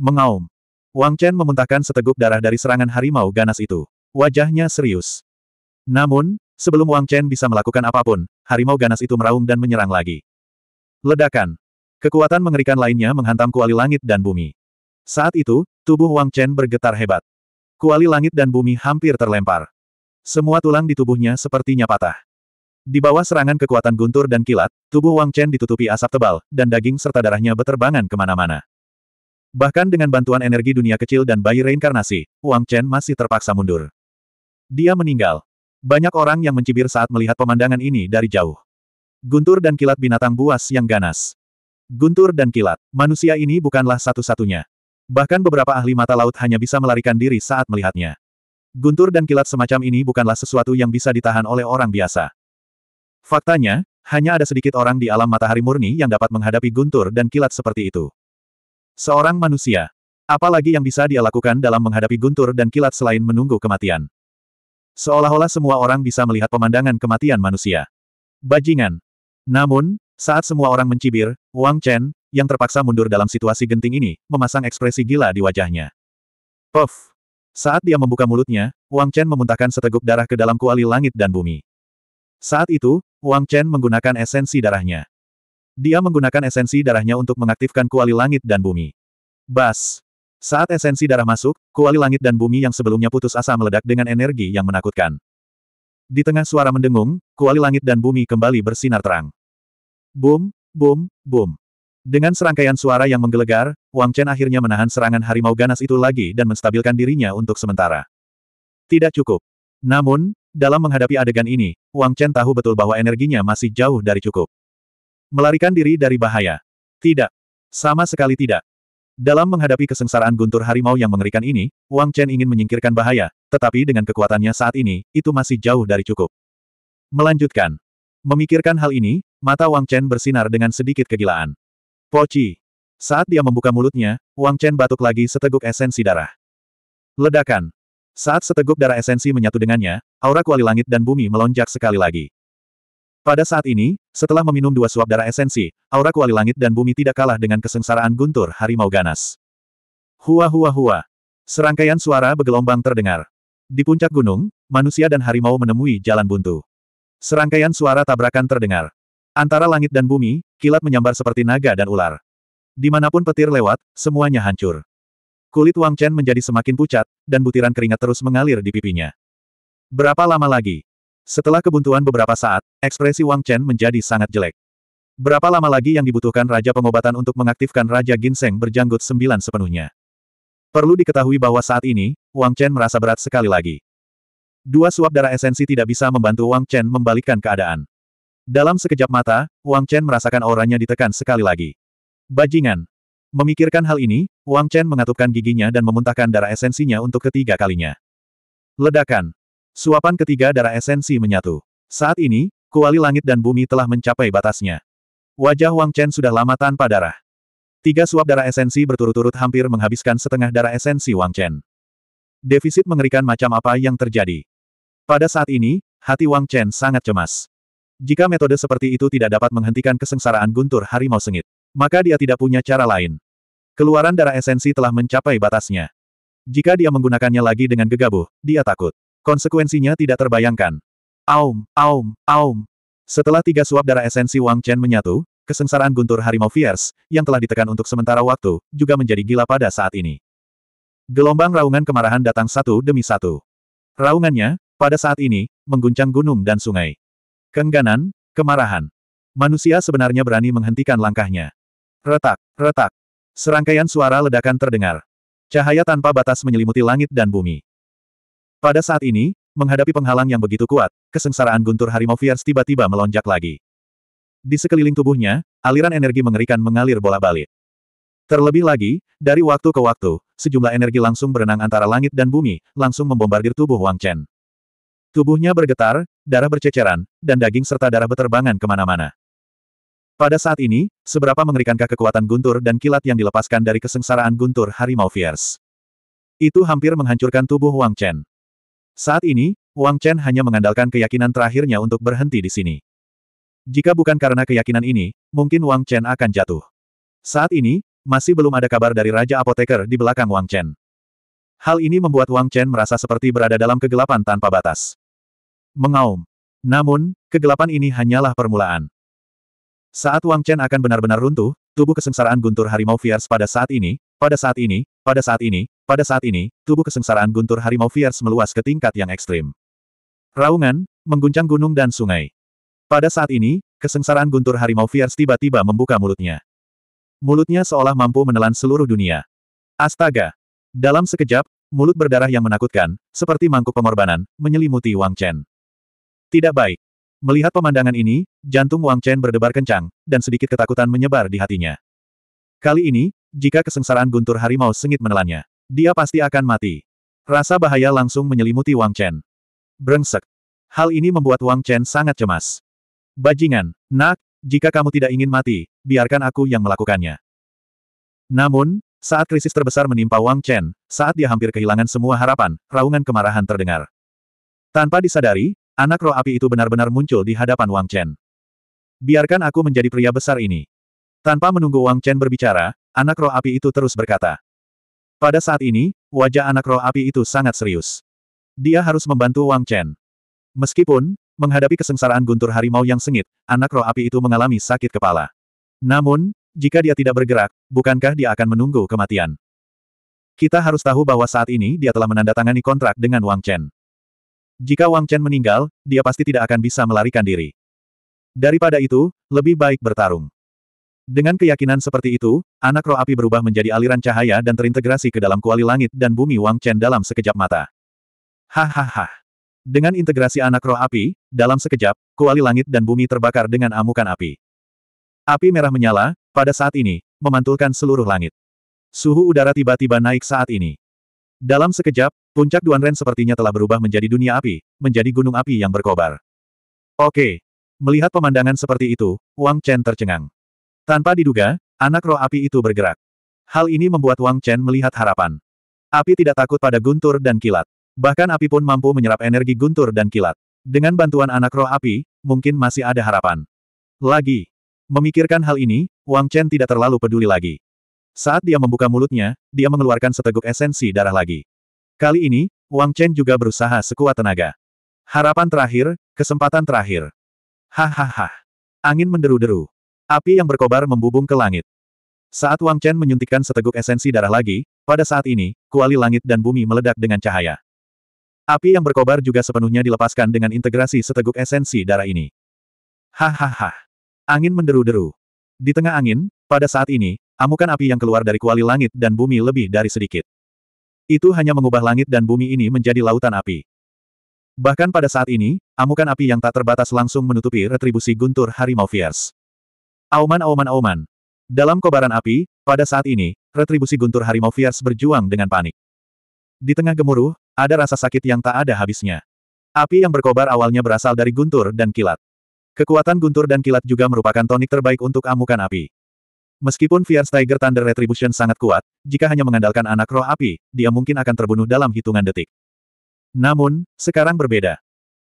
Mengaum. Wang Chen memuntahkan seteguk darah dari serangan harimau ganas itu. Wajahnya serius. Namun, sebelum Wang Chen bisa melakukan apapun, harimau ganas itu meraung dan menyerang lagi. Ledakan. Kekuatan mengerikan lainnya menghantam kuali langit dan bumi. Saat itu, tubuh Wang Chen bergetar hebat. Kuali langit dan bumi hampir terlempar. Semua tulang di tubuhnya sepertinya patah. Di bawah serangan kekuatan guntur dan kilat, tubuh Wang Chen ditutupi asap tebal, dan daging serta darahnya beterbangan kemana-mana. Bahkan dengan bantuan energi dunia kecil dan bayi reinkarnasi, Wang Chen masih terpaksa mundur. Dia meninggal. Banyak orang yang mencibir saat melihat pemandangan ini dari jauh. Guntur dan kilat binatang buas yang ganas. Guntur dan kilat, manusia ini bukanlah satu-satunya. Bahkan beberapa ahli mata laut hanya bisa melarikan diri saat melihatnya. Guntur dan kilat semacam ini bukanlah sesuatu yang bisa ditahan oleh orang biasa. Faktanya, hanya ada sedikit orang di alam matahari murni yang dapat menghadapi guntur dan kilat seperti itu. Seorang manusia. Apalagi yang bisa dia lakukan dalam menghadapi guntur dan kilat selain menunggu kematian. Seolah-olah semua orang bisa melihat pemandangan kematian manusia. Bajingan. Namun, saat semua orang mencibir, Wang Chen, yang terpaksa mundur dalam situasi genting ini, memasang ekspresi gila di wajahnya. Puff. Saat dia membuka mulutnya, Wang Chen memuntahkan seteguk darah ke dalam kuali langit dan bumi. Saat itu, Wang Chen menggunakan esensi darahnya. Dia menggunakan esensi darahnya untuk mengaktifkan kuali langit dan bumi. Bas! Saat esensi darah masuk, kuali langit dan bumi yang sebelumnya putus asa meledak dengan energi yang menakutkan. Di tengah suara mendengung, kuali langit dan bumi kembali bersinar terang. Boom, boom, boom. Dengan serangkaian suara yang menggelegar, Wang Chen akhirnya menahan serangan harimau ganas itu lagi dan menstabilkan dirinya untuk sementara. Tidak cukup. Namun, dalam menghadapi adegan ini, Wang Chen tahu betul bahwa energinya masih jauh dari cukup. Melarikan diri dari bahaya. Tidak. Sama sekali tidak. Dalam menghadapi kesengsaraan guntur harimau yang mengerikan ini, Wang Chen ingin menyingkirkan bahaya, tetapi dengan kekuatannya saat ini, itu masih jauh dari cukup. Melanjutkan. Memikirkan hal ini, mata Wang Chen bersinar dengan sedikit kegilaan. Poci. Saat dia membuka mulutnya, Wang Chen batuk lagi seteguk esensi darah. Ledakan. Saat seteguk darah esensi menyatu dengannya, aura kuali langit dan bumi melonjak sekali lagi. Pada saat ini, setelah meminum dua suap darah esensi, aura kuali langit dan bumi tidak kalah dengan kesengsaraan guntur harimau ganas. Hua hua hua. Serangkaian suara bergelombang terdengar. Di puncak gunung, manusia dan harimau menemui jalan buntu. Serangkaian suara tabrakan terdengar. Antara langit dan bumi, kilat menyambar seperti naga dan ular. Dimanapun petir lewat, semuanya hancur. Kulit Wang Chen menjadi semakin pucat, dan butiran keringat terus mengalir di pipinya. Berapa lama lagi? Setelah kebuntuan beberapa saat, ekspresi Wang Chen menjadi sangat jelek. Berapa lama lagi yang dibutuhkan Raja Pengobatan untuk mengaktifkan Raja Ginseng berjanggut sembilan sepenuhnya? Perlu diketahui bahwa saat ini, Wang Chen merasa berat sekali lagi. Dua suap darah esensi tidak bisa membantu Wang Chen membalikkan keadaan. Dalam sekejap mata, Wang Chen merasakan auranya ditekan sekali lagi. Bajingan. Memikirkan hal ini, Wang Chen mengatupkan giginya dan memuntahkan darah esensinya untuk ketiga kalinya. Ledakan. Suapan ketiga darah esensi menyatu. Saat ini, kuali langit dan bumi telah mencapai batasnya. Wajah Wang Chen sudah lama tanpa darah. Tiga suap darah esensi berturut-turut hampir menghabiskan setengah darah esensi Wang Chen. Defisit mengerikan macam apa yang terjadi. Pada saat ini, hati Wang Chen sangat cemas. Jika metode seperti itu tidak dapat menghentikan kesengsaraan guntur harimau sengit, maka dia tidak punya cara lain. Keluaran darah esensi telah mencapai batasnya. Jika dia menggunakannya lagi dengan gegabah, dia takut. Konsekuensinya tidak terbayangkan. Aum, aum, aum. Setelah tiga suap darah esensi Wang Chen menyatu, kesengsaraan guntur harimau fierce, yang telah ditekan untuk sementara waktu, juga menjadi gila pada saat ini. Gelombang raungan kemarahan datang satu demi satu. Raungannya, pada saat ini, mengguncang gunung dan sungai. Kengganan, kemarahan. Manusia sebenarnya berani menghentikan langkahnya. Retak, retak. Serangkaian suara ledakan terdengar. Cahaya tanpa batas menyelimuti langit dan bumi. Pada saat ini, menghadapi penghalang yang begitu kuat, kesengsaraan guntur harimau Fierce tiba-tiba melonjak lagi. Di sekeliling tubuhnya, aliran energi mengerikan mengalir bola balik. Terlebih lagi, dari waktu ke waktu, sejumlah energi langsung berenang antara langit dan bumi, langsung membombardir tubuh Wang Chen. Tubuhnya bergetar, darah berceceran, dan daging serta darah beterbangan kemana-mana. Pada saat ini, seberapa mengerikankah kekuatan guntur dan kilat yang dilepaskan dari kesengsaraan guntur harimau fierce. Itu hampir menghancurkan tubuh Wang Chen. Saat ini, Wang Chen hanya mengandalkan keyakinan terakhirnya untuk berhenti di sini. Jika bukan karena keyakinan ini, mungkin Wang Chen akan jatuh. Saat ini, masih belum ada kabar dari Raja Apoteker di belakang Wang Chen. Hal ini membuat Wang Chen merasa seperti berada dalam kegelapan tanpa batas. Mengaum. Namun, kegelapan ini hanyalah permulaan. Saat Wang Chen akan benar-benar runtuh, tubuh kesengsaraan guntur harimau Fierce pada saat ini, pada saat ini, pada saat ini, pada saat ini, tubuh kesengsaraan guntur harimau Fierce meluas ke tingkat yang ekstrim. Raungan, mengguncang gunung dan sungai. Pada saat ini, kesengsaraan guntur harimau Fierce tiba-tiba membuka mulutnya. Mulutnya seolah mampu menelan seluruh dunia. Astaga! Dalam sekejap, mulut berdarah yang menakutkan, seperti mangkuk pengorbanan, menyelimuti Wang Chen. Tidak baik. Melihat pemandangan ini, jantung Wang Chen berdebar kencang, dan sedikit ketakutan menyebar di hatinya. Kali ini, jika kesengsaraan guntur harimau sengit menelannya. Dia pasti akan mati. Rasa bahaya langsung menyelimuti Wang Chen. Brengsek. Hal ini membuat Wang Chen sangat cemas. Bajingan, nak, jika kamu tidak ingin mati, biarkan aku yang melakukannya. Namun, saat krisis terbesar menimpa Wang Chen, saat dia hampir kehilangan semua harapan, raungan kemarahan terdengar. Tanpa disadari, anak roh api itu benar-benar muncul di hadapan Wang Chen. Biarkan aku menjadi pria besar ini. Tanpa menunggu Wang Chen berbicara, anak roh api itu terus berkata. Pada saat ini, wajah anak roh api itu sangat serius. Dia harus membantu Wang Chen. Meskipun, menghadapi kesengsaraan guntur harimau yang sengit, anak roh api itu mengalami sakit kepala. Namun, jika dia tidak bergerak, bukankah dia akan menunggu kematian? Kita harus tahu bahwa saat ini dia telah menandatangani kontrak dengan Wang Chen. Jika Wang Chen meninggal, dia pasti tidak akan bisa melarikan diri. Daripada itu, lebih baik bertarung. Dengan keyakinan seperti itu, anak roh api berubah menjadi aliran cahaya dan terintegrasi ke dalam kuali langit dan bumi Wang Chen dalam sekejap mata. Hahaha. Dengan integrasi anak roh api, dalam sekejap, kuali langit dan bumi terbakar dengan amukan api. Api merah menyala, pada saat ini, memantulkan seluruh langit. Suhu udara tiba-tiba naik saat ini. Dalam sekejap, puncak Duan Ren sepertinya telah berubah menjadi dunia api, menjadi gunung api yang berkobar. Oke. Melihat pemandangan seperti itu, Wang Chen tercengang. Tanpa diduga, anak roh api itu bergerak. Hal ini membuat Wang Chen melihat harapan. Api tidak takut pada guntur dan kilat. Bahkan api pun mampu menyerap energi guntur dan kilat. Dengan bantuan anak roh api, mungkin masih ada harapan. Lagi. Memikirkan hal ini, Wang Chen tidak terlalu peduli lagi. Saat dia membuka mulutnya, dia mengeluarkan seteguk esensi darah lagi. Kali ini, Wang Chen juga berusaha sekuat tenaga. Harapan terakhir, kesempatan terakhir. Hahaha. Angin menderu-deru. Api yang berkobar membubung ke langit. Saat Wang Chen menyuntikkan seteguk esensi darah lagi, pada saat ini, kuali langit dan bumi meledak dengan cahaya. Api yang berkobar juga sepenuhnya dilepaskan dengan integrasi seteguk esensi darah ini. Hahaha. Angin menderu-deru. Di tengah angin, pada saat ini, amukan api yang keluar dari kuali langit dan bumi lebih dari sedikit. Itu hanya mengubah langit dan bumi ini menjadi lautan api. Bahkan pada saat ini, amukan api yang tak terbatas langsung menutupi retribusi guntur harimau fierce. Auman-auman-auman. Dalam kobaran api, pada saat ini, retribusi guntur harimau Fierce berjuang dengan panik. Di tengah gemuruh, ada rasa sakit yang tak ada habisnya. Api yang berkobar awalnya berasal dari guntur dan kilat. Kekuatan guntur dan kilat juga merupakan tonik terbaik untuk amukan api. Meskipun Fierce Tiger Thunder Retribution sangat kuat, jika hanya mengandalkan anak roh api, dia mungkin akan terbunuh dalam hitungan detik. Namun, sekarang berbeda.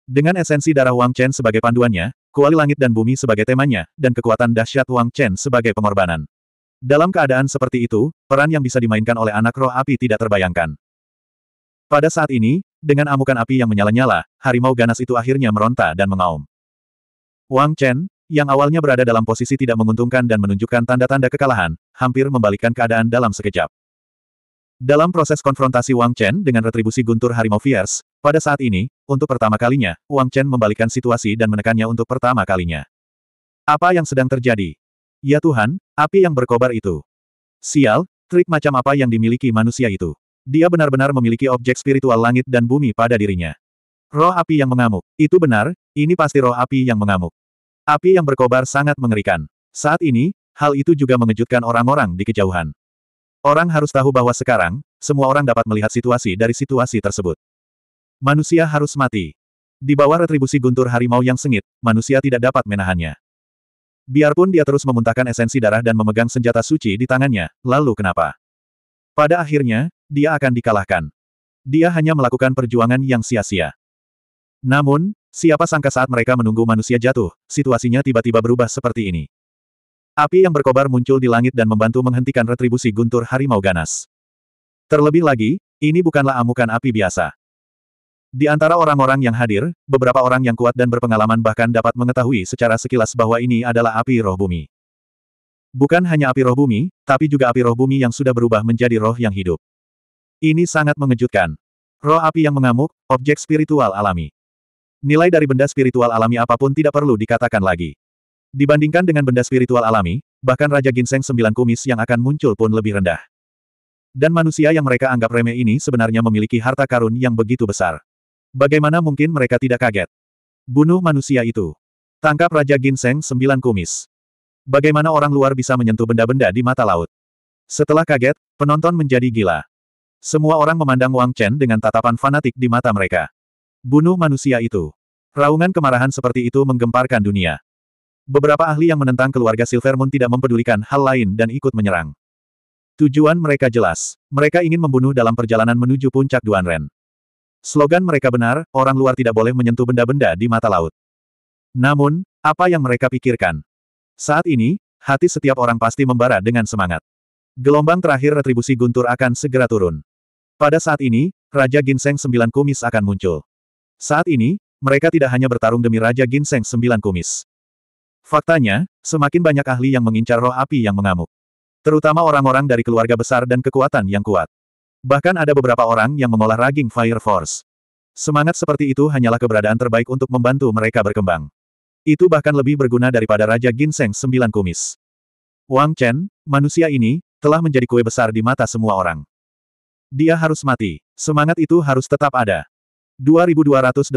Dengan esensi darah Wang Chen sebagai panduannya, kuali langit dan bumi sebagai temanya, dan kekuatan dahsyat Wang Chen sebagai pengorbanan. Dalam keadaan seperti itu, peran yang bisa dimainkan oleh anak roh api tidak terbayangkan. Pada saat ini, dengan amukan api yang menyala-nyala, harimau ganas itu akhirnya meronta dan mengaum. Wang Chen, yang awalnya berada dalam posisi tidak menguntungkan dan menunjukkan tanda-tanda kekalahan, hampir membalikkan keadaan dalam sekejap. Dalam proses konfrontasi Wang Chen dengan retribusi guntur harimau fierce, pada saat ini, untuk pertama kalinya, Wang Chen membalikkan situasi dan menekannya untuk pertama kalinya. Apa yang sedang terjadi? Ya Tuhan, api yang berkobar itu. Sial, trik macam apa yang dimiliki manusia itu? Dia benar-benar memiliki objek spiritual langit dan bumi pada dirinya. Roh api yang mengamuk. Itu benar, ini pasti roh api yang mengamuk. Api yang berkobar sangat mengerikan. Saat ini, hal itu juga mengejutkan orang-orang di kejauhan. Orang harus tahu bahwa sekarang, semua orang dapat melihat situasi dari situasi tersebut. Manusia harus mati. Di bawah retribusi guntur harimau yang sengit, manusia tidak dapat menahannya. Biarpun dia terus memuntahkan esensi darah dan memegang senjata suci di tangannya, lalu kenapa? Pada akhirnya, dia akan dikalahkan. Dia hanya melakukan perjuangan yang sia-sia. Namun, siapa sangka saat mereka menunggu manusia jatuh, situasinya tiba-tiba berubah seperti ini. Api yang berkobar muncul di langit dan membantu menghentikan retribusi guntur harimau ganas. Terlebih lagi, ini bukanlah amukan api biasa. Di antara orang-orang yang hadir, beberapa orang yang kuat dan berpengalaman bahkan dapat mengetahui secara sekilas bahwa ini adalah api roh bumi. Bukan hanya api roh bumi, tapi juga api roh bumi yang sudah berubah menjadi roh yang hidup. Ini sangat mengejutkan. Roh api yang mengamuk, objek spiritual alami. Nilai dari benda spiritual alami apapun tidak perlu dikatakan lagi. Dibandingkan dengan benda spiritual alami, bahkan Raja Ginseng Sembilan Kumis yang akan muncul pun lebih rendah. Dan manusia yang mereka anggap remeh ini sebenarnya memiliki harta karun yang begitu besar. Bagaimana mungkin mereka tidak kaget? Bunuh manusia itu. Tangkap Raja Ginseng sembilan kumis. Bagaimana orang luar bisa menyentuh benda-benda di mata laut? Setelah kaget, penonton menjadi gila. Semua orang memandang Wang Chen dengan tatapan fanatik di mata mereka. Bunuh manusia itu. Raungan kemarahan seperti itu menggemparkan dunia. Beberapa ahli yang menentang keluarga Silver Moon tidak mempedulikan hal lain dan ikut menyerang. Tujuan mereka jelas. Mereka ingin membunuh dalam perjalanan menuju puncak Duanren. Slogan mereka benar, orang luar tidak boleh menyentuh benda-benda di mata laut. Namun, apa yang mereka pikirkan? Saat ini, hati setiap orang pasti membara dengan semangat. Gelombang terakhir retribusi guntur akan segera turun. Pada saat ini, Raja Ginseng Sembilan Kumis akan muncul. Saat ini, mereka tidak hanya bertarung demi Raja Ginseng Sembilan Kumis. Faktanya, semakin banyak ahli yang mengincar roh api yang mengamuk. Terutama orang-orang dari keluarga besar dan kekuatan yang kuat. Bahkan ada beberapa orang yang mengolah raging Fire Force. Semangat seperti itu hanyalah keberadaan terbaik untuk membantu mereka berkembang. Itu bahkan lebih berguna daripada Raja Ginseng Sembilan Kumis. Wang Chen, manusia ini, telah menjadi kue besar di mata semua orang. Dia harus mati. Semangat itu harus tetap ada. 2282.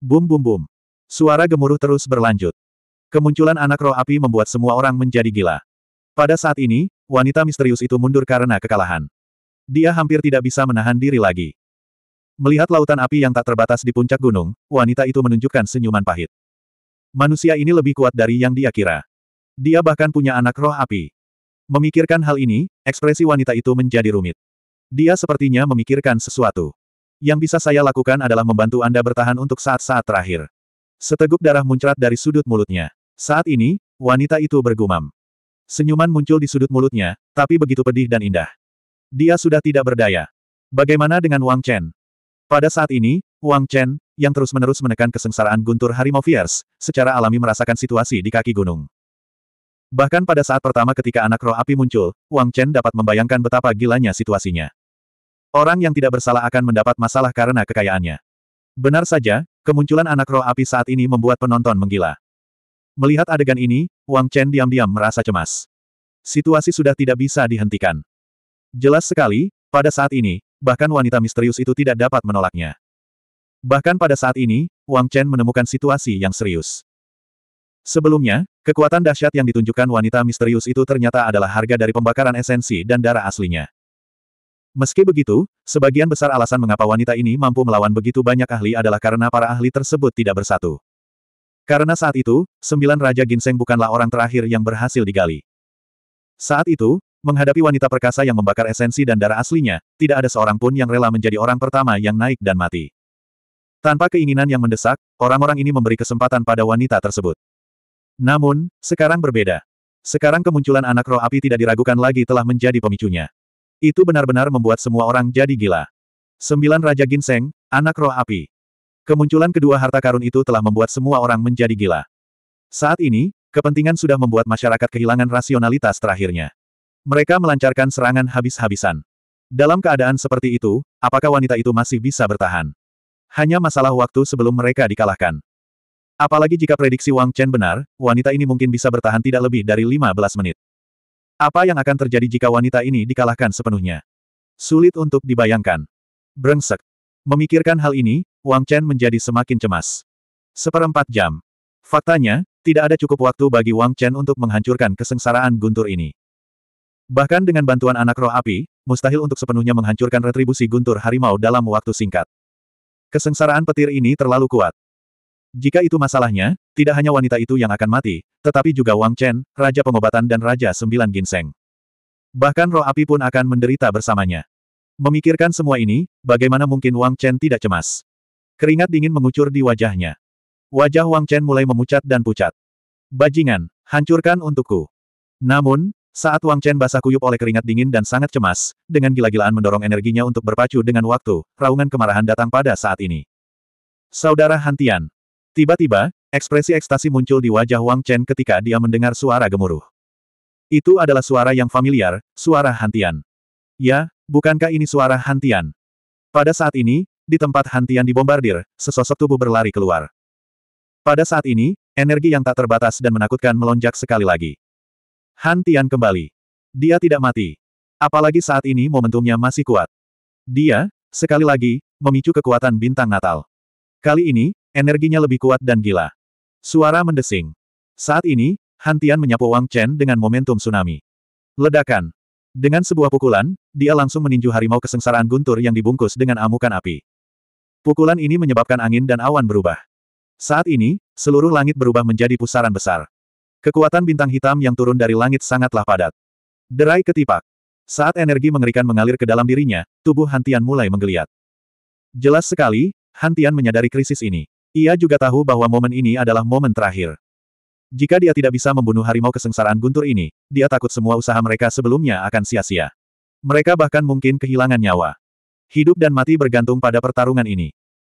Bum bum bum. Suara gemuruh terus berlanjut. Kemunculan anak roh api membuat semua orang menjadi gila. Pada saat ini, wanita misterius itu mundur karena kekalahan. Dia hampir tidak bisa menahan diri lagi. Melihat lautan api yang tak terbatas di puncak gunung, wanita itu menunjukkan senyuman pahit. Manusia ini lebih kuat dari yang dia kira. Dia bahkan punya anak roh api. Memikirkan hal ini, ekspresi wanita itu menjadi rumit. Dia sepertinya memikirkan sesuatu. Yang bisa saya lakukan adalah membantu Anda bertahan untuk saat-saat terakhir. Seteguk darah muncrat dari sudut mulutnya. Saat ini, wanita itu bergumam. Senyuman muncul di sudut mulutnya, tapi begitu pedih dan indah. Dia sudah tidak berdaya. Bagaimana dengan Wang Chen? Pada saat ini, Wang Chen, yang terus-menerus menekan kesengsaraan guntur harimau fierce, secara alami merasakan situasi di kaki gunung. Bahkan pada saat pertama ketika anak roh api muncul, Wang Chen dapat membayangkan betapa gilanya situasinya. Orang yang tidak bersalah akan mendapat masalah karena kekayaannya. Benar saja, kemunculan anak roh api saat ini membuat penonton menggila. Melihat adegan ini, Wang Chen diam-diam merasa cemas. Situasi sudah tidak bisa dihentikan. Jelas sekali, pada saat ini, bahkan wanita misterius itu tidak dapat menolaknya. Bahkan pada saat ini, Wang Chen menemukan situasi yang serius. Sebelumnya, kekuatan dahsyat yang ditunjukkan wanita misterius itu ternyata adalah harga dari pembakaran esensi dan darah aslinya. Meski begitu, sebagian besar alasan mengapa wanita ini mampu melawan begitu banyak ahli adalah karena para ahli tersebut tidak bersatu. Karena saat itu, sembilan Raja Ginseng bukanlah orang terakhir yang berhasil digali. Saat itu, Menghadapi wanita perkasa yang membakar esensi dan darah aslinya, tidak ada seorang pun yang rela menjadi orang pertama yang naik dan mati. Tanpa keinginan yang mendesak, orang-orang ini memberi kesempatan pada wanita tersebut. Namun, sekarang berbeda. Sekarang kemunculan anak roh api tidak diragukan lagi telah menjadi pemicunya. Itu benar-benar membuat semua orang jadi gila. Sembilan Raja Ginseng, anak roh api. Kemunculan kedua harta karun itu telah membuat semua orang menjadi gila. Saat ini, kepentingan sudah membuat masyarakat kehilangan rasionalitas terakhirnya. Mereka melancarkan serangan habis-habisan. Dalam keadaan seperti itu, apakah wanita itu masih bisa bertahan? Hanya masalah waktu sebelum mereka dikalahkan. Apalagi jika prediksi Wang Chen benar, wanita ini mungkin bisa bertahan tidak lebih dari 15 menit. Apa yang akan terjadi jika wanita ini dikalahkan sepenuhnya? Sulit untuk dibayangkan. Brengsek. Memikirkan hal ini, Wang Chen menjadi semakin cemas. Seperempat jam. Faktanya, tidak ada cukup waktu bagi Wang Chen untuk menghancurkan kesengsaraan guntur ini. Bahkan dengan bantuan anak roh api, mustahil untuk sepenuhnya menghancurkan retribusi guntur harimau dalam waktu singkat. Kesengsaraan petir ini terlalu kuat. Jika itu masalahnya, tidak hanya wanita itu yang akan mati, tetapi juga Wang Chen, Raja Pengobatan dan Raja Sembilan Ginseng. Bahkan roh api pun akan menderita bersamanya. Memikirkan semua ini, bagaimana mungkin Wang Chen tidak cemas? Keringat dingin mengucur di wajahnya. Wajah Wang Chen mulai memucat dan pucat. Bajingan, hancurkan untukku. Namun, saat Wang Chen basah kuyup oleh keringat dingin dan sangat cemas, dengan gila-gilaan mendorong energinya untuk berpacu dengan waktu, raungan kemarahan datang pada saat ini. Saudara Hantian. Tiba-tiba, ekspresi ekstasi muncul di wajah Wang Chen ketika dia mendengar suara gemuruh. Itu adalah suara yang familiar, suara Hantian. Ya, bukankah ini suara Hantian? Pada saat ini, di tempat Hantian dibombardir, sesosok tubuh berlari keluar. Pada saat ini, energi yang tak terbatas dan menakutkan melonjak sekali lagi. Han Tian kembali. Dia tidak mati. Apalagi saat ini momentumnya masih kuat. Dia, sekali lagi, memicu kekuatan bintang natal. Kali ini, energinya lebih kuat dan gila. Suara mendesing. Saat ini, Han Tian menyapu Wang Chen dengan momentum tsunami. Ledakan. Dengan sebuah pukulan, dia langsung meninju harimau kesengsaraan guntur yang dibungkus dengan amukan api. Pukulan ini menyebabkan angin dan awan berubah. Saat ini, seluruh langit berubah menjadi pusaran besar. Kekuatan bintang hitam yang turun dari langit sangatlah padat. Derai ketipak. Saat energi mengerikan mengalir ke dalam dirinya, tubuh Hantian mulai menggeliat. Jelas sekali, Hantian menyadari krisis ini. Ia juga tahu bahwa momen ini adalah momen terakhir. Jika dia tidak bisa membunuh harimau kesengsaraan guntur ini, dia takut semua usaha mereka sebelumnya akan sia-sia. Mereka bahkan mungkin kehilangan nyawa. Hidup dan mati bergantung pada pertarungan ini.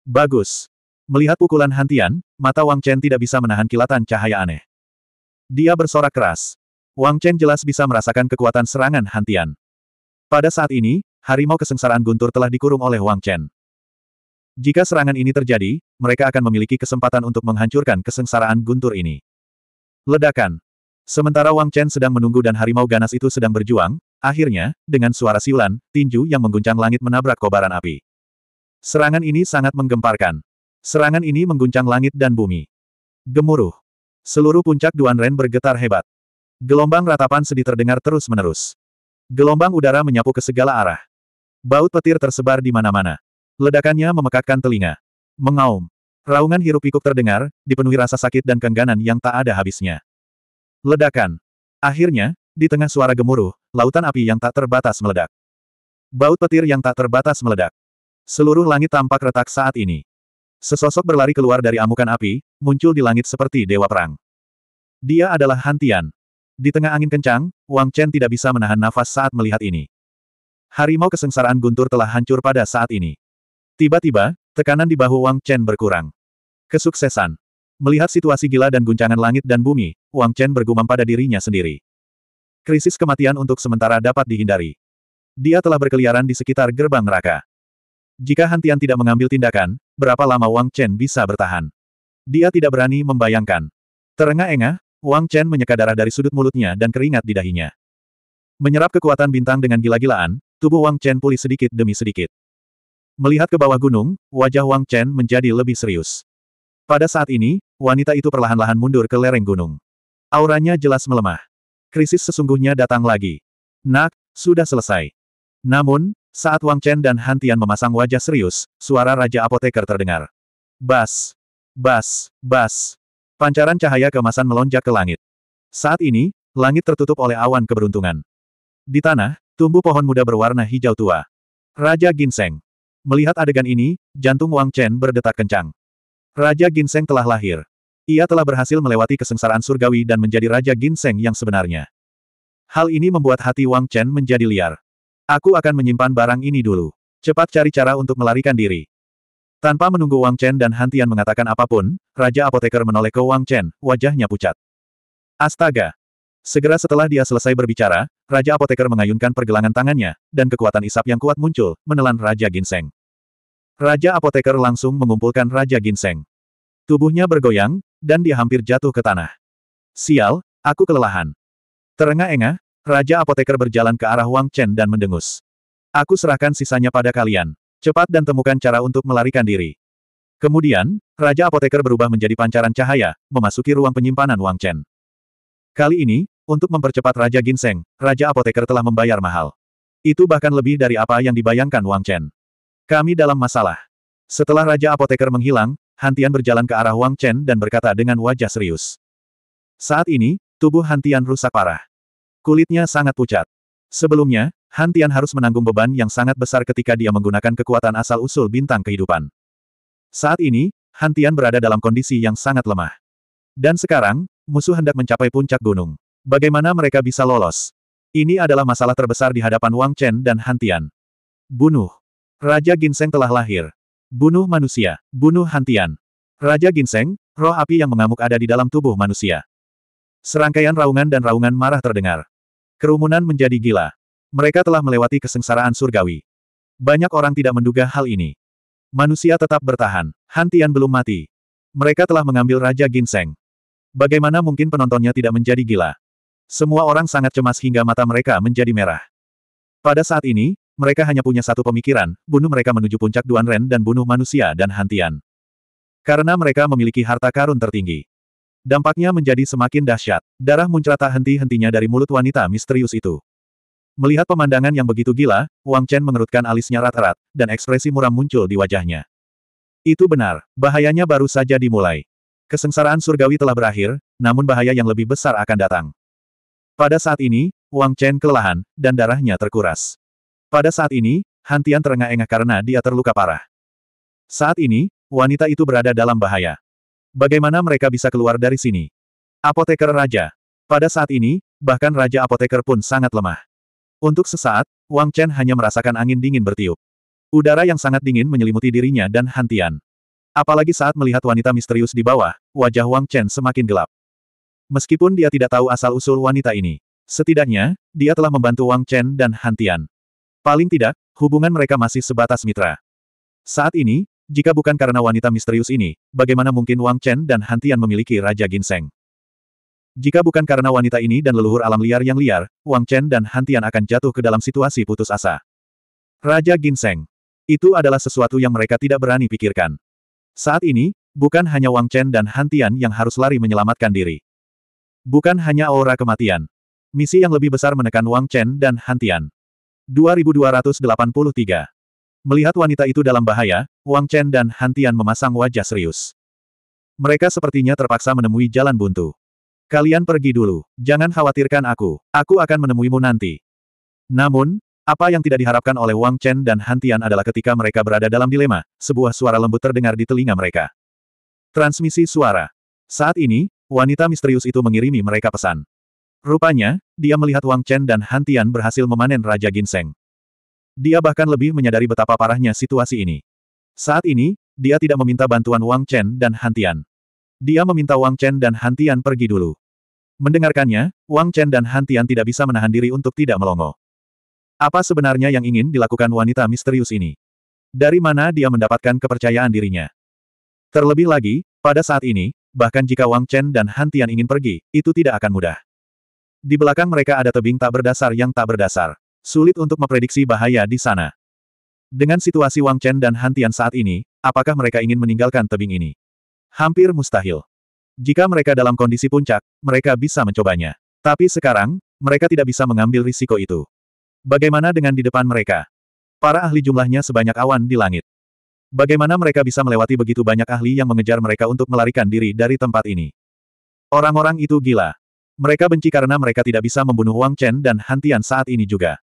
Bagus. Melihat pukulan Hantian, mata Wang Chen tidak bisa menahan kilatan cahaya aneh. Dia bersorak keras. Wang Chen jelas bisa merasakan kekuatan serangan Hantian. Pada saat ini, harimau kesengsaraan guntur telah dikurung oleh Wang Chen. Jika serangan ini terjadi, mereka akan memiliki kesempatan untuk menghancurkan kesengsaraan guntur ini. Ledakan. Sementara Wang Chen sedang menunggu dan harimau ganas itu sedang berjuang, akhirnya, dengan suara siulan, tinju yang mengguncang langit menabrak kobaran api. Serangan ini sangat menggemparkan. Serangan ini mengguncang langit dan bumi. Gemuruh. Seluruh puncak Duan Ren bergetar hebat. Gelombang ratapan sedih terdengar terus-menerus. Gelombang udara menyapu ke segala arah. Baut petir tersebar di mana-mana. Ledakannya memekakkan telinga. Mengaum. Raungan hirup-pikuk terdengar, dipenuhi rasa sakit dan kengganan yang tak ada habisnya. Ledakan. Akhirnya, di tengah suara gemuruh, lautan api yang tak terbatas meledak. Baut petir yang tak terbatas meledak. Seluruh langit tampak retak saat ini. Sesosok berlari keluar dari amukan api, muncul di langit seperti dewa perang. Dia adalah Hantian. Di tengah angin kencang, Wang Chen tidak bisa menahan nafas saat melihat ini. Harimau kesengsaraan guntur telah hancur pada saat ini. Tiba-tiba, tekanan di bahu Wang Chen berkurang. Kesuksesan. Melihat situasi gila dan guncangan langit dan bumi, Wang Chen bergumam pada dirinya sendiri. Krisis kematian untuk sementara dapat dihindari. Dia telah berkeliaran di sekitar gerbang neraka. Jika Hantian tidak mengambil tindakan, berapa lama Wang Chen bisa bertahan. Dia tidak berani membayangkan. Terengah-engah, Wang Chen menyeka darah dari sudut mulutnya dan keringat di dahinya. Menyerap kekuatan bintang dengan gila-gilaan, tubuh Wang Chen pulih sedikit demi sedikit. Melihat ke bawah gunung, wajah Wang Chen menjadi lebih serius. Pada saat ini, wanita itu perlahan-lahan mundur ke lereng gunung. Auranya jelas melemah. Krisis sesungguhnya datang lagi. Nak, sudah selesai. Namun, saat Wang Chen dan Han Tian memasang wajah serius, suara Raja Apoteker terdengar. Bas! Bas! Bas! Pancaran cahaya kemasan melonjak ke langit. Saat ini, langit tertutup oleh awan keberuntungan. Di tanah, tumbuh pohon muda berwarna hijau tua. Raja Ginseng. Melihat adegan ini, jantung Wang Chen berdetak kencang. Raja Ginseng telah lahir. Ia telah berhasil melewati kesengsaraan surgawi dan menjadi Raja Ginseng yang sebenarnya. Hal ini membuat hati Wang Chen menjadi liar. Aku akan menyimpan barang ini dulu. Cepat cari cara untuk melarikan diri. Tanpa menunggu Wang Chen dan Hantian mengatakan apapun, Raja Apoteker menoleh ke Wang Chen, wajahnya pucat. Astaga! Segera setelah dia selesai berbicara, Raja Apoteker mengayunkan pergelangan tangannya, dan kekuatan isap yang kuat muncul, menelan Raja Ginseng. Raja Apoteker langsung mengumpulkan Raja Ginseng. Tubuhnya bergoyang, dan dia hampir jatuh ke tanah. Sial, aku kelelahan. Terengah-engah, Raja apoteker berjalan ke arah Wang Chen dan mendengus. Aku serahkan sisanya pada kalian. Cepat dan temukan cara untuk melarikan diri. Kemudian, Raja Apoteker berubah menjadi pancaran cahaya, memasuki ruang penyimpanan Wang Chen. Kali ini, untuk mempercepat Raja Ginseng, Raja Apoteker telah membayar mahal. Itu bahkan lebih dari apa yang dibayangkan Wang Chen. Kami dalam masalah. Setelah Raja Apoteker menghilang, Hantian berjalan ke arah Wang Chen dan berkata dengan wajah serius. Saat ini, tubuh Hantian rusak parah. Kulitnya sangat pucat. Sebelumnya, Han Tian harus menanggung beban yang sangat besar ketika dia menggunakan kekuatan asal-usul bintang kehidupan. Saat ini, Han Tian berada dalam kondisi yang sangat lemah. Dan sekarang, musuh hendak mencapai puncak gunung. Bagaimana mereka bisa lolos? Ini adalah masalah terbesar di hadapan Wang Chen dan Han Tian. Bunuh. Raja Ginseng telah lahir. Bunuh manusia. Bunuh Han Tian. Raja Ginseng, roh api yang mengamuk ada di dalam tubuh manusia. Serangkaian raungan dan raungan marah terdengar. Kerumunan menjadi gila. Mereka telah melewati kesengsaraan surgawi. Banyak orang tidak menduga hal ini. Manusia tetap bertahan. Hantian belum mati. Mereka telah mengambil Raja Ginseng. Bagaimana mungkin penontonnya tidak menjadi gila? Semua orang sangat cemas hingga mata mereka menjadi merah. Pada saat ini, mereka hanya punya satu pemikiran, bunuh mereka menuju puncak Duan Ren dan bunuh manusia dan hantian. Karena mereka memiliki harta karun tertinggi. Dampaknya menjadi semakin dahsyat. Darah muncrat tak henti-hentinya dari mulut wanita misterius itu. Melihat pemandangan yang begitu gila, Wang Chen mengerutkan alisnya rat-rat, dan ekspresi muram muncul di wajahnya. Itu benar, bahayanya baru saja dimulai. Kesengsaraan surgawi telah berakhir, namun bahaya yang lebih besar akan datang. Pada saat ini, Wang Chen kelelahan, dan darahnya terkuras. Pada saat ini, Hantian terengah-engah karena dia terluka parah. Saat ini, wanita itu berada dalam bahaya. Bagaimana mereka bisa keluar dari sini? Apoteker Raja. Pada saat ini, bahkan Raja Apoteker pun sangat lemah. Untuk sesaat, Wang Chen hanya merasakan angin dingin bertiup. Udara yang sangat dingin menyelimuti dirinya dan Hantian. Apalagi saat melihat wanita misterius di bawah, wajah Wang Chen semakin gelap. Meskipun dia tidak tahu asal-usul wanita ini, setidaknya, dia telah membantu Wang Chen dan Hantian. Paling tidak, hubungan mereka masih sebatas mitra. Saat ini, jika bukan karena wanita misterius ini, bagaimana mungkin Wang Chen dan Hantian memiliki Raja Ginseng? Jika bukan karena wanita ini dan leluhur alam liar yang liar, Wang Chen dan Hantian akan jatuh ke dalam situasi putus asa. Raja Ginseng. Itu adalah sesuatu yang mereka tidak berani pikirkan. Saat ini, bukan hanya Wang Chen dan Hantian yang harus lari menyelamatkan diri. Bukan hanya aura kematian. Misi yang lebih besar menekan Wang Chen dan Hantian. 2283 Melihat wanita itu dalam bahaya, Wang Chen dan Han Tian memasang wajah serius. Mereka sepertinya terpaksa menemui jalan buntu. Kalian pergi dulu, jangan khawatirkan aku, aku akan menemuimu nanti. Namun, apa yang tidak diharapkan oleh Wang Chen dan Han Tian adalah ketika mereka berada dalam dilema, sebuah suara lembut terdengar di telinga mereka. Transmisi suara. Saat ini, wanita misterius itu mengirimi mereka pesan. Rupanya, dia melihat Wang Chen dan Han Tian berhasil memanen Raja Ginseng. Dia bahkan lebih menyadari betapa parahnya situasi ini. Saat ini, dia tidak meminta bantuan Wang Chen dan Hantian. Dia meminta Wang Chen dan Hantian pergi dulu. Mendengarkannya, Wang Chen dan Hantian tidak bisa menahan diri untuk tidak melongo. Apa sebenarnya yang ingin dilakukan wanita misterius ini? Dari mana dia mendapatkan kepercayaan dirinya? Terlebih lagi, pada saat ini, bahkan jika Wang Chen dan Hantian ingin pergi, itu tidak akan mudah. Di belakang mereka ada tebing tak berdasar yang tak berdasar. Sulit untuk memprediksi bahaya di sana. Dengan situasi Wang Chen dan hantian saat ini, apakah mereka ingin meninggalkan tebing ini? Hampir mustahil. Jika mereka dalam kondisi puncak, mereka bisa mencobanya. Tapi sekarang, mereka tidak bisa mengambil risiko itu. Bagaimana dengan di depan mereka? Para ahli jumlahnya sebanyak awan di langit. Bagaimana mereka bisa melewati begitu banyak ahli yang mengejar mereka untuk melarikan diri dari tempat ini? Orang-orang itu gila. Mereka benci karena mereka tidak bisa membunuh Wang Chen dan hantian saat ini juga.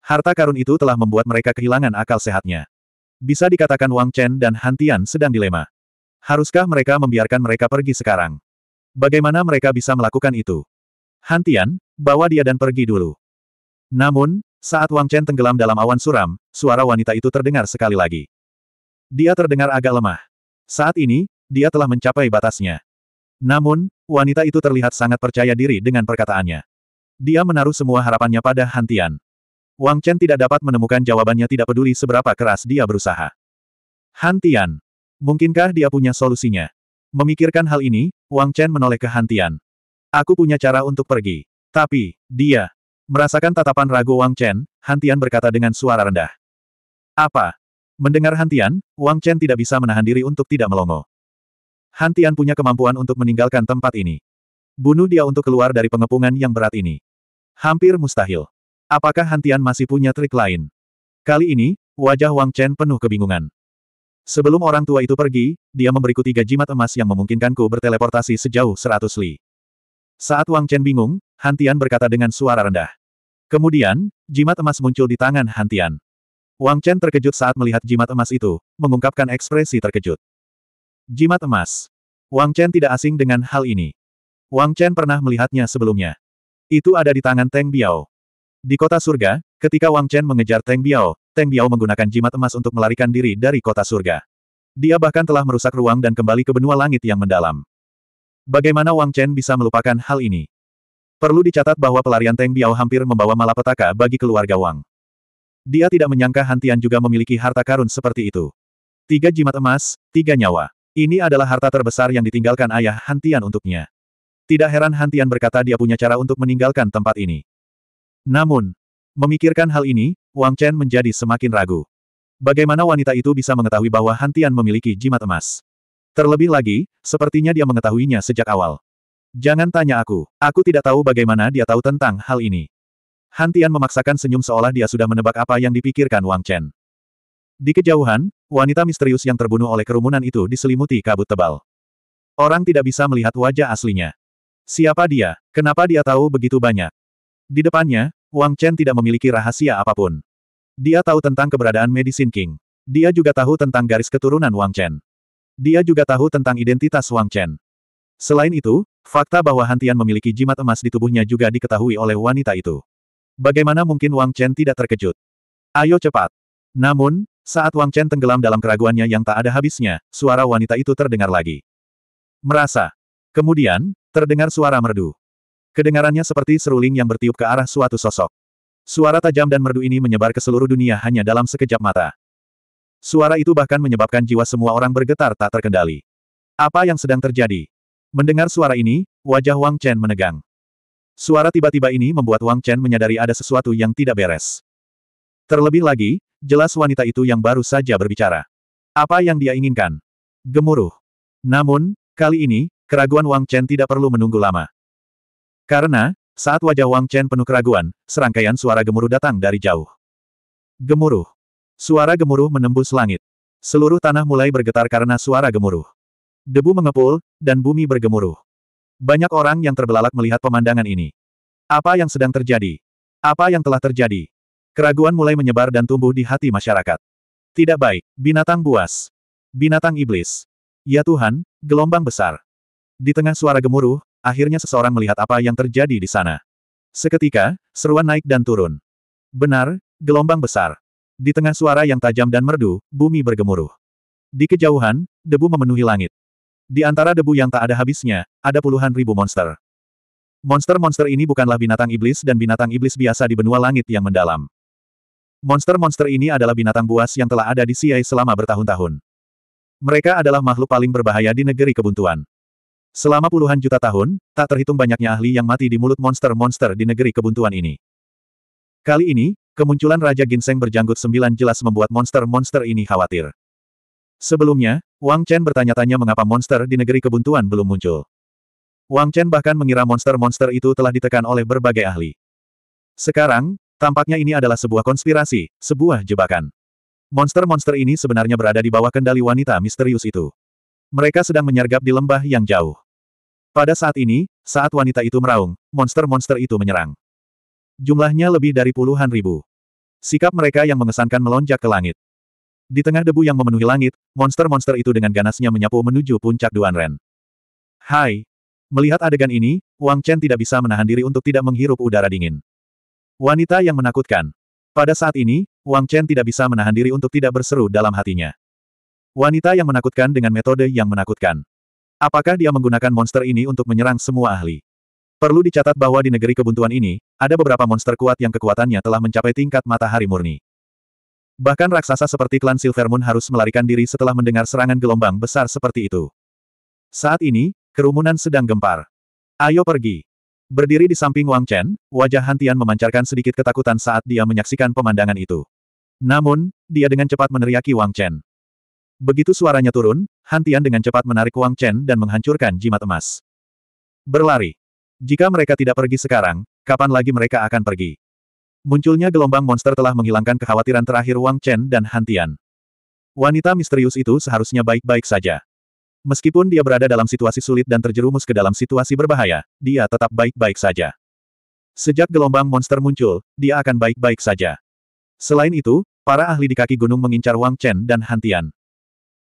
Harta karun itu telah membuat mereka kehilangan akal sehatnya. Bisa dikatakan Wang Chen dan Han Tian sedang dilema. Haruskah mereka membiarkan mereka pergi sekarang? Bagaimana mereka bisa melakukan itu? Han Tian, bawa dia dan pergi dulu. Namun, saat Wang Chen tenggelam dalam awan suram, suara wanita itu terdengar sekali lagi. Dia terdengar agak lemah. Saat ini, dia telah mencapai batasnya. Namun, wanita itu terlihat sangat percaya diri dengan perkataannya. Dia menaruh semua harapannya pada Han Tian. Wang Chen tidak dapat menemukan jawabannya tidak peduli seberapa keras dia berusaha. Hantian, Mungkinkah dia punya solusinya? Memikirkan hal ini, Wang Chen menoleh ke Hantian. Aku punya cara untuk pergi. Tapi, dia. Merasakan tatapan ragu Wang Chen, Hantian berkata dengan suara rendah. Apa? Mendengar Hantian, Wang Chen tidak bisa menahan diri untuk tidak melongo. Hantian punya kemampuan untuk meninggalkan tempat ini. Bunuh dia untuk keluar dari pengepungan yang berat ini. Hampir mustahil. Apakah Hantian masih punya trik lain? Kali ini, wajah Wang Chen penuh kebingungan. Sebelum orang tua itu pergi, dia memberiku tiga jimat emas yang memungkinkanku berteleportasi sejauh seratus li. Saat Wang Chen bingung, Hantian berkata dengan suara rendah. Kemudian, jimat emas muncul di tangan Hantian. Wang Chen terkejut saat melihat jimat emas itu, mengungkapkan ekspresi terkejut. Jimat emas. Wang Chen tidak asing dengan hal ini. Wang Chen pernah melihatnya sebelumnya. Itu ada di tangan Teng Biao. Di kota surga, ketika Wang Chen mengejar Teng Biao, Teng Biao menggunakan jimat emas untuk melarikan diri dari kota surga. Dia bahkan telah merusak ruang dan kembali ke benua langit yang mendalam. Bagaimana Wang Chen bisa melupakan hal ini? Perlu dicatat bahwa pelarian Teng Biao hampir membawa malapetaka bagi keluarga Wang. Dia tidak menyangka Hantian juga memiliki harta karun seperti itu. Tiga jimat emas, tiga nyawa. Ini adalah harta terbesar yang ditinggalkan ayah Hantian untuknya. Tidak heran Hantian berkata dia punya cara untuk meninggalkan tempat ini. Namun, memikirkan hal ini, Wang Chen menjadi semakin ragu. Bagaimana wanita itu bisa mengetahui bahwa Hantian memiliki jimat emas? Terlebih lagi, sepertinya dia mengetahuinya sejak awal. Jangan tanya aku, aku tidak tahu bagaimana dia tahu tentang hal ini. Hantian memaksakan senyum seolah dia sudah menebak apa yang dipikirkan Wang Chen. Di kejauhan, wanita misterius yang terbunuh oleh kerumunan itu diselimuti kabut tebal. Orang tidak bisa melihat wajah aslinya. Siapa dia? Kenapa dia tahu begitu banyak? Di depannya, Wang Chen tidak memiliki rahasia apapun. Dia tahu tentang keberadaan Medicine King. Dia juga tahu tentang garis keturunan Wang Chen. Dia juga tahu tentang identitas Wang Chen. Selain itu, fakta bahwa Hantian memiliki jimat emas di tubuhnya juga diketahui oleh wanita itu. Bagaimana mungkin Wang Chen tidak terkejut? Ayo cepat. Namun, saat Wang Chen tenggelam dalam keraguannya yang tak ada habisnya, suara wanita itu terdengar lagi. Merasa. Kemudian, terdengar suara merdu. Kedengarannya seperti seruling yang bertiup ke arah suatu sosok. Suara tajam dan merdu ini menyebar ke seluruh dunia hanya dalam sekejap mata. Suara itu bahkan menyebabkan jiwa semua orang bergetar tak terkendali. Apa yang sedang terjadi? Mendengar suara ini, wajah Wang Chen menegang. Suara tiba-tiba ini membuat Wang Chen menyadari ada sesuatu yang tidak beres. Terlebih lagi, jelas wanita itu yang baru saja berbicara. Apa yang dia inginkan? Gemuruh. Namun, kali ini, keraguan Wang Chen tidak perlu menunggu lama. Karena, saat wajah Wang Chen penuh keraguan, serangkaian suara gemuruh datang dari jauh. Gemuruh. Suara gemuruh menembus langit. Seluruh tanah mulai bergetar karena suara gemuruh. Debu mengepul, dan bumi bergemuruh. Banyak orang yang terbelalak melihat pemandangan ini. Apa yang sedang terjadi? Apa yang telah terjadi? Keraguan mulai menyebar dan tumbuh di hati masyarakat. Tidak baik, binatang buas. Binatang iblis. Ya Tuhan, gelombang besar. Di tengah suara gemuruh, Akhirnya seseorang melihat apa yang terjadi di sana. Seketika, seruan naik dan turun. Benar, gelombang besar. Di tengah suara yang tajam dan merdu, bumi bergemuruh. Di kejauhan, debu memenuhi langit. Di antara debu yang tak ada habisnya, ada puluhan ribu monster. Monster-monster ini bukanlah binatang iblis dan binatang iblis biasa di benua langit yang mendalam. Monster-monster ini adalah binatang buas yang telah ada di Siai selama bertahun-tahun. Mereka adalah makhluk paling berbahaya di negeri kebuntuan. Selama puluhan juta tahun, tak terhitung banyaknya ahli yang mati di mulut monster-monster di negeri kebuntuan ini. Kali ini, kemunculan Raja Ginseng berjanggut sembilan jelas membuat monster-monster ini khawatir. Sebelumnya, Wang Chen bertanya-tanya mengapa monster di negeri kebuntuan belum muncul. Wang Chen bahkan mengira monster-monster itu telah ditekan oleh berbagai ahli. Sekarang, tampaknya ini adalah sebuah konspirasi, sebuah jebakan. Monster-monster ini sebenarnya berada di bawah kendali wanita misterius itu. Mereka sedang menyergap di lembah yang jauh. Pada saat ini, saat wanita itu meraung, monster-monster itu menyerang. Jumlahnya lebih dari puluhan ribu. Sikap mereka yang mengesankan melonjak ke langit. Di tengah debu yang memenuhi langit, monster-monster itu dengan ganasnya menyapu menuju puncak Duanren. Hai! Melihat adegan ini, Wang Chen tidak bisa menahan diri untuk tidak menghirup udara dingin. Wanita yang menakutkan. Pada saat ini, Wang Chen tidak bisa menahan diri untuk tidak berseru dalam hatinya. Wanita yang menakutkan dengan metode yang menakutkan. Apakah dia menggunakan monster ini untuk menyerang semua ahli? Perlu dicatat bahwa di negeri kebuntuan ini, ada beberapa monster kuat yang kekuatannya telah mencapai tingkat matahari murni. Bahkan raksasa seperti klan Silvermoon harus melarikan diri setelah mendengar serangan gelombang besar seperti itu. Saat ini, kerumunan sedang gempar. Ayo pergi. Berdiri di samping Wang Chen, wajah Hantian memancarkan sedikit ketakutan saat dia menyaksikan pemandangan itu. Namun, dia dengan cepat meneriaki Wang Chen. Begitu suaranya turun, Hantian dengan cepat menarik Wang Chen dan menghancurkan jimat emas. Berlari. Jika mereka tidak pergi sekarang, kapan lagi mereka akan pergi? Munculnya gelombang monster telah menghilangkan kekhawatiran terakhir Wang Chen dan Hantian. Wanita misterius itu seharusnya baik-baik saja. Meskipun dia berada dalam situasi sulit dan terjerumus ke dalam situasi berbahaya, dia tetap baik-baik saja. Sejak gelombang monster muncul, dia akan baik-baik saja. Selain itu, para ahli di kaki gunung mengincar Wang Chen dan Hantian.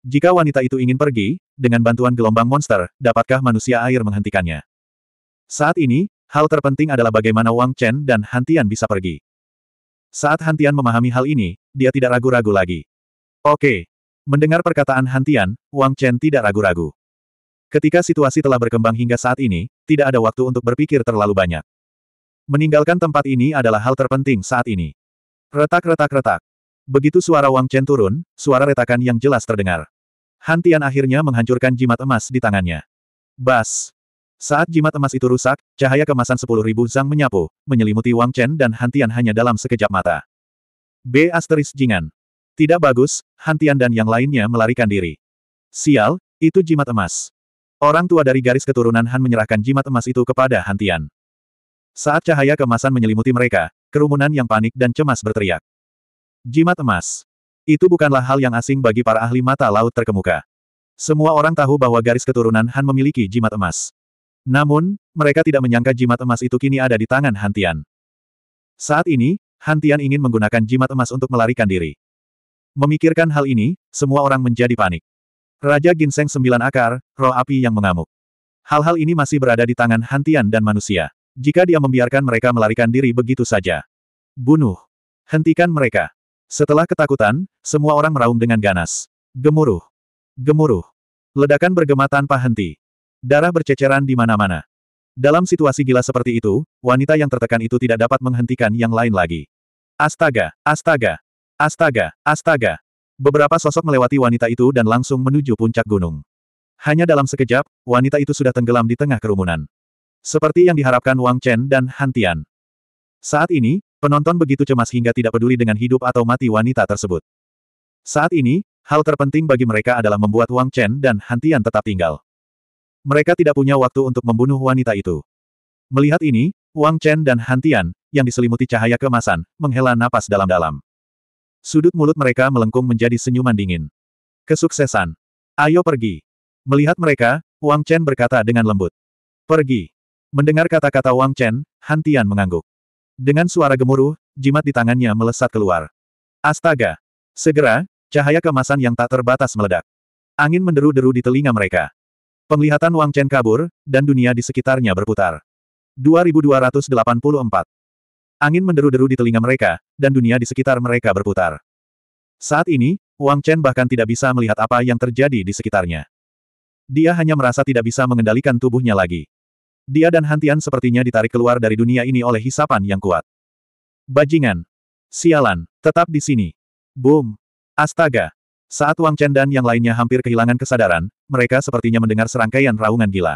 Jika wanita itu ingin pergi, dengan bantuan gelombang monster, dapatkah manusia air menghentikannya? Saat ini, hal terpenting adalah bagaimana Wang Chen dan Hantian bisa pergi. Saat Hantian memahami hal ini, dia tidak ragu-ragu lagi. Oke. Mendengar perkataan Hantian, Wang Chen tidak ragu-ragu. Ketika situasi telah berkembang hingga saat ini, tidak ada waktu untuk berpikir terlalu banyak. Meninggalkan tempat ini adalah hal terpenting saat ini. Retak-retak-retak. Begitu suara Wang Chen turun, suara retakan yang jelas terdengar. Hantian akhirnya menghancurkan jimat emas di tangannya. Bas! Saat jimat emas itu rusak, cahaya kemasan sepuluh ribu zang menyapu, menyelimuti Wang Chen dan Hantian hanya dalam sekejap mata. B. Asteris Jingan. Tidak bagus, Hantian dan yang lainnya melarikan diri. Sial, itu jimat emas. Orang tua dari garis keturunan Han menyerahkan jimat emas itu kepada Hantian. Saat cahaya kemasan menyelimuti mereka, kerumunan yang panik dan cemas berteriak. Jimat emas. Itu bukanlah hal yang asing bagi para ahli mata laut terkemuka. Semua orang tahu bahwa garis keturunan Han memiliki jimat emas. Namun, mereka tidak menyangka jimat emas itu kini ada di tangan Hantian. Saat ini, Hantian ingin menggunakan jimat emas untuk melarikan diri. Memikirkan hal ini, semua orang menjadi panik. Raja Ginseng Sembilan Akar, roh api yang mengamuk. Hal-hal ini masih berada di tangan Hantian dan manusia. Jika dia membiarkan mereka melarikan diri begitu saja. Bunuh. Hentikan mereka. Setelah ketakutan, semua orang meraung dengan ganas. Gemuruh. Gemuruh. Ledakan bergema tanpa henti. Darah berceceran di mana-mana. Dalam situasi gila seperti itu, wanita yang tertekan itu tidak dapat menghentikan yang lain lagi. Astaga, astaga, astaga, astaga. Beberapa sosok melewati wanita itu dan langsung menuju puncak gunung. Hanya dalam sekejap, wanita itu sudah tenggelam di tengah kerumunan. Seperti yang diharapkan Wang Chen dan Hantian. Saat ini, Penonton begitu cemas hingga tidak peduli dengan hidup atau mati wanita tersebut. Saat ini, hal terpenting bagi mereka adalah membuat Wang Chen dan Hantian tetap tinggal. Mereka tidak punya waktu untuk membunuh wanita itu. Melihat ini, Wang Chen dan Hantian yang diselimuti cahaya kemasan, menghela napas dalam-dalam. Sudut mulut mereka melengkung menjadi senyuman dingin. Kesuksesan. Ayo pergi. Melihat mereka, Wang Chen berkata dengan lembut. Pergi. Mendengar kata-kata Wang Chen, Hantian mengangguk. Dengan suara gemuruh, jimat di tangannya melesat keluar. Astaga! Segera, cahaya kemasan yang tak terbatas meledak. Angin menderu-deru di telinga mereka. Penglihatan Wang Chen kabur, dan dunia di sekitarnya berputar. 2284 Angin menderu-deru di telinga mereka, dan dunia di sekitar mereka berputar. Saat ini, Wang Chen bahkan tidak bisa melihat apa yang terjadi di sekitarnya. Dia hanya merasa tidak bisa mengendalikan tubuhnya lagi. Dia dan Hantian sepertinya ditarik keluar dari dunia ini oleh hisapan yang kuat. Bajingan. Sialan. Tetap di sini. Boom. Astaga. Saat Wang Chen dan yang lainnya hampir kehilangan kesadaran, mereka sepertinya mendengar serangkaian raungan gila.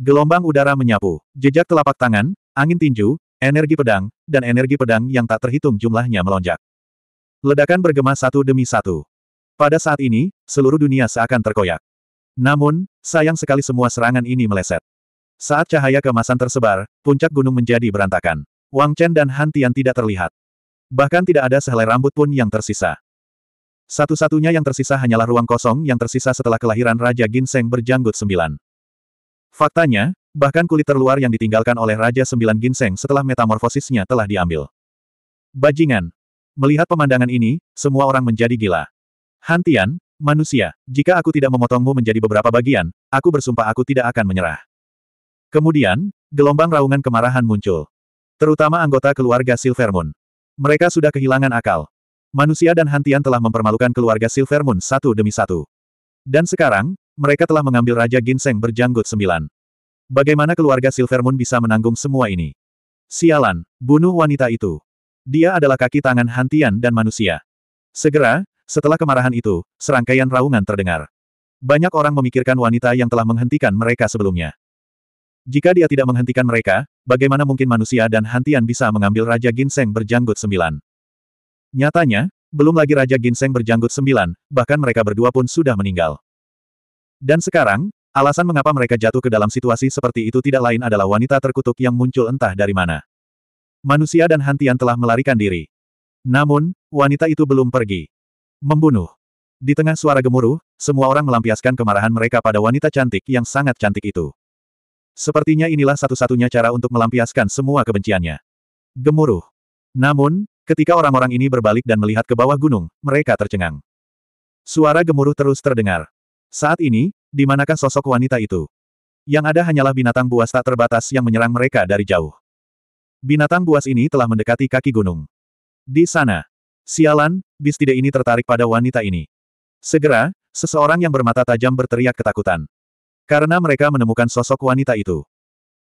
Gelombang udara menyapu, jejak telapak tangan, angin tinju, energi pedang, dan energi pedang yang tak terhitung jumlahnya melonjak. Ledakan bergema satu demi satu. Pada saat ini, seluruh dunia seakan terkoyak. Namun, sayang sekali semua serangan ini meleset. Saat cahaya kemasan tersebar, puncak gunung menjadi berantakan. Wang Chen dan Han Tian tidak terlihat. Bahkan tidak ada sehelai rambut pun yang tersisa. Satu-satunya yang tersisa hanyalah ruang kosong yang tersisa setelah kelahiran Raja Ginseng berjanggut sembilan. Faktanya, bahkan kulit terluar yang ditinggalkan oleh Raja Sembilan Ginseng setelah metamorfosisnya telah diambil. Bajingan. Melihat pemandangan ini, semua orang menjadi gila. Hantian, manusia, jika aku tidak memotongmu menjadi beberapa bagian, aku bersumpah aku tidak akan menyerah. Kemudian, gelombang raungan kemarahan muncul. Terutama anggota keluarga Silvermoon. Mereka sudah kehilangan akal. Manusia dan Hantian telah mempermalukan keluarga Silvermoon satu demi satu. Dan sekarang, mereka telah mengambil Raja Ginseng berjanggut sembilan. Bagaimana keluarga Silvermoon bisa menanggung semua ini? Sialan, bunuh wanita itu. Dia adalah kaki tangan Hantian dan manusia. Segera, setelah kemarahan itu, serangkaian raungan terdengar. Banyak orang memikirkan wanita yang telah menghentikan mereka sebelumnya. Jika dia tidak menghentikan mereka, bagaimana mungkin manusia dan Hantian bisa mengambil Raja Ginseng berjanggut sembilan? Nyatanya, belum lagi Raja Ginseng berjanggut sembilan, bahkan mereka berdua pun sudah meninggal. Dan sekarang, alasan mengapa mereka jatuh ke dalam situasi seperti itu tidak lain adalah wanita terkutuk yang muncul entah dari mana. Manusia dan Hantian telah melarikan diri. Namun, wanita itu belum pergi. Membunuh. Di tengah suara gemuruh, semua orang melampiaskan kemarahan mereka pada wanita cantik yang sangat cantik itu. Sepertinya inilah satu-satunya cara untuk melampiaskan semua kebenciannya. Gemuruh. Namun, ketika orang-orang ini berbalik dan melihat ke bawah gunung, mereka tercengang. Suara gemuruh terus terdengar. Saat ini, di manakah sosok wanita itu? Yang ada hanyalah binatang buas tak terbatas yang menyerang mereka dari jauh. Binatang buas ini telah mendekati kaki gunung. Di sana. Sialan, bis tidak ini tertarik pada wanita ini. Segera, seseorang yang bermata tajam berteriak ketakutan. Karena mereka menemukan sosok wanita itu.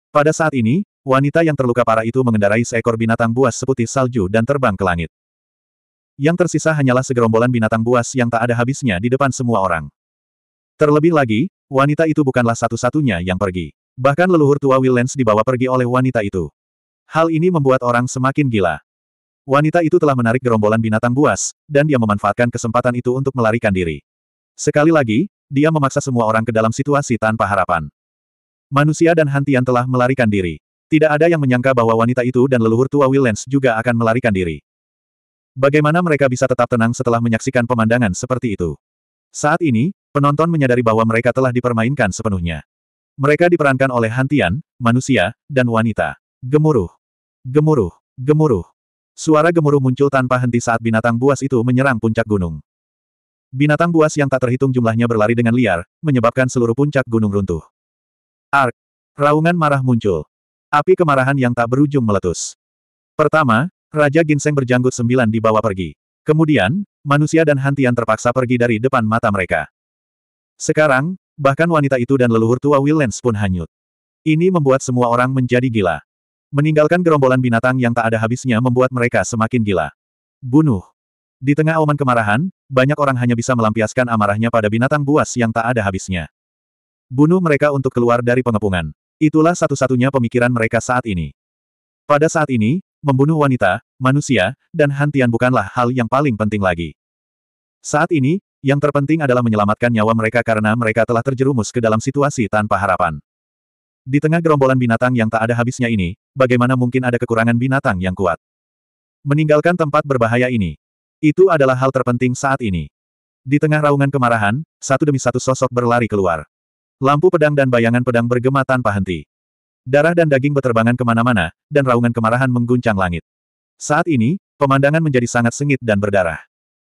Pada saat ini, wanita yang terluka parah itu mengendarai seekor binatang buas seputih salju dan terbang ke langit. Yang tersisa hanyalah segerombolan binatang buas yang tak ada habisnya di depan semua orang. Terlebih lagi, wanita itu bukanlah satu-satunya yang pergi. Bahkan leluhur tua Willens dibawa pergi oleh wanita itu. Hal ini membuat orang semakin gila. Wanita itu telah menarik gerombolan binatang buas, dan dia memanfaatkan kesempatan itu untuk melarikan diri. Sekali lagi, dia memaksa semua orang ke dalam situasi tanpa harapan. Manusia dan Hantian telah melarikan diri. Tidak ada yang menyangka bahwa wanita itu dan leluhur tua Willens juga akan melarikan diri. Bagaimana mereka bisa tetap tenang setelah menyaksikan pemandangan seperti itu? Saat ini, penonton menyadari bahwa mereka telah dipermainkan sepenuhnya. Mereka diperankan oleh Hantian, manusia, dan wanita. Gemuruh. Gemuruh. Gemuruh. Suara gemuruh muncul tanpa henti saat binatang buas itu menyerang puncak gunung. Binatang buas yang tak terhitung jumlahnya berlari dengan liar, menyebabkan seluruh puncak gunung runtuh. Ark. Raungan marah muncul. Api kemarahan yang tak berujung meletus. Pertama, Raja Ginseng berjanggut sembilan dibawa pergi. Kemudian, manusia dan Hantian terpaksa pergi dari depan mata mereka. Sekarang, bahkan wanita itu dan leluhur tua Willens pun hanyut. Ini membuat semua orang menjadi gila. Meninggalkan gerombolan binatang yang tak ada habisnya membuat mereka semakin gila. Bunuh. Di tengah auman kemarahan, banyak orang hanya bisa melampiaskan amarahnya pada binatang buas yang tak ada habisnya. Bunuh mereka untuk keluar dari pengepungan. Itulah satu-satunya pemikiran mereka saat ini. Pada saat ini, membunuh wanita, manusia, dan hantian bukanlah hal yang paling penting lagi. Saat ini, yang terpenting adalah menyelamatkan nyawa mereka karena mereka telah terjerumus ke dalam situasi tanpa harapan. Di tengah gerombolan binatang yang tak ada habisnya ini, bagaimana mungkin ada kekurangan binatang yang kuat? Meninggalkan tempat berbahaya ini, itu adalah hal terpenting saat ini. Di tengah raungan kemarahan, satu demi satu sosok berlari keluar. Lampu pedang dan bayangan pedang bergema tanpa henti. Darah dan daging berterbangan kemana-mana, dan raungan kemarahan mengguncang langit. Saat ini, pemandangan menjadi sangat sengit dan berdarah.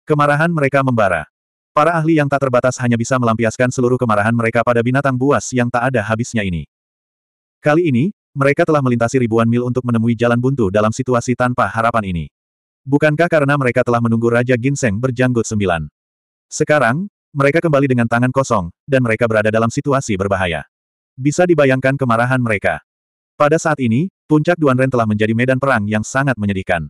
Kemarahan mereka membara. Para ahli yang tak terbatas hanya bisa melampiaskan seluruh kemarahan mereka pada binatang buas yang tak ada habisnya ini. Kali ini, mereka telah melintasi ribuan mil untuk menemui jalan buntu dalam situasi tanpa harapan ini. Bukankah karena mereka telah menunggu Raja Ginseng berjanggut sembilan? Sekarang, mereka kembali dengan tangan kosong, dan mereka berada dalam situasi berbahaya. Bisa dibayangkan kemarahan mereka. Pada saat ini, puncak Duanren telah menjadi medan perang yang sangat menyedihkan.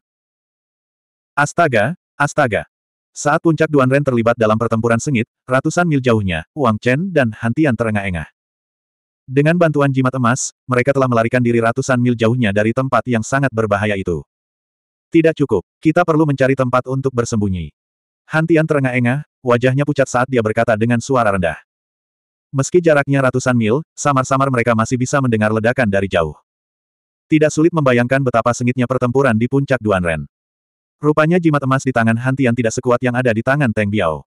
Astaga, astaga. Saat puncak Duanren terlibat dalam pertempuran sengit, ratusan mil jauhnya, Wang Chen dan Hantian terengah-engah. Dengan bantuan jimat emas, mereka telah melarikan diri ratusan mil jauhnya dari tempat yang sangat berbahaya itu. Tidak cukup, kita perlu mencari tempat untuk bersembunyi. Hantian terengah-engah, wajahnya pucat saat dia berkata dengan suara rendah. Meski jaraknya ratusan mil, samar-samar mereka masih bisa mendengar ledakan dari jauh. Tidak sulit membayangkan betapa sengitnya pertempuran di puncak Duanren. Rupanya jimat emas di tangan Hantian tidak sekuat yang ada di tangan Teng Biao.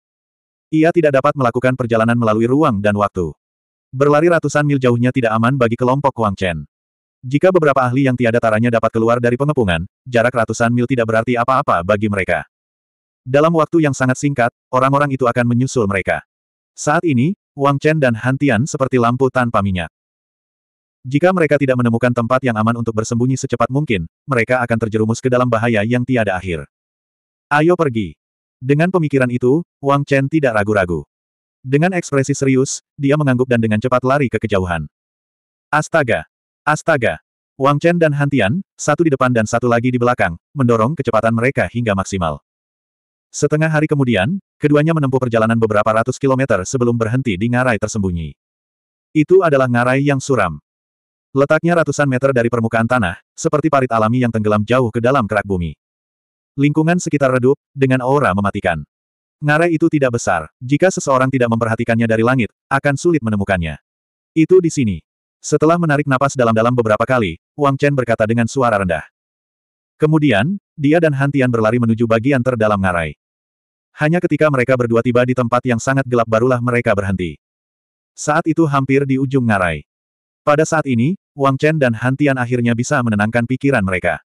Ia tidak dapat melakukan perjalanan melalui ruang dan waktu. Berlari ratusan mil jauhnya tidak aman bagi kelompok Wang Chen. Jika beberapa ahli yang tiada taranya dapat keluar dari pengepungan, jarak ratusan mil tidak berarti apa-apa bagi mereka. Dalam waktu yang sangat singkat, orang-orang itu akan menyusul mereka. Saat ini, Wang Chen dan Han Tian seperti lampu tanpa minyak. Jika mereka tidak menemukan tempat yang aman untuk bersembunyi secepat mungkin, mereka akan terjerumus ke dalam bahaya yang tiada akhir. Ayo pergi. Dengan pemikiran itu, Wang Chen tidak ragu-ragu. Dengan ekspresi serius, dia mengangguk dan dengan cepat lari ke kejauhan. Astaga! Astaga! Wang Chen dan Hantian, satu di depan dan satu lagi di belakang, mendorong kecepatan mereka hingga maksimal. Setengah hari kemudian, keduanya menempuh perjalanan beberapa ratus kilometer sebelum berhenti di ngarai tersembunyi. Itu adalah ngarai yang suram. Letaknya ratusan meter dari permukaan tanah, seperti parit alami yang tenggelam jauh ke dalam kerak bumi. Lingkungan sekitar redup, dengan aura mematikan. Ngarai itu tidak besar, jika seseorang tidak memperhatikannya dari langit, akan sulit menemukannya. Itu di sini. Setelah menarik napas dalam-dalam beberapa kali, Wang Chen berkata dengan suara rendah. Kemudian, dia dan Hantian berlari menuju bagian terdalam ngarai. Hanya ketika mereka berdua tiba di tempat yang sangat gelap barulah mereka berhenti. Saat itu hampir di ujung ngarai. Pada saat ini, Wang Chen dan Hantian akhirnya bisa menenangkan pikiran mereka.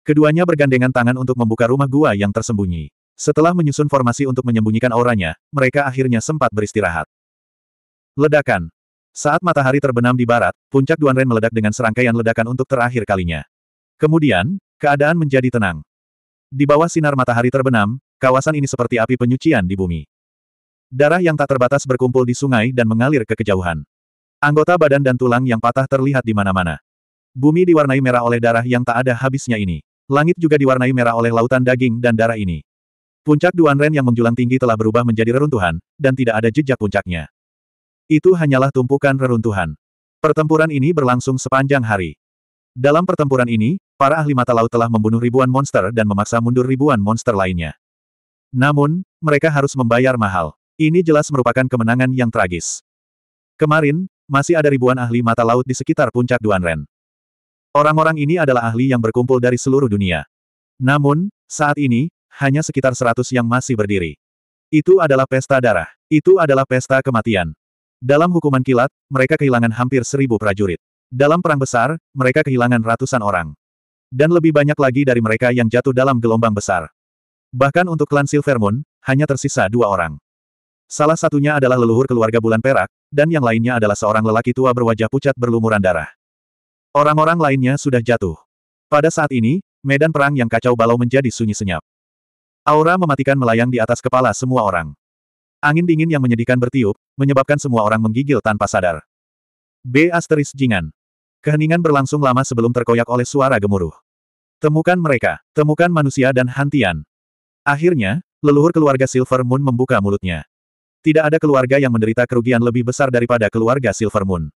Keduanya bergandengan tangan untuk membuka rumah gua yang tersembunyi. Setelah menyusun formasi untuk menyembunyikan auranya, mereka akhirnya sempat beristirahat. Ledakan, saat matahari terbenam di barat, puncak Duanren meledak dengan serangkaian ledakan untuk terakhir kalinya. Kemudian, keadaan menjadi tenang. Di bawah sinar matahari terbenam, kawasan ini seperti api penyucian di bumi. Darah yang tak terbatas berkumpul di sungai dan mengalir ke kejauhan. Anggota badan dan tulang yang patah terlihat di mana-mana. Bumi diwarnai merah oleh darah yang tak ada habisnya ini. Langit juga diwarnai merah oleh lautan daging dan darah ini. Puncak Duanren yang menjulang tinggi telah berubah menjadi reruntuhan, dan tidak ada jejak puncaknya. Itu hanyalah tumpukan reruntuhan. Pertempuran ini berlangsung sepanjang hari. Dalam pertempuran ini, para ahli mata laut telah membunuh ribuan monster dan memaksa mundur ribuan monster lainnya. Namun, mereka harus membayar mahal. Ini jelas merupakan kemenangan yang tragis. Kemarin, masih ada ribuan ahli mata laut di sekitar puncak Duanren. Orang-orang ini adalah ahli yang berkumpul dari seluruh dunia. Namun, saat ini, hanya sekitar seratus yang masih berdiri. Itu adalah pesta darah. Itu adalah pesta kematian. Dalam hukuman kilat, mereka kehilangan hampir seribu prajurit. Dalam perang besar, mereka kehilangan ratusan orang. Dan lebih banyak lagi dari mereka yang jatuh dalam gelombang besar. Bahkan untuk klan Silvermoon, hanya tersisa dua orang. Salah satunya adalah leluhur keluarga bulan perak, dan yang lainnya adalah seorang lelaki tua berwajah pucat berlumuran darah. Orang-orang lainnya sudah jatuh. Pada saat ini, medan perang yang kacau balau menjadi sunyi senyap. Aura mematikan melayang di atas kepala semua orang. Angin dingin yang menyedihkan bertiup, menyebabkan semua orang menggigil tanpa sadar. B. Asteris Jingan. Keheningan berlangsung lama sebelum terkoyak oleh suara gemuruh. Temukan mereka, temukan manusia dan hantian. Akhirnya, leluhur keluarga Silver Moon membuka mulutnya. Tidak ada keluarga yang menderita kerugian lebih besar daripada keluarga Silver Moon.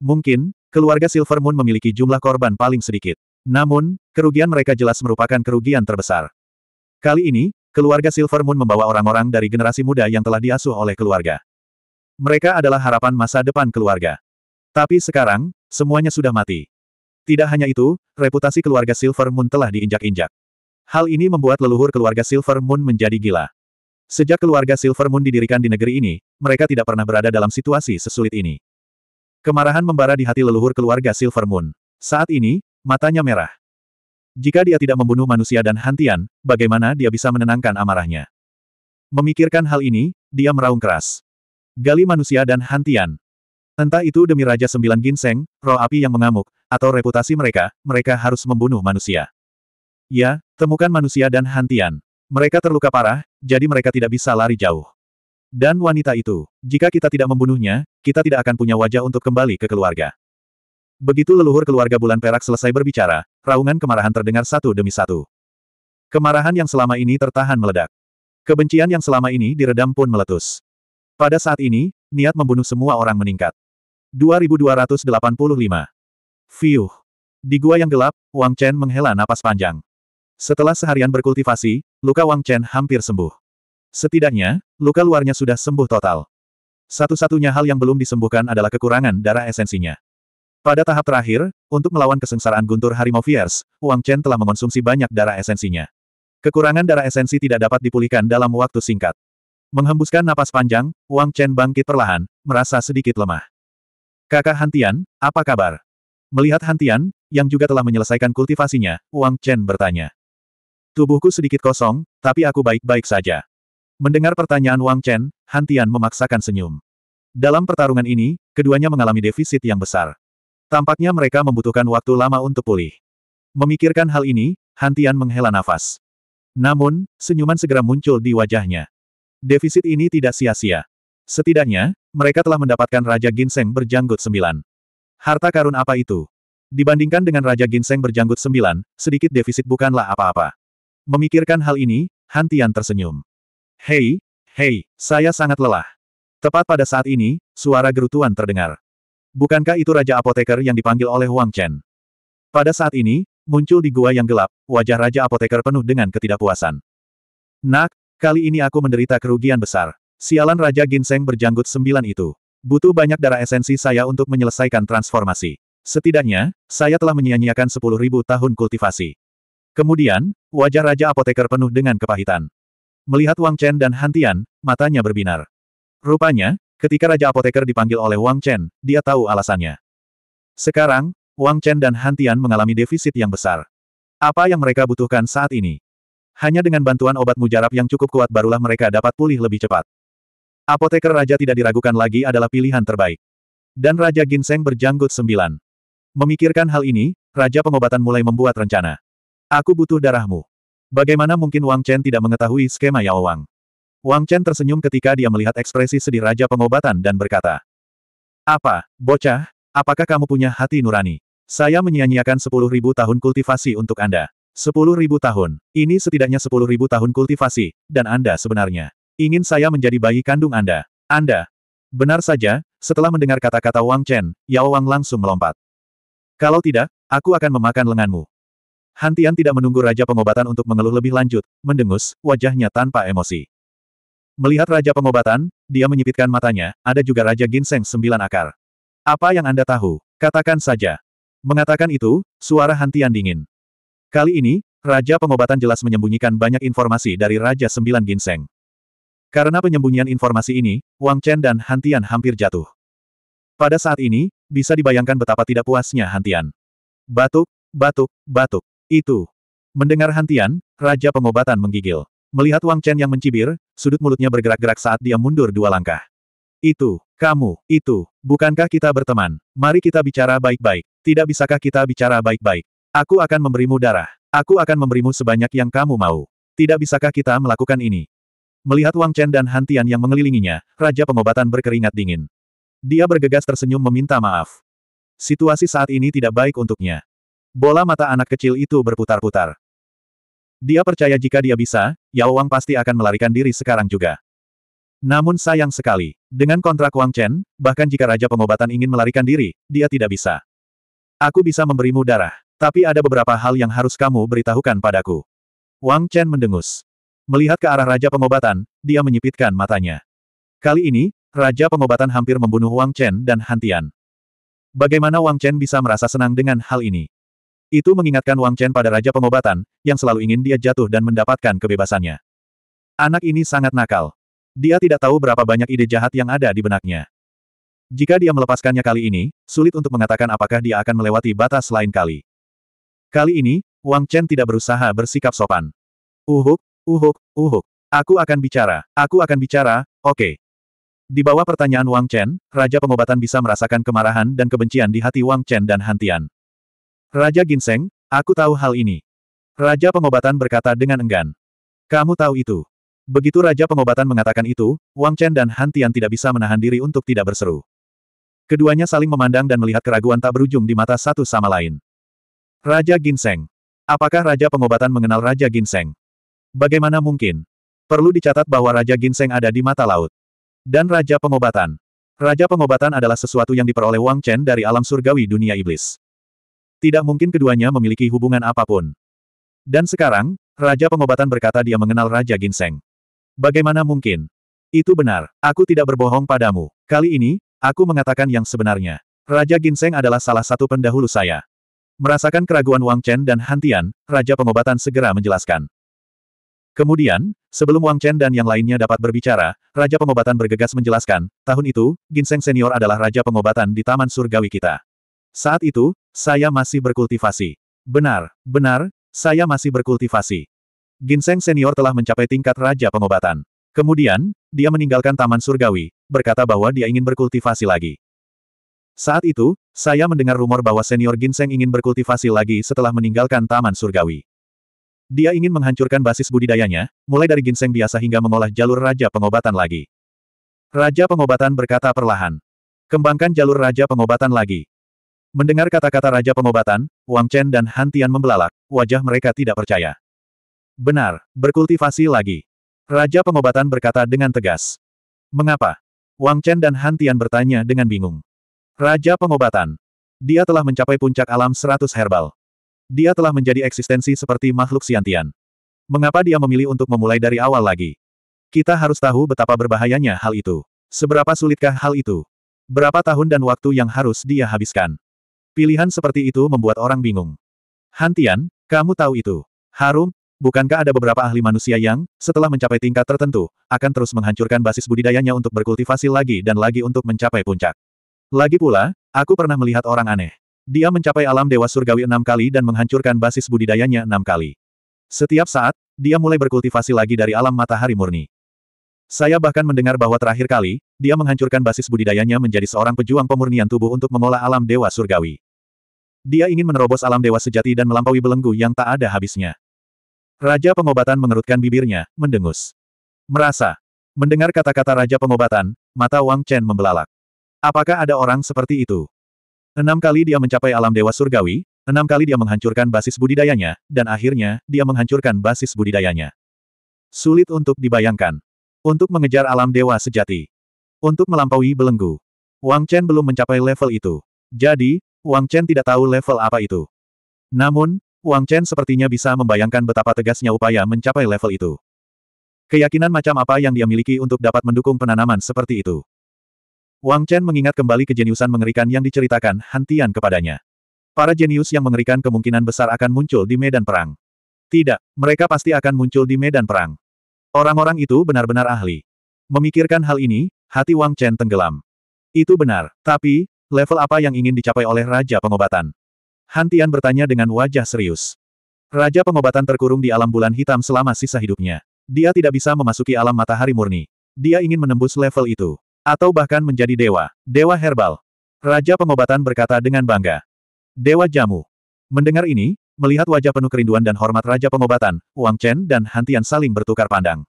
Mungkin, keluarga Silver Moon memiliki jumlah korban paling sedikit. Namun, kerugian mereka jelas merupakan kerugian terbesar. Kali ini, Keluarga Silver Moon membawa orang-orang dari generasi muda yang telah diasuh oleh keluarga. Mereka adalah harapan masa depan keluarga. Tapi sekarang, semuanya sudah mati. Tidak hanya itu, reputasi keluarga Silver Moon telah diinjak-injak. Hal ini membuat leluhur keluarga Silver Moon menjadi gila. Sejak keluarga Silver Moon didirikan di negeri ini, mereka tidak pernah berada dalam situasi sesulit ini. Kemarahan membara di hati leluhur keluarga Silver Moon. Saat ini, matanya merah. Jika dia tidak membunuh manusia dan Hantian, bagaimana dia bisa menenangkan amarahnya? Memikirkan hal ini, dia meraung keras. Gali manusia dan Hantian. Entah itu demi Raja Sembilan Ginseng, roh api yang mengamuk, atau reputasi mereka, mereka harus membunuh manusia. Ya, temukan manusia dan Hantian. Mereka terluka parah, jadi mereka tidak bisa lari jauh. Dan wanita itu, jika kita tidak membunuhnya, kita tidak akan punya wajah untuk kembali ke keluarga. Begitu leluhur keluarga bulan perak selesai berbicara, raungan kemarahan terdengar satu demi satu. Kemarahan yang selama ini tertahan meledak. Kebencian yang selama ini diredam pun meletus. Pada saat ini, niat membunuh semua orang meningkat. 2285. Fiuh. Di gua yang gelap, Wang Chen menghela napas panjang. Setelah seharian berkultivasi, luka Wang Chen hampir sembuh. Setidaknya, luka luarnya sudah sembuh total. Satu-satunya hal yang belum disembuhkan adalah kekurangan darah esensinya. Pada tahap terakhir, untuk melawan kesengsaraan guntur harimau Fierce, Wang Chen telah mengonsumsi banyak darah esensinya. Kekurangan darah esensi tidak dapat dipulihkan dalam waktu singkat. Menghembuskan napas panjang, Wang Chen bangkit perlahan, merasa sedikit lemah. Kakak Hantian, apa kabar? Melihat Hantian, yang juga telah menyelesaikan kultivasinya, Wang Chen bertanya. Tubuhku sedikit kosong, tapi aku baik-baik saja. Mendengar pertanyaan Wang Chen, Hantian memaksakan senyum. Dalam pertarungan ini, keduanya mengalami defisit yang besar. Tampaknya mereka membutuhkan waktu lama untuk pulih. Memikirkan hal ini, Hantian menghela nafas. Namun, senyuman segera muncul di wajahnya. Defisit ini tidak sia-sia. Setidaknya, mereka telah mendapatkan Raja Ginseng berjanggut sembilan. Harta karun apa itu? Dibandingkan dengan Raja Ginseng berjanggut sembilan, sedikit defisit bukanlah apa-apa. Memikirkan hal ini, Hantian tersenyum. Hei, hei, saya sangat lelah. Tepat pada saat ini, suara gerutuan terdengar. Bukankah itu Raja Apoteker yang dipanggil oleh Wang Chen? Pada saat ini, muncul di gua yang gelap, wajah Raja Apoteker penuh dengan ketidakpuasan. Nak, kali ini aku menderita kerugian besar. Sialan Raja Ginseng berjanggut sembilan itu. Butuh banyak darah esensi saya untuk menyelesaikan transformasi. Setidaknya, saya telah menyia-nyiakan sepuluh ribu tahun kultivasi. Kemudian, wajah Raja Apoteker penuh dengan kepahitan. Melihat Wang Chen dan Hantian, matanya berbinar. Rupanya, Ketika Raja Apoteker dipanggil oleh Wang Chen, dia tahu alasannya. Sekarang, Wang Chen dan Han Tian mengalami defisit yang besar. Apa yang mereka butuhkan saat ini? Hanya dengan bantuan obat mujarab yang cukup kuat barulah mereka dapat pulih lebih cepat. Apoteker Raja tidak diragukan lagi adalah pilihan terbaik. Dan Raja Ginseng berjanggut sembilan. Memikirkan hal ini, Raja Pengobatan mulai membuat rencana. Aku butuh darahmu. Bagaimana mungkin Wang Chen tidak mengetahui skema Yao Wang? Wang Chen tersenyum ketika dia melihat ekspresi sedih Raja Pengobatan dan berkata, Apa, bocah, apakah kamu punya hati nurani? Saya menyia-nyiakan sepuluh ribu tahun kultivasi untuk Anda. Sepuluh ribu tahun, ini setidaknya sepuluh ribu tahun kultivasi, dan Anda sebenarnya. Ingin saya menjadi bayi kandung Anda. Anda. Benar saja, setelah mendengar kata-kata Wang Chen, Yao Wang langsung melompat. Kalau tidak, aku akan memakan lenganmu. Hantian tidak menunggu Raja Pengobatan untuk mengeluh lebih lanjut, mendengus, wajahnya tanpa emosi. Melihat Raja Pengobatan, dia menyipitkan matanya, ada juga Raja Ginseng sembilan akar. Apa yang Anda tahu? Katakan saja. Mengatakan itu, suara hantian dingin. Kali ini, Raja Pengobatan jelas menyembunyikan banyak informasi dari Raja Sembilan Ginseng. Karena penyembunyian informasi ini, Wang Chen dan Hantian hampir jatuh. Pada saat ini, bisa dibayangkan betapa tidak puasnya Hantian. Batuk, batuk, batuk, itu. Mendengar Hantian, Raja Pengobatan menggigil. Melihat Wang Chen yang mencibir, sudut mulutnya bergerak-gerak saat dia mundur dua langkah. Itu, kamu, itu, bukankah kita berteman? Mari kita bicara baik-baik. Tidak bisakah kita bicara baik-baik? Aku akan memberimu darah. Aku akan memberimu sebanyak yang kamu mau. Tidak bisakah kita melakukan ini? Melihat Wang Chen dan hantian yang mengelilinginya, Raja Pengobatan berkeringat dingin. Dia bergegas tersenyum meminta maaf. Situasi saat ini tidak baik untuknya. Bola mata anak kecil itu berputar-putar. Dia percaya jika dia bisa, Yao Wang pasti akan melarikan diri sekarang juga. Namun sayang sekali, dengan kontrak Wang Chen, bahkan jika Raja Pengobatan ingin melarikan diri, dia tidak bisa. Aku bisa memberimu darah, tapi ada beberapa hal yang harus kamu beritahukan padaku. Wang Chen mendengus. Melihat ke arah Raja Pengobatan, dia menyipitkan matanya. Kali ini, Raja Pengobatan hampir membunuh Wang Chen dan Hantian. Bagaimana Wang Chen bisa merasa senang dengan hal ini? Itu mengingatkan Wang Chen pada Raja Pengobatan, yang selalu ingin dia jatuh dan mendapatkan kebebasannya. Anak ini sangat nakal. Dia tidak tahu berapa banyak ide jahat yang ada di benaknya. Jika dia melepaskannya kali ini, sulit untuk mengatakan apakah dia akan melewati batas lain kali. Kali ini, Wang Chen tidak berusaha bersikap sopan. Uhuk, uhuk, uhuk. Aku akan bicara, aku akan bicara, oke. Okay. Di bawah pertanyaan Wang Chen, Raja Pengobatan bisa merasakan kemarahan dan kebencian di hati Wang Chen dan Hantian. Raja Ginseng, aku tahu hal ini. Raja pengobatan berkata dengan enggan. Kamu tahu itu. Begitu Raja pengobatan mengatakan itu, Wang Chen dan Han Tian tidak bisa menahan diri untuk tidak berseru. Keduanya saling memandang dan melihat keraguan tak berujung di mata satu sama lain. Raja Ginseng. Apakah Raja Pengobatan mengenal Raja Ginseng? Bagaimana mungkin? Perlu dicatat bahwa Raja Ginseng ada di mata laut. Dan Raja Pengobatan. Raja Pengobatan adalah sesuatu yang diperoleh Wang Chen dari alam surgawi dunia iblis. Tidak mungkin keduanya memiliki hubungan apapun. Dan sekarang, Raja Pengobatan berkata dia mengenal Raja Ginseng. Bagaimana mungkin? Itu benar, aku tidak berbohong padamu. Kali ini, aku mengatakan yang sebenarnya. Raja Ginseng adalah salah satu pendahulu saya. Merasakan keraguan Wang Chen dan hantian, Raja Pengobatan segera menjelaskan. Kemudian, sebelum Wang Chen dan yang lainnya dapat berbicara, Raja Pengobatan bergegas menjelaskan, tahun itu, Ginseng Senior adalah Raja Pengobatan di Taman Surgawi kita. Saat itu, saya masih berkultivasi. Benar, benar, saya masih berkultivasi. Ginseng senior telah mencapai tingkat raja pengobatan. Kemudian, dia meninggalkan Taman Surgawi, berkata bahwa dia ingin berkultivasi lagi. Saat itu, saya mendengar rumor bahwa senior ginseng ingin berkultivasi lagi setelah meninggalkan Taman Surgawi. Dia ingin menghancurkan basis budidayanya, mulai dari ginseng biasa hingga mengolah jalur raja pengobatan lagi. Raja pengobatan berkata perlahan. Kembangkan jalur raja pengobatan lagi. Mendengar kata-kata Raja Pengobatan, Wang Chen dan Han Tian membelalak, wajah mereka tidak percaya. Benar, berkultivasi lagi. Raja Pengobatan berkata dengan tegas. Mengapa? Wang Chen dan Han Tian bertanya dengan bingung. Raja Pengobatan. Dia telah mencapai puncak alam seratus herbal. Dia telah menjadi eksistensi seperti makhluk siantian. Mengapa dia memilih untuk memulai dari awal lagi? Kita harus tahu betapa berbahayanya hal itu. Seberapa sulitkah hal itu? Berapa tahun dan waktu yang harus dia habiskan? Pilihan seperti itu membuat orang bingung. Hantian, kamu tahu itu. Harum, bukankah ada beberapa ahli manusia yang, setelah mencapai tingkat tertentu, akan terus menghancurkan basis budidayanya untuk berkultivasi lagi dan lagi untuk mencapai puncak. Lagi pula, aku pernah melihat orang aneh. Dia mencapai alam dewa surgawi enam kali dan menghancurkan basis budidayanya enam kali. Setiap saat, dia mulai berkultivasi lagi dari alam matahari murni. Saya bahkan mendengar bahwa terakhir kali, dia menghancurkan basis budidayanya menjadi seorang pejuang pemurnian tubuh untuk mengolah alam dewa surgawi. Dia ingin menerobos alam dewa sejati dan melampaui belenggu yang tak ada habisnya. Raja pengobatan mengerutkan bibirnya, mendengus. Merasa. Mendengar kata-kata Raja pengobatan, mata Wang Chen membelalak. Apakah ada orang seperti itu? Enam kali dia mencapai alam dewa surgawi, enam kali dia menghancurkan basis budidayanya, dan akhirnya, dia menghancurkan basis budidayanya. Sulit untuk dibayangkan. Untuk mengejar alam dewa sejati. Untuk melampaui belenggu. Wang Chen belum mencapai level itu. Jadi, Wang Chen tidak tahu level apa itu. Namun, Wang Chen sepertinya bisa membayangkan betapa tegasnya upaya mencapai level itu. Keyakinan macam apa yang dia miliki untuk dapat mendukung penanaman seperti itu. Wang Chen mengingat kembali kejeniusan mengerikan yang diceritakan Hantian kepadanya. Para jenius yang mengerikan kemungkinan besar akan muncul di medan perang. Tidak, mereka pasti akan muncul di medan perang. Orang-orang itu benar-benar ahli. Memikirkan hal ini, hati Wang Chen tenggelam. Itu benar, tapi, Level apa yang ingin dicapai oleh Raja Pengobatan? Hantian bertanya dengan wajah serius. Raja Pengobatan terkurung di alam bulan hitam selama sisa hidupnya. Dia tidak bisa memasuki alam matahari murni. Dia ingin menembus level itu. Atau bahkan menjadi dewa. Dewa herbal. Raja Pengobatan berkata dengan bangga. Dewa jamu. Mendengar ini, melihat wajah penuh kerinduan dan hormat Raja Pengobatan, Wang Chen dan Hantian saling bertukar pandang.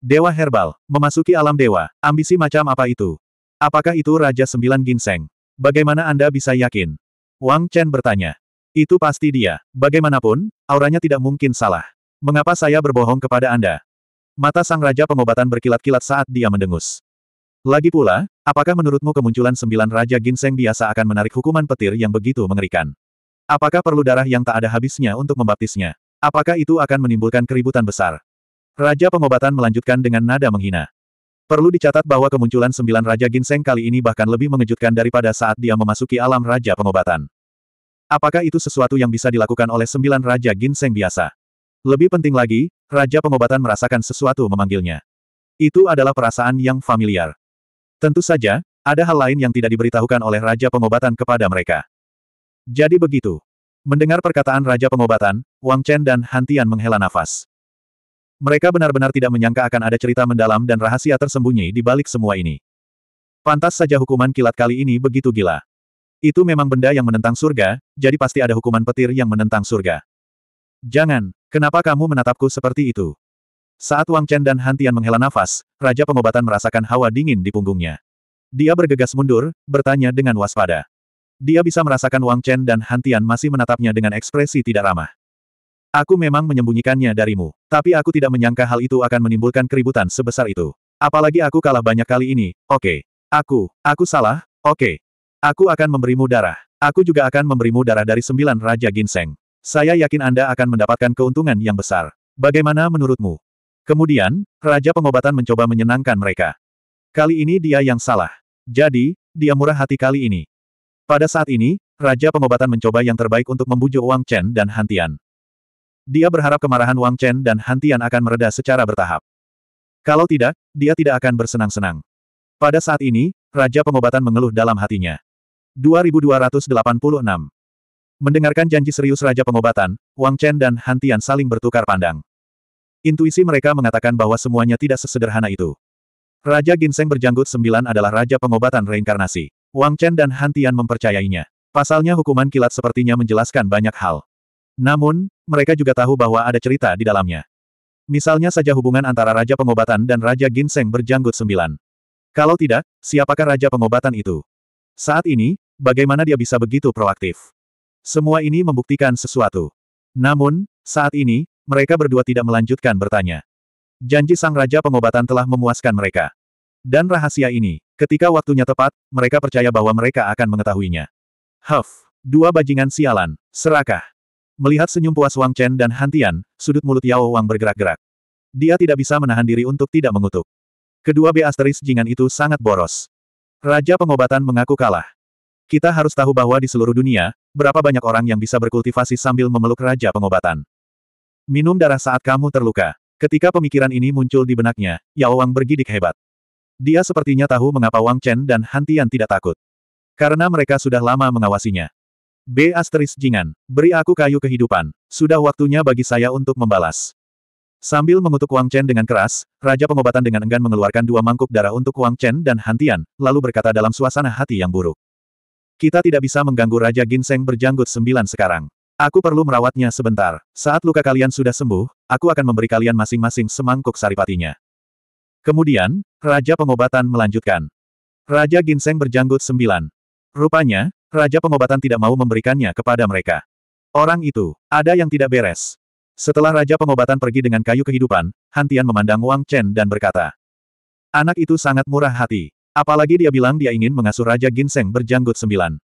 Dewa herbal, memasuki alam dewa, ambisi macam apa itu? Apakah itu Raja Sembilan Ginseng? Bagaimana Anda bisa yakin? Wang Chen bertanya. Itu pasti dia. Bagaimanapun, auranya tidak mungkin salah. Mengapa saya berbohong kepada Anda? Mata sang Raja pengobatan berkilat-kilat saat dia mendengus. Lagi pula, apakah menurutmu kemunculan sembilan Raja Ginseng biasa akan menarik hukuman petir yang begitu mengerikan? Apakah perlu darah yang tak ada habisnya untuk membaptisnya? Apakah itu akan menimbulkan keributan besar? Raja pengobatan melanjutkan dengan nada menghina. Perlu dicatat bahwa kemunculan sembilan Raja Ginseng kali ini bahkan lebih mengejutkan daripada saat dia memasuki alam Raja Pengobatan. Apakah itu sesuatu yang bisa dilakukan oleh sembilan Raja Ginseng biasa? Lebih penting lagi, Raja Pengobatan merasakan sesuatu memanggilnya. Itu adalah perasaan yang familiar. Tentu saja, ada hal lain yang tidak diberitahukan oleh Raja Pengobatan kepada mereka. Jadi begitu. Mendengar perkataan Raja Pengobatan, Wang Chen dan Hantian menghela nafas. Mereka benar-benar tidak menyangka akan ada cerita mendalam dan rahasia tersembunyi di balik semua ini. Pantas saja hukuman kilat kali ini begitu gila. Itu memang benda yang menentang surga, jadi pasti ada hukuman petir yang menentang surga. Jangan, kenapa kamu menatapku seperti itu? Saat Wang Chen dan Hantian menghela nafas, Raja Pengobatan merasakan hawa dingin di punggungnya. Dia bergegas mundur, bertanya dengan waspada. Dia bisa merasakan Wang Chen dan Hantian masih menatapnya dengan ekspresi tidak ramah. Aku memang menyembunyikannya darimu. Tapi aku tidak menyangka hal itu akan menimbulkan keributan sebesar itu. Apalagi aku kalah banyak kali ini, oke. Okay. Aku, aku salah, oke. Okay. Aku akan memberimu darah. Aku juga akan memberimu darah dari sembilan Raja Ginseng. Saya yakin Anda akan mendapatkan keuntungan yang besar. Bagaimana menurutmu? Kemudian, Raja Pengobatan mencoba menyenangkan mereka. Kali ini dia yang salah. Jadi, dia murah hati kali ini. Pada saat ini, Raja Pengobatan mencoba yang terbaik untuk membujuk Wang Chen dan Hantian. Dia berharap kemarahan Wang Chen dan Hantian akan mereda secara bertahap. Kalau tidak, dia tidak akan bersenang-senang. Pada saat ini, Raja Pengobatan mengeluh dalam hatinya. 2286 Mendengarkan janji serius Raja Pengobatan, Wang Chen dan Hantian saling bertukar pandang. Intuisi mereka mengatakan bahwa semuanya tidak sesederhana itu. Raja Ginseng berjanggut sembilan adalah Raja Pengobatan Reinkarnasi. Wang Chen dan Hantian mempercayainya. Pasalnya hukuman kilat sepertinya menjelaskan banyak hal. Namun, mereka juga tahu bahwa ada cerita di dalamnya. Misalnya saja hubungan antara Raja Pengobatan dan Raja Ginseng berjanggut sembilan. Kalau tidak, siapakah Raja Pengobatan itu? Saat ini, bagaimana dia bisa begitu proaktif? Semua ini membuktikan sesuatu. Namun, saat ini, mereka berdua tidak melanjutkan bertanya. Janji sang Raja Pengobatan telah memuaskan mereka. Dan rahasia ini, ketika waktunya tepat, mereka percaya bahwa mereka akan mengetahuinya. Huff, dua bajingan sialan, serakah. Melihat senyum puas Wang Chen dan Hantian, sudut mulut Yao Wang bergerak-gerak. Dia tidak bisa menahan diri untuk tidak mengutuk. Kedua B asteris jingan itu sangat boros. Raja pengobatan mengaku kalah. Kita harus tahu bahwa di seluruh dunia, berapa banyak orang yang bisa berkultivasi sambil memeluk raja pengobatan. Minum darah saat kamu terluka. Ketika pemikiran ini muncul di benaknya, Yao Wang bergidik hebat. Dia sepertinya tahu mengapa Wang Chen dan Hantian tidak takut. Karena mereka sudah lama mengawasinya. B asteris Jingan, beri aku kayu kehidupan, sudah waktunya bagi saya untuk membalas. Sambil mengutuk Wang Chen dengan keras, Raja Pengobatan dengan enggan mengeluarkan dua mangkuk darah untuk Wang Chen dan Hantian, lalu berkata dalam suasana hati yang buruk. Kita tidak bisa mengganggu Raja Ginseng berjanggut sembilan sekarang. Aku perlu merawatnya sebentar. Saat luka kalian sudah sembuh, aku akan memberi kalian masing-masing semangkuk saripatinya. Kemudian, Raja Pengobatan melanjutkan. Raja Ginseng berjanggut sembilan. Rupanya, Raja Pengobatan tidak mau memberikannya kepada mereka. Orang itu, ada yang tidak beres. Setelah Raja Pengobatan pergi dengan kayu kehidupan, Hantian memandang Wang Chen dan berkata, Anak itu sangat murah hati. Apalagi dia bilang dia ingin mengasuh Raja Ginseng berjanggut sembilan.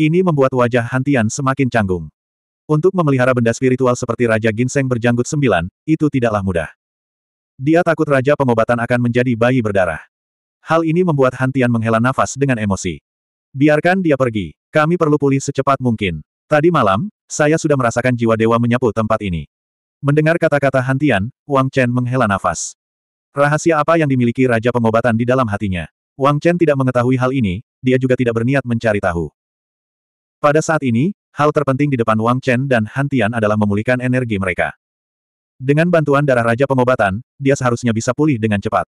Ini membuat wajah Hantian semakin canggung. Untuk memelihara benda spiritual seperti Raja Ginseng berjanggut sembilan, itu tidaklah mudah. Dia takut Raja Pengobatan akan menjadi bayi berdarah. Hal ini membuat Hantian menghela nafas dengan emosi. Biarkan dia pergi. Kami perlu pulih secepat mungkin. Tadi malam, saya sudah merasakan jiwa dewa menyapu tempat ini. Mendengar kata-kata Hantian, Wang Chen menghela nafas. Rahasia apa yang dimiliki Raja Pengobatan di dalam hatinya? Wang Chen tidak mengetahui hal ini, dia juga tidak berniat mencari tahu. Pada saat ini, hal terpenting di depan Wang Chen dan Hantian adalah memulihkan energi mereka. Dengan bantuan darah Raja Pengobatan, dia seharusnya bisa pulih dengan cepat.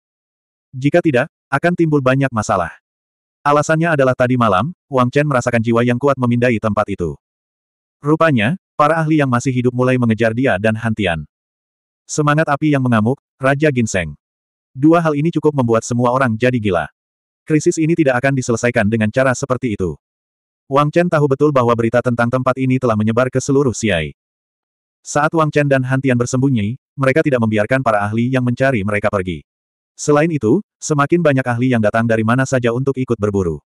Jika tidak, akan timbul banyak masalah. Alasannya adalah tadi malam, Wang Chen merasakan jiwa yang kuat memindai tempat itu. Rupanya, para ahli yang masih hidup mulai mengejar dia dan Hantian. Semangat api yang mengamuk, Raja Ginseng. Dua hal ini cukup membuat semua orang jadi gila. Krisis ini tidak akan diselesaikan dengan cara seperti itu. Wang Chen tahu betul bahwa berita tentang tempat ini telah menyebar ke seluruh Xiai. Saat Wang Chen dan Hantian bersembunyi, mereka tidak membiarkan para ahli yang mencari mereka pergi. Selain itu, semakin banyak ahli yang datang dari mana saja untuk ikut berburu.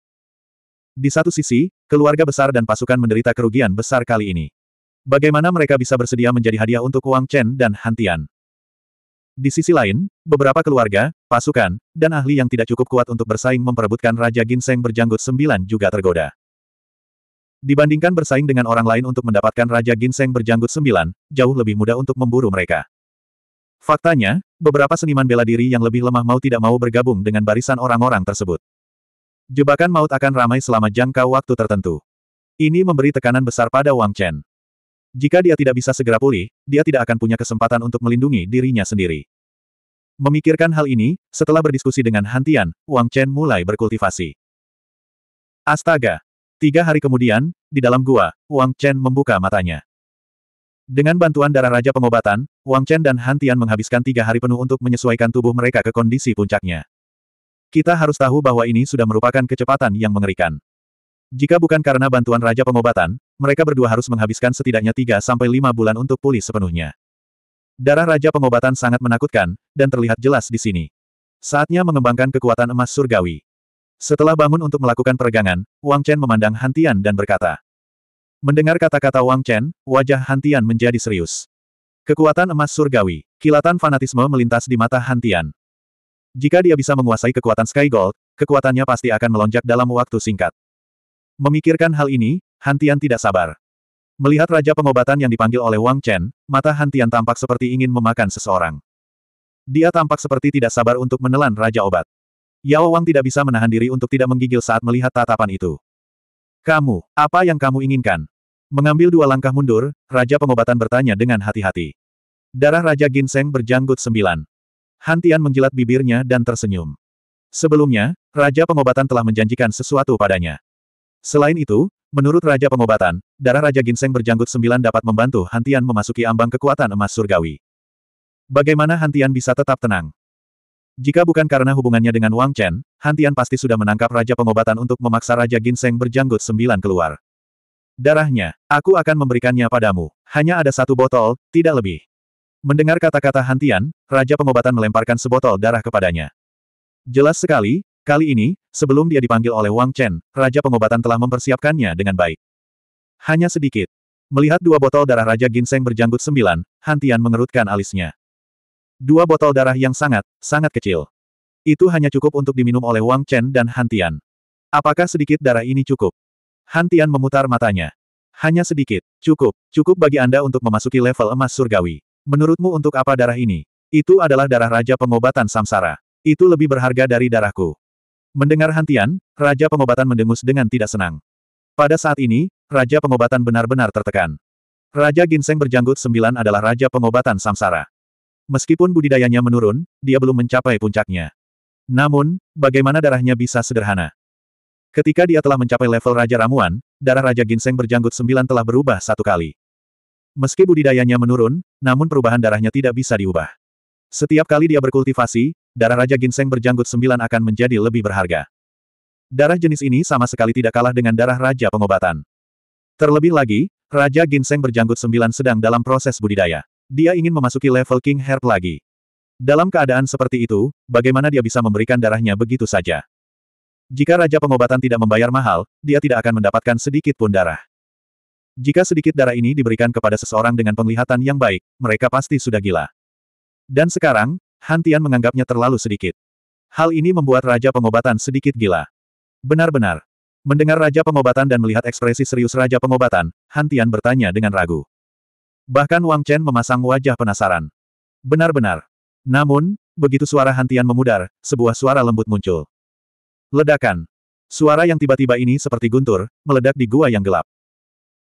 Di satu sisi, keluarga besar dan pasukan menderita kerugian besar kali ini. Bagaimana mereka bisa bersedia menjadi hadiah untuk Wang Chen dan Hantian? Di sisi lain, beberapa keluarga, pasukan, dan ahli yang tidak cukup kuat untuk bersaing memperebutkan Raja Ginseng berjanggut sembilan juga tergoda. Dibandingkan bersaing dengan orang lain untuk mendapatkan Raja Ginseng berjanggut sembilan, jauh lebih mudah untuk memburu mereka. Faktanya, beberapa seniman bela diri yang lebih lemah mau tidak mau bergabung dengan barisan orang-orang tersebut. Jebakan maut akan ramai selama jangka waktu tertentu. Ini memberi tekanan besar pada Wang Chen. Jika dia tidak bisa segera pulih, dia tidak akan punya kesempatan untuk melindungi dirinya sendiri. Memikirkan hal ini, setelah berdiskusi dengan Hantian, Wang Chen mulai berkultivasi. Astaga! Tiga hari kemudian, di dalam gua, Wang Chen membuka matanya. Dengan bantuan darah Raja Pengobatan, Wang Chen dan Han Tian menghabiskan tiga hari penuh untuk menyesuaikan tubuh mereka ke kondisi puncaknya. Kita harus tahu bahwa ini sudah merupakan kecepatan yang mengerikan. Jika bukan karena bantuan Raja Pengobatan, mereka berdua harus menghabiskan setidaknya tiga sampai lima bulan untuk pulih sepenuhnya. Darah Raja Pengobatan sangat menakutkan, dan terlihat jelas di sini. Saatnya mengembangkan kekuatan emas surgawi. Setelah bangun untuk melakukan peregangan, Wang Chen memandang Hantian dan berkata, Mendengar kata-kata Wang Chen, wajah Hantian menjadi serius. Kekuatan emas surgawi, kilatan fanatisme melintas di mata Hantian. Jika dia bisa menguasai kekuatan Sky Gold, kekuatannya pasti akan melonjak dalam waktu singkat. Memikirkan hal ini, Hantian tidak sabar. Melihat Raja Pengobatan yang dipanggil oleh Wang Chen, mata Hantian tampak seperti ingin memakan seseorang. Dia tampak seperti tidak sabar untuk menelan Raja Obat. Yao Wang tidak bisa menahan diri untuk tidak menggigil saat melihat tatapan itu. Kamu, apa yang kamu inginkan? Mengambil dua langkah mundur, Raja Pengobatan bertanya dengan hati-hati. Darah Raja Ginseng berjanggut sembilan. Hantian menjilat bibirnya dan tersenyum. Sebelumnya, Raja Pengobatan telah menjanjikan sesuatu padanya. Selain itu, menurut Raja Pengobatan, darah Raja Ginseng berjanggut sembilan dapat membantu Hantian memasuki ambang kekuatan emas surgawi. Bagaimana Hantian bisa tetap tenang? Jika bukan karena hubungannya dengan Wang Chen, Hantian pasti sudah menangkap Raja Pengobatan untuk memaksa Raja Ginseng berjanggut sembilan keluar. Darahnya, aku akan memberikannya padamu. Hanya ada satu botol, tidak lebih. Mendengar kata-kata Hantian, Raja Pengobatan melemparkan sebotol darah kepadanya. Jelas sekali, kali ini, sebelum dia dipanggil oleh Wang Chen, Raja Pengobatan telah mempersiapkannya dengan baik. Hanya sedikit. Melihat dua botol darah Raja Ginseng berjanggut sembilan, Hantian mengerutkan alisnya. Dua botol darah yang sangat, sangat kecil. Itu hanya cukup untuk diminum oleh Wang Chen dan Hantian. Apakah sedikit darah ini cukup? Hantian memutar matanya. Hanya sedikit. Cukup, cukup bagi Anda untuk memasuki level emas surgawi. Menurutmu untuk apa darah ini? Itu adalah darah Raja Pengobatan Samsara. Itu lebih berharga dari darahku. Mendengar Hantian, Raja Pengobatan mendengus dengan tidak senang. Pada saat ini, Raja Pengobatan benar-benar tertekan. Raja Ginseng berjanggut sembilan adalah Raja Pengobatan Samsara. Meskipun budidayanya menurun, dia belum mencapai puncaknya. Namun, bagaimana darahnya bisa sederhana? Ketika dia telah mencapai level Raja Ramuan, darah Raja Ginseng berjanggut sembilan telah berubah satu kali. Meski budidayanya menurun, namun perubahan darahnya tidak bisa diubah. Setiap kali dia berkultivasi, darah Raja Ginseng berjanggut sembilan akan menjadi lebih berharga. Darah jenis ini sama sekali tidak kalah dengan darah Raja Pengobatan. Terlebih lagi, Raja Ginseng berjanggut sembilan sedang dalam proses budidaya. Dia ingin memasuki level King Herb lagi. Dalam keadaan seperti itu, bagaimana dia bisa memberikan darahnya begitu saja? Jika Raja Pengobatan tidak membayar mahal, dia tidak akan mendapatkan sedikit pun darah. Jika sedikit darah ini diberikan kepada seseorang dengan penglihatan yang baik, mereka pasti sudah gila. Dan sekarang, Hantian menganggapnya terlalu sedikit. Hal ini membuat Raja Pengobatan sedikit gila. Benar-benar. Mendengar Raja Pengobatan dan melihat ekspresi serius Raja Pengobatan, Hantian bertanya dengan ragu. Bahkan Wang Chen memasang wajah penasaran. Benar-benar. Namun, begitu suara Hantian memudar, sebuah suara lembut muncul. Ledakan. Suara yang tiba-tiba ini seperti guntur, meledak di gua yang gelap.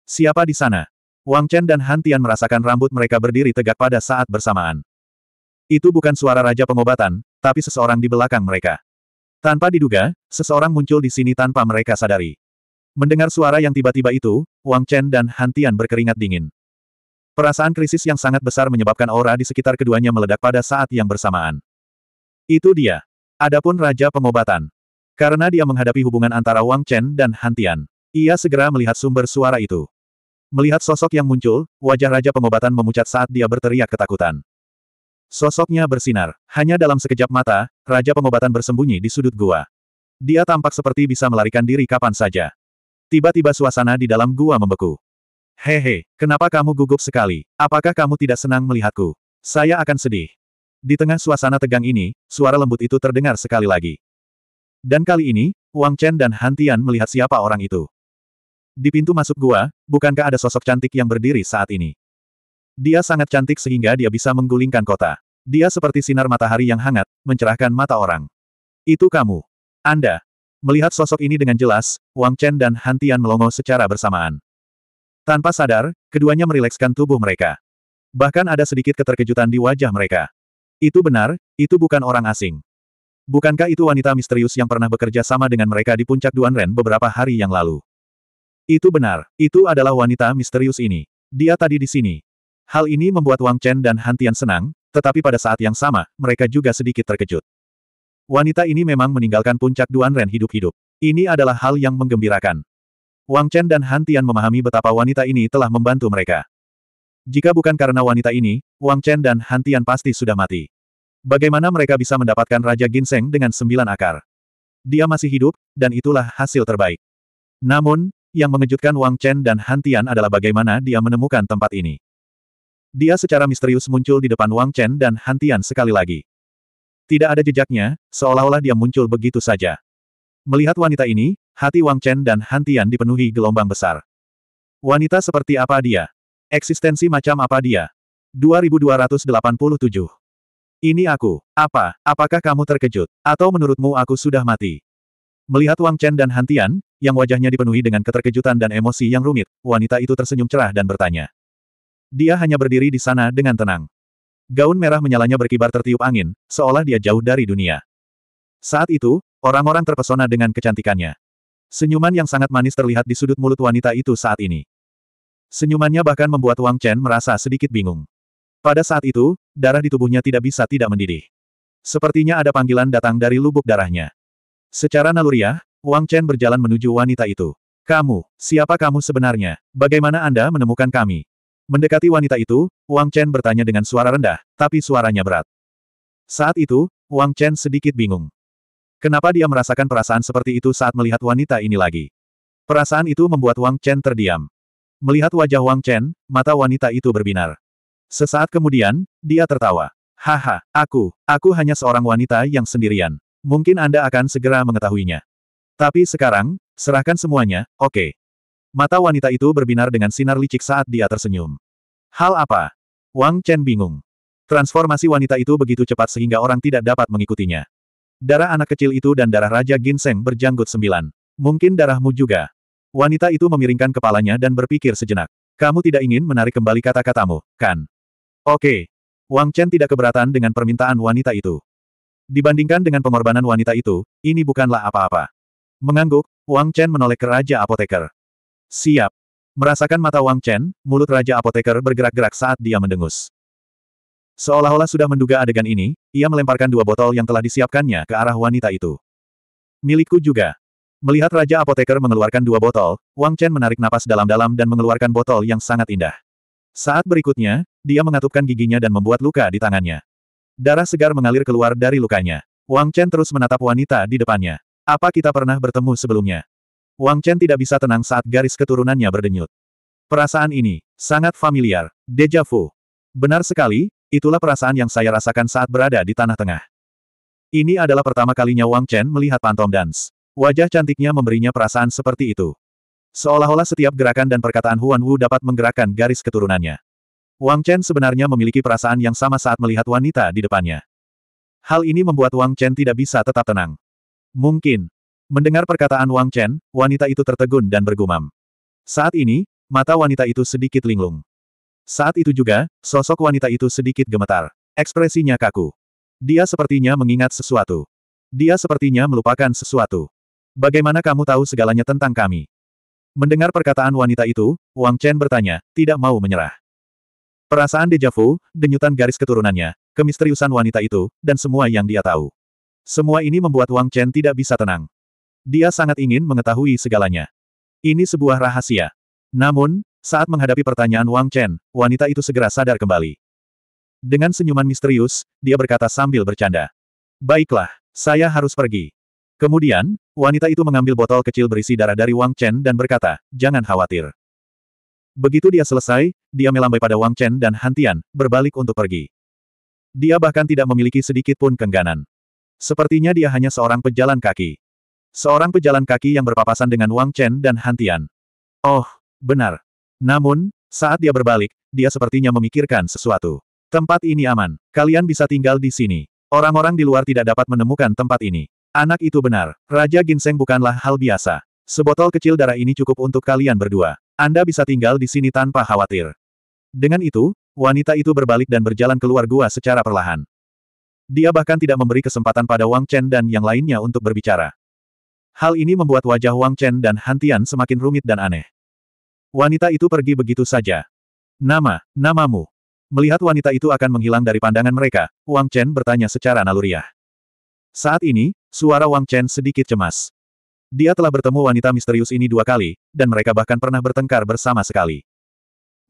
Siapa di sana? Wang Chen dan Han Tian merasakan rambut mereka berdiri tegak pada saat bersamaan. Itu bukan suara Raja Pengobatan, tapi seseorang di belakang mereka. Tanpa diduga, seseorang muncul di sini tanpa mereka sadari. Mendengar suara yang tiba-tiba itu, Wang Chen dan Han Tian berkeringat dingin. Perasaan krisis yang sangat besar menyebabkan aura di sekitar keduanya meledak pada saat yang bersamaan. Itu dia. Adapun Raja Pengobatan. Karena dia menghadapi hubungan antara Wang Chen dan Han Tian. Ia segera melihat sumber suara itu. Melihat sosok yang muncul, wajah Raja Pengobatan memucat saat dia berteriak ketakutan. Sosoknya bersinar. Hanya dalam sekejap mata, Raja Pengobatan bersembunyi di sudut gua. Dia tampak seperti bisa melarikan diri kapan saja. Tiba-tiba suasana di dalam gua membeku. Hehe, kenapa kamu gugup sekali? Apakah kamu tidak senang melihatku? Saya akan sedih. Di tengah suasana tegang ini, suara lembut itu terdengar sekali lagi. Dan kali ini, Wang Chen dan Han Tian melihat siapa orang itu. Di pintu masuk gua, bukankah ada sosok cantik yang berdiri saat ini? Dia sangat cantik sehingga dia bisa menggulingkan kota. Dia seperti sinar matahari yang hangat, mencerahkan mata orang. Itu kamu. Anda. Melihat sosok ini dengan jelas, Wang Chen dan Han Tian melongo secara bersamaan. Tanpa sadar, keduanya merilekskan tubuh mereka. Bahkan ada sedikit keterkejutan di wajah mereka. Itu benar, itu bukan orang asing. Bukankah itu wanita misterius yang pernah bekerja sama dengan mereka di puncak Duanren beberapa hari yang lalu? Itu benar, itu adalah wanita misterius ini. Dia tadi di sini. Hal ini membuat Wang Chen dan Han Tian senang, tetapi pada saat yang sama, mereka juga sedikit terkejut. Wanita ini memang meninggalkan puncak Duanren hidup-hidup. Ini adalah hal yang menggembirakan. Wang Chen dan Han Tian memahami betapa wanita ini telah membantu mereka. Jika bukan karena wanita ini, Wang Chen dan Han Tian pasti sudah mati. Bagaimana mereka bisa mendapatkan Raja Ginseng dengan sembilan akar? Dia masih hidup, dan itulah hasil terbaik. Namun, yang mengejutkan Wang Chen dan Han Tian adalah bagaimana dia menemukan tempat ini. Dia secara misterius muncul di depan Wang Chen dan Han Tian sekali lagi. Tidak ada jejaknya, seolah-olah dia muncul begitu saja. Melihat wanita ini, hati Wang Chen dan Han Tian dipenuhi gelombang besar. Wanita seperti apa dia? Eksistensi macam apa dia? 2287 ini aku. Apa? Apakah kamu terkejut? Atau menurutmu aku sudah mati? Melihat Wang Chen dan Hantian, yang wajahnya dipenuhi dengan keterkejutan dan emosi yang rumit, wanita itu tersenyum cerah dan bertanya. Dia hanya berdiri di sana dengan tenang. Gaun merah menyalanya berkibar tertiup angin, seolah dia jauh dari dunia. Saat itu, orang-orang terpesona dengan kecantikannya. Senyuman yang sangat manis terlihat di sudut mulut wanita itu saat ini. Senyumannya bahkan membuat Wang Chen merasa sedikit bingung. Pada saat itu, darah di tubuhnya tidak bisa tidak mendidih. Sepertinya ada panggilan datang dari lubuk darahnya. Secara naluriah, Wang Chen berjalan menuju wanita itu. Kamu, siapa kamu sebenarnya? Bagaimana Anda menemukan kami? Mendekati wanita itu, Wang Chen bertanya dengan suara rendah, tapi suaranya berat. Saat itu, Wang Chen sedikit bingung. Kenapa dia merasakan perasaan seperti itu saat melihat wanita ini lagi? Perasaan itu membuat Wang Chen terdiam. Melihat wajah Wang Chen, mata wanita itu berbinar. Sesaat kemudian, dia tertawa. Haha, aku, aku hanya seorang wanita yang sendirian. Mungkin Anda akan segera mengetahuinya. Tapi sekarang, serahkan semuanya, oke. Okay. Mata wanita itu berbinar dengan sinar licik saat dia tersenyum. Hal apa? Wang Chen bingung. Transformasi wanita itu begitu cepat sehingga orang tidak dapat mengikutinya. Darah anak kecil itu dan darah Raja Ginseng berjanggut sembilan. Mungkin darahmu juga. Wanita itu memiringkan kepalanya dan berpikir sejenak. Kamu tidak ingin menarik kembali kata-katamu, kan? Oke. Wang Chen tidak keberatan dengan permintaan wanita itu. Dibandingkan dengan pengorbanan wanita itu, ini bukanlah apa-apa. Mengangguk, Wang Chen menoleh ke Raja Apoteker. Siap. Merasakan mata Wang Chen, mulut Raja Apoteker bergerak-gerak saat dia mendengus. Seolah-olah sudah menduga adegan ini, ia melemparkan dua botol yang telah disiapkannya ke arah wanita itu. Milikku juga. Melihat Raja Apoteker mengeluarkan dua botol, Wang Chen menarik napas dalam-dalam dan mengeluarkan botol yang sangat indah. Saat berikutnya, dia mengatupkan giginya dan membuat luka di tangannya. Darah segar mengalir keluar dari lukanya. Wang Chen terus menatap wanita di depannya. Apa kita pernah bertemu sebelumnya? Wang Chen tidak bisa tenang saat garis keturunannya berdenyut. Perasaan ini, sangat familiar, deja vu. Benar sekali, itulah perasaan yang saya rasakan saat berada di Tanah Tengah. Ini adalah pertama kalinya Wang Chen melihat Pantom Dance. Wajah cantiknya memberinya perasaan seperti itu. Seolah-olah setiap gerakan dan perkataan Huan Wu dapat menggerakkan garis keturunannya. Wang Chen sebenarnya memiliki perasaan yang sama saat melihat wanita di depannya. Hal ini membuat Wang Chen tidak bisa tetap tenang. Mungkin. Mendengar perkataan Wang Chen, wanita itu tertegun dan bergumam. Saat ini, mata wanita itu sedikit linglung. Saat itu juga, sosok wanita itu sedikit gemetar. Ekspresinya kaku. Dia sepertinya mengingat sesuatu. Dia sepertinya melupakan sesuatu. Bagaimana kamu tahu segalanya tentang kami? Mendengar perkataan wanita itu, Wang Chen bertanya, tidak mau menyerah. Perasaan dejavu, denyutan garis keturunannya, kemisteriusan wanita itu, dan semua yang dia tahu. Semua ini membuat Wang Chen tidak bisa tenang. Dia sangat ingin mengetahui segalanya. Ini sebuah rahasia. Namun, saat menghadapi pertanyaan Wang Chen, wanita itu segera sadar kembali. Dengan senyuman misterius, dia berkata sambil bercanda. Baiklah, saya harus pergi. Kemudian, Wanita itu mengambil botol kecil berisi darah dari Wang Chen dan berkata, jangan khawatir. Begitu dia selesai, dia melambai pada Wang Chen dan Hantian, berbalik untuk pergi. Dia bahkan tidak memiliki sedikit pun kengganan. Sepertinya dia hanya seorang pejalan kaki. Seorang pejalan kaki yang berpapasan dengan Wang Chen dan Hantian. Oh, benar. Namun, saat dia berbalik, dia sepertinya memikirkan sesuatu. Tempat ini aman. Kalian bisa tinggal di sini. Orang-orang di luar tidak dapat menemukan tempat ini. Anak itu benar, Raja Ginseng bukanlah hal biasa. Sebotol kecil darah ini cukup untuk kalian berdua. Anda bisa tinggal di sini tanpa khawatir. Dengan itu, wanita itu berbalik dan berjalan keluar gua secara perlahan. Dia bahkan tidak memberi kesempatan pada Wang Chen dan yang lainnya untuk berbicara. Hal ini membuat wajah Wang Chen dan Hantian semakin rumit dan aneh. Wanita itu pergi begitu saja. Nama, namamu. Melihat wanita itu akan menghilang dari pandangan mereka, Wang Chen bertanya secara naluriah. Saat ini, suara Wang Chen sedikit cemas. Dia telah bertemu wanita misterius ini dua kali, dan mereka bahkan pernah bertengkar bersama sekali.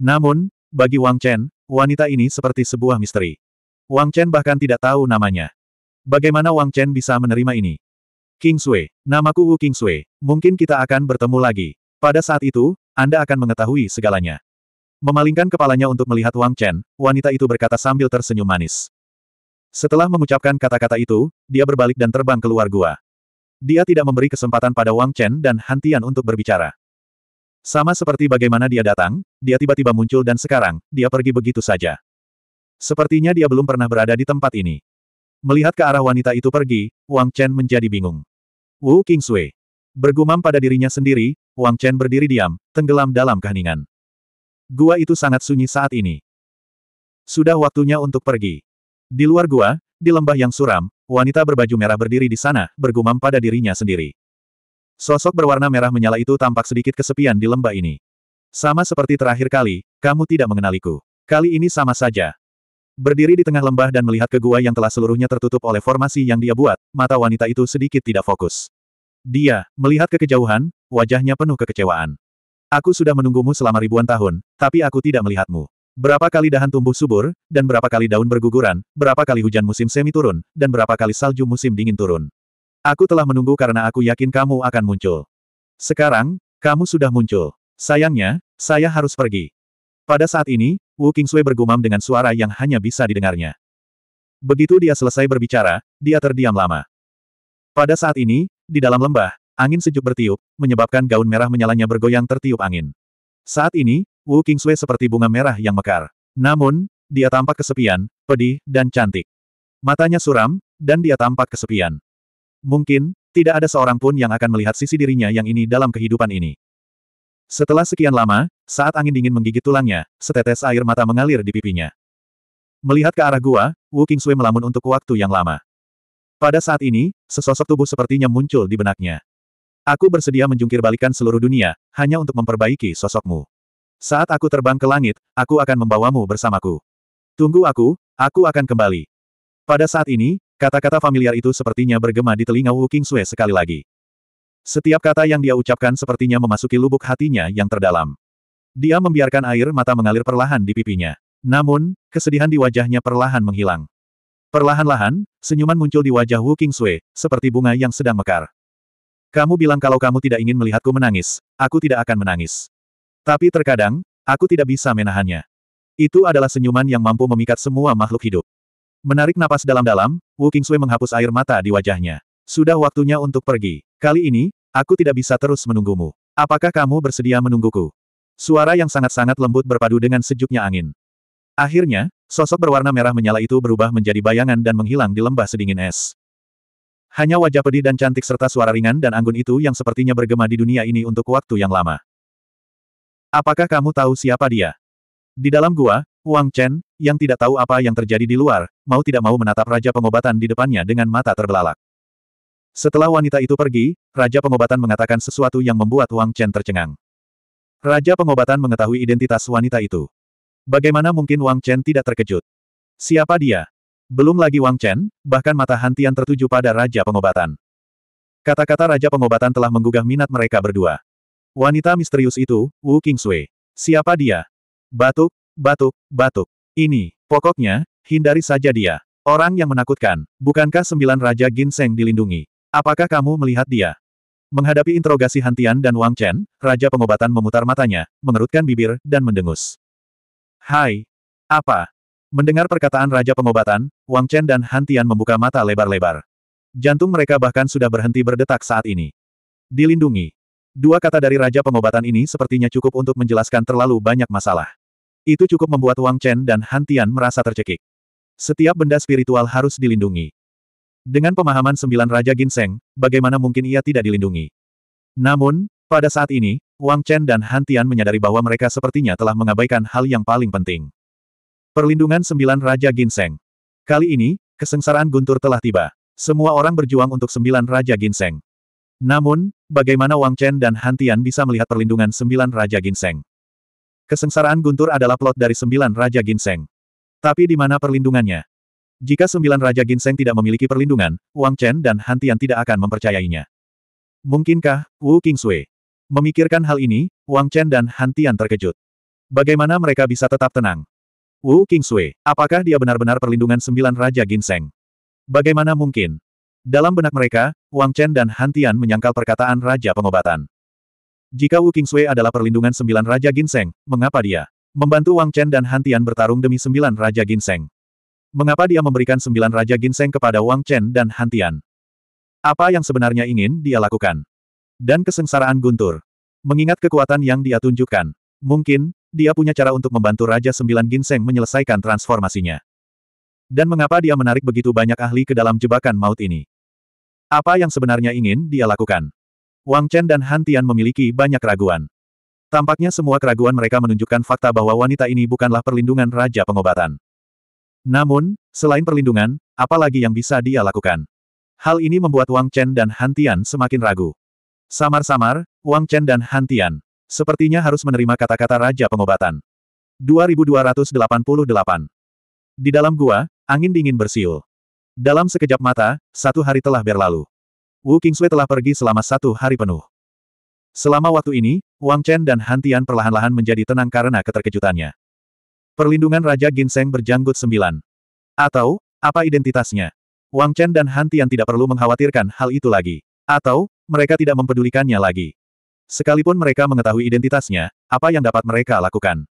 Namun, bagi Wang Chen, wanita ini seperti sebuah misteri. Wang Chen bahkan tidak tahu namanya. Bagaimana Wang Chen bisa menerima ini? King Sui, namaku Wu King Sui, mungkin kita akan bertemu lagi. Pada saat itu, Anda akan mengetahui segalanya. Memalingkan kepalanya untuk melihat Wang Chen, wanita itu berkata sambil tersenyum manis. Setelah mengucapkan kata-kata itu, dia berbalik dan terbang keluar gua. Dia tidak memberi kesempatan pada Wang Chen dan Hantian untuk berbicara. Sama seperti bagaimana dia datang, dia tiba-tiba muncul dan sekarang, dia pergi begitu saja. Sepertinya dia belum pernah berada di tempat ini. Melihat ke arah wanita itu pergi, Wang Chen menjadi bingung. Wu King Sui. Bergumam pada dirinya sendiri, Wang Chen berdiri diam, tenggelam dalam keheningan. Gua itu sangat sunyi saat ini. Sudah waktunya untuk pergi. Di luar gua, di lembah yang suram, wanita berbaju merah berdiri di sana, bergumam pada dirinya sendiri. Sosok berwarna merah menyala itu tampak sedikit kesepian di lembah ini. Sama seperti terakhir kali, kamu tidak mengenaliku. Kali ini sama saja. Berdiri di tengah lembah dan melihat ke gua yang telah seluruhnya tertutup oleh formasi yang dia buat, mata wanita itu sedikit tidak fokus. Dia, melihat ke kejauhan, wajahnya penuh kekecewaan. Aku sudah menunggumu selama ribuan tahun, tapi aku tidak melihatmu. Berapa kali dahan tumbuh subur, dan berapa kali daun berguguran, berapa kali hujan musim semi turun, dan berapa kali salju musim dingin turun. Aku telah menunggu karena aku yakin kamu akan muncul. Sekarang, kamu sudah muncul. Sayangnya, saya harus pergi. Pada saat ini, Wu Kingsui bergumam dengan suara yang hanya bisa didengarnya. Begitu dia selesai berbicara, dia terdiam lama. Pada saat ini, di dalam lembah, angin sejuk bertiup, menyebabkan gaun merah menyalanya bergoyang tertiup angin. Saat ini, Wu Kingsue seperti bunga merah yang mekar. Namun, dia tampak kesepian, pedih, dan cantik. Matanya suram, dan dia tampak kesepian. Mungkin, tidak ada seorang pun yang akan melihat sisi dirinya yang ini dalam kehidupan ini. Setelah sekian lama, saat angin dingin menggigit tulangnya, setetes air mata mengalir di pipinya. Melihat ke arah gua, Wu Kingsui melamun untuk waktu yang lama. Pada saat ini, sesosok tubuh sepertinya muncul di benaknya. Aku bersedia menjungkir balikan seluruh dunia, hanya untuk memperbaiki sosokmu. Saat aku terbang ke langit, aku akan membawamu bersamaku. Tunggu aku, aku akan kembali. Pada saat ini, kata-kata familiar itu sepertinya bergema di telinga Wu King Sui sekali lagi. Setiap kata yang dia ucapkan sepertinya memasuki lubuk hatinya yang terdalam. Dia membiarkan air mata mengalir perlahan di pipinya. Namun, kesedihan di wajahnya perlahan menghilang. Perlahan-lahan, senyuman muncul di wajah Wu King Sui, seperti bunga yang sedang mekar. Kamu bilang kalau kamu tidak ingin melihatku menangis, aku tidak akan menangis. Tapi terkadang, aku tidak bisa menahannya. Itu adalah senyuman yang mampu memikat semua makhluk hidup. Menarik napas dalam-dalam, Wu Kingsui menghapus air mata di wajahnya. Sudah waktunya untuk pergi. Kali ini, aku tidak bisa terus menunggumu. Apakah kamu bersedia menungguku? Suara yang sangat-sangat lembut berpadu dengan sejuknya angin. Akhirnya, sosok berwarna merah menyala itu berubah menjadi bayangan dan menghilang di lembah sedingin es. Hanya wajah pedih dan cantik serta suara ringan dan anggun itu yang sepertinya bergema di dunia ini untuk waktu yang lama. Apakah kamu tahu siapa dia? Di dalam gua, Wang Chen, yang tidak tahu apa yang terjadi di luar, mau tidak mau menatap Raja Pengobatan di depannya dengan mata terbelalak. Setelah wanita itu pergi, Raja Pengobatan mengatakan sesuatu yang membuat Wang Chen tercengang. Raja Pengobatan mengetahui identitas wanita itu. Bagaimana mungkin Wang Chen tidak terkejut? Siapa dia? Belum lagi Wang Chen, bahkan mata Hantian tertuju pada Raja Pengobatan. Kata-kata Raja Pengobatan telah menggugah minat mereka berdua. Wanita misterius itu, Wu Kingsui. Siapa dia? Batuk, batuk, batuk. Ini, pokoknya, hindari saja dia. Orang yang menakutkan, bukankah sembilan Raja Ginseng dilindungi? Apakah kamu melihat dia? Menghadapi interogasi Hantian dan Wang Chen, Raja Pengobatan memutar matanya, mengerutkan bibir, dan mendengus. Hai! Apa? Mendengar perkataan Raja Pengobatan, Wang Chen dan Hantian membuka mata lebar-lebar. Jantung mereka bahkan sudah berhenti berdetak saat ini. Dilindungi, Dua kata dari Raja Pengobatan ini sepertinya cukup untuk menjelaskan terlalu banyak masalah. Itu cukup membuat Wang Chen dan Han Tian merasa tercekik. Setiap benda spiritual harus dilindungi. Dengan pemahaman sembilan Raja Ginseng, bagaimana mungkin ia tidak dilindungi? Namun, pada saat ini, Wang Chen dan Han Tian menyadari bahwa mereka sepertinya telah mengabaikan hal yang paling penting. Perlindungan sembilan Raja Ginseng. Kali ini, kesengsaraan guntur telah tiba. Semua orang berjuang untuk sembilan Raja Ginseng. Namun, bagaimana Wang Chen dan Han Tian bisa melihat perlindungan sembilan Raja Ginseng? Kesengsaraan Guntur adalah plot dari sembilan Raja Ginseng. Tapi di mana perlindungannya? Jika sembilan Raja Ginseng tidak memiliki perlindungan, Wang Chen dan Han Tian tidak akan mempercayainya. Mungkinkah, Wu Qingsui? Memikirkan hal ini, Wang Chen dan Han Tian terkejut. Bagaimana mereka bisa tetap tenang? Wu Qingsui, apakah dia benar-benar perlindungan sembilan Raja Ginseng? Bagaimana mungkin? Dalam benak mereka, Wang Chen dan Han Tian menyangkal perkataan Raja Pengobatan. Jika Wu Qingsui adalah perlindungan sembilan Raja Ginseng, mengapa dia membantu Wang Chen dan Han Tian bertarung demi sembilan Raja Ginseng? Mengapa dia memberikan sembilan Raja Ginseng kepada Wang Chen dan Han Tian? Apa yang sebenarnya ingin dia lakukan? Dan kesengsaraan guntur. Mengingat kekuatan yang dia tunjukkan, mungkin, dia punya cara untuk membantu Raja Sembilan Ginseng menyelesaikan transformasinya. Dan mengapa dia menarik begitu banyak ahli ke dalam jebakan maut ini? Apa yang sebenarnya ingin dia lakukan? Wang Chen dan Han Tian memiliki banyak keraguan. Tampaknya semua keraguan mereka menunjukkan fakta bahwa wanita ini bukanlah perlindungan Raja Pengobatan. Namun, selain perlindungan, apa lagi yang bisa dia lakukan? Hal ini membuat Wang Chen dan Han Tian semakin ragu. Samar-samar, Wang Chen dan Han Tian sepertinya harus menerima kata-kata Raja Pengobatan. 2288 Di dalam gua, angin dingin bersiul. Dalam sekejap mata, satu hari telah berlalu. Wu Kingsui telah pergi selama satu hari penuh. Selama waktu ini, Wang Chen dan Han Tian perlahan-lahan menjadi tenang karena keterkejutannya. Perlindungan Raja Ginseng berjanggut sembilan. Atau, apa identitasnya? Wang Chen dan Han Tian tidak perlu mengkhawatirkan hal itu lagi. Atau, mereka tidak mempedulikannya lagi. Sekalipun mereka mengetahui identitasnya, apa yang dapat mereka lakukan?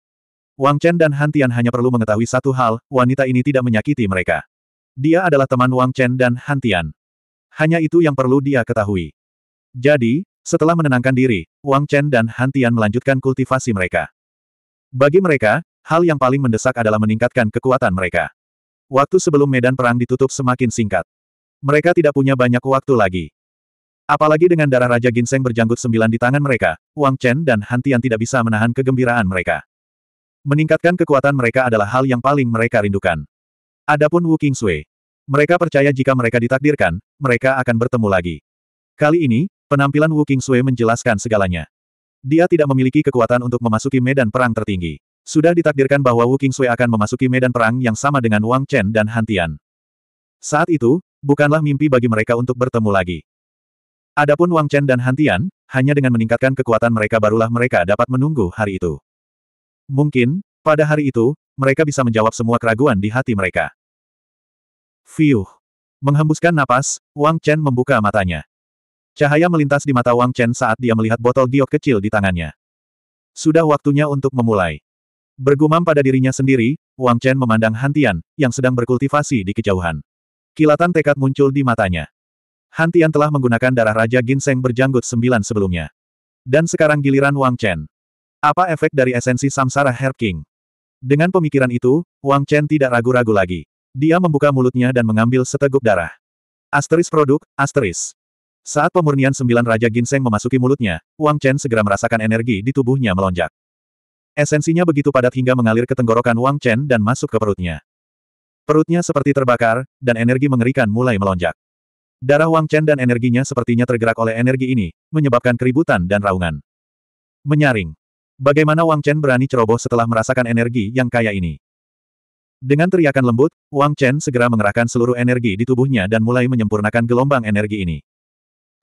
Wang Chen dan Han Tian hanya perlu mengetahui satu hal, wanita ini tidak menyakiti mereka. Dia adalah teman Wang Chen dan Han Tian. Hanya itu yang perlu dia ketahui. Jadi, setelah menenangkan diri, Wang Chen dan Han Tian melanjutkan kultivasi mereka. Bagi mereka, hal yang paling mendesak adalah meningkatkan kekuatan mereka. Waktu sebelum medan perang ditutup semakin singkat. Mereka tidak punya banyak waktu lagi. Apalagi dengan darah Raja Ginseng berjanggut sembilan di tangan mereka, Wang Chen dan Han Tian tidak bisa menahan kegembiraan mereka. Meningkatkan kekuatan mereka adalah hal yang paling mereka rindukan. Adapun Wu Qingsui. Mereka percaya jika mereka ditakdirkan, mereka akan bertemu lagi. Kali ini, penampilan Wu Qingsui menjelaskan segalanya. Dia tidak memiliki kekuatan untuk memasuki medan perang tertinggi. Sudah ditakdirkan bahwa Wu Qingsui akan memasuki medan perang yang sama dengan Wang Chen dan Han Tian. Saat itu, bukanlah mimpi bagi mereka untuk bertemu lagi. Adapun Wang Chen dan Han Tian, hanya dengan meningkatkan kekuatan mereka barulah mereka dapat menunggu hari itu. Mungkin, pada hari itu, mereka bisa menjawab semua keraguan di hati mereka. Fiuh. Menghembuskan napas, Wang Chen membuka matanya. Cahaya melintas di mata Wang Chen saat dia melihat botol giok kecil di tangannya. Sudah waktunya untuk memulai. Bergumam pada dirinya sendiri, Wang Chen memandang Hantian, yang sedang berkultivasi di kejauhan. Kilatan tekad muncul di matanya. Hantian telah menggunakan darah Raja Ginseng berjanggut sembilan sebelumnya. Dan sekarang giliran Wang Chen. Apa efek dari esensi samsara Herb King? Dengan pemikiran itu, Wang Chen tidak ragu-ragu lagi. Dia membuka mulutnya dan mengambil seteguk darah. Asteris produk, asteris. Saat pemurnian sembilan Raja Ginseng memasuki mulutnya, Wang Chen segera merasakan energi di tubuhnya melonjak. Esensinya begitu padat hingga mengalir ke tenggorokan Wang Chen dan masuk ke perutnya. Perutnya seperti terbakar, dan energi mengerikan mulai melonjak. Darah Wang Chen dan energinya sepertinya tergerak oleh energi ini, menyebabkan keributan dan raungan. Menyaring. Bagaimana Wang Chen berani ceroboh setelah merasakan energi yang kaya ini? Dengan teriakan lembut, Wang Chen segera mengerahkan seluruh energi di tubuhnya dan mulai menyempurnakan gelombang energi ini.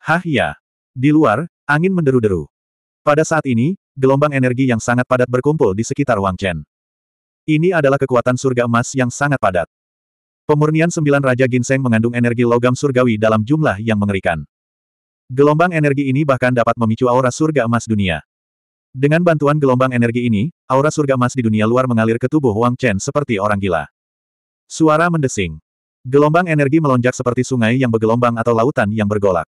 Hah ya! Di luar, angin menderu-deru. Pada saat ini, gelombang energi yang sangat padat berkumpul di sekitar Wang Chen. Ini adalah kekuatan surga emas yang sangat padat. Pemurnian sembilan Raja Ginseng mengandung energi logam surgawi dalam jumlah yang mengerikan. Gelombang energi ini bahkan dapat memicu aura surga emas dunia. Dengan bantuan gelombang energi ini, aura surga emas di dunia luar mengalir ke tubuh Wang Chen seperti orang gila. Suara mendesing. Gelombang energi melonjak seperti sungai yang bergelombang atau lautan yang bergolak.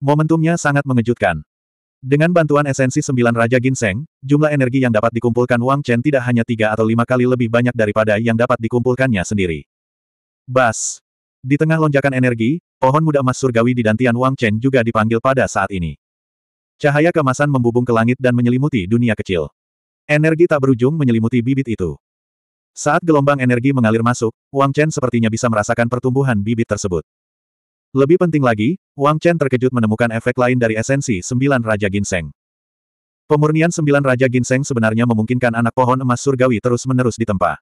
Momentumnya sangat mengejutkan. Dengan bantuan esensi sembilan Raja Ginseng, jumlah energi yang dapat dikumpulkan Wang Chen tidak hanya tiga atau lima kali lebih banyak daripada yang dapat dikumpulkannya sendiri. Bas. Di tengah lonjakan energi, pohon muda emas surgawi di dantian Wang Chen juga dipanggil pada saat ini. Cahaya kemasan membubung ke langit dan menyelimuti dunia kecil. Energi tak berujung menyelimuti bibit itu. Saat gelombang energi mengalir masuk, Wang Chen sepertinya bisa merasakan pertumbuhan bibit tersebut. Lebih penting lagi, Wang Chen terkejut menemukan efek lain dari esensi sembilan Raja Ginseng. Pemurnian sembilan Raja Ginseng sebenarnya memungkinkan anak pohon emas surgawi terus-menerus ditempa.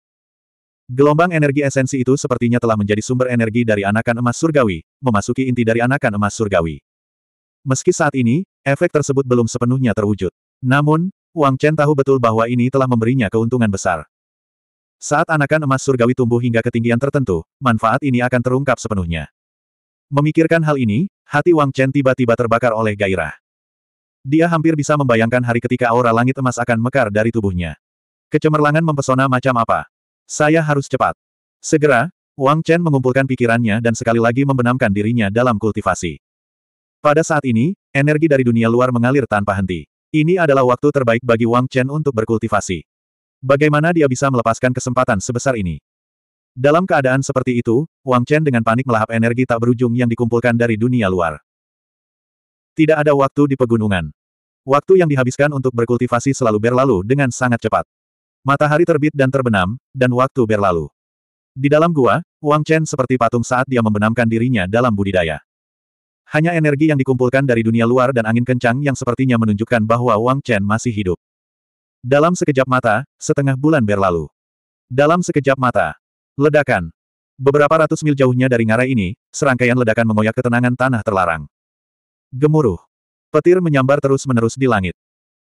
Gelombang energi esensi itu sepertinya telah menjadi sumber energi dari anakan emas surgawi, memasuki inti dari anakan emas surgawi. Meski saat ini, Efek tersebut belum sepenuhnya terwujud. Namun, Wang Chen tahu betul bahwa ini telah memberinya keuntungan besar. Saat anakan emas surgawi tumbuh hingga ketinggian tertentu, manfaat ini akan terungkap sepenuhnya. Memikirkan hal ini, hati Wang Chen tiba-tiba terbakar oleh gairah. Dia hampir bisa membayangkan hari ketika aura langit emas akan mekar dari tubuhnya. Kecemerlangan mempesona macam apa? Saya harus cepat. Segera, Wang Chen mengumpulkan pikirannya dan sekali lagi membenamkan dirinya dalam kultivasi. Pada saat ini, energi dari dunia luar mengalir tanpa henti. Ini adalah waktu terbaik bagi Wang Chen untuk berkultivasi. Bagaimana dia bisa melepaskan kesempatan sebesar ini? Dalam keadaan seperti itu, Wang Chen dengan panik melahap energi tak berujung yang dikumpulkan dari dunia luar. Tidak ada waktu di pegunungan. Waktu yang dihabiskan untuk berkultivasi selalu berlalu dengan sangat cepat. Matahari terbit dan terbenam, dan waktu berlalu. Di dalam gua, Wang Chen seperti patung saat dia membenamkan dirinya dalam budidaya. Hanya energi yang dikumpulkan dari dunia luar dan angin kencang yang sepertinya menunjukkan bahwa Wang Chen masih hidup. Dalam sekejap mata, setengah bulan berlalu. Dalam sekejap mata. Ledakan. Beberapa ratus mil jauhnya dari ngarai ini, serangkaian ledakan mengoyak ketenangan tanah terlarang. Gemuruh. Petir menyambar terus-menerus di langit.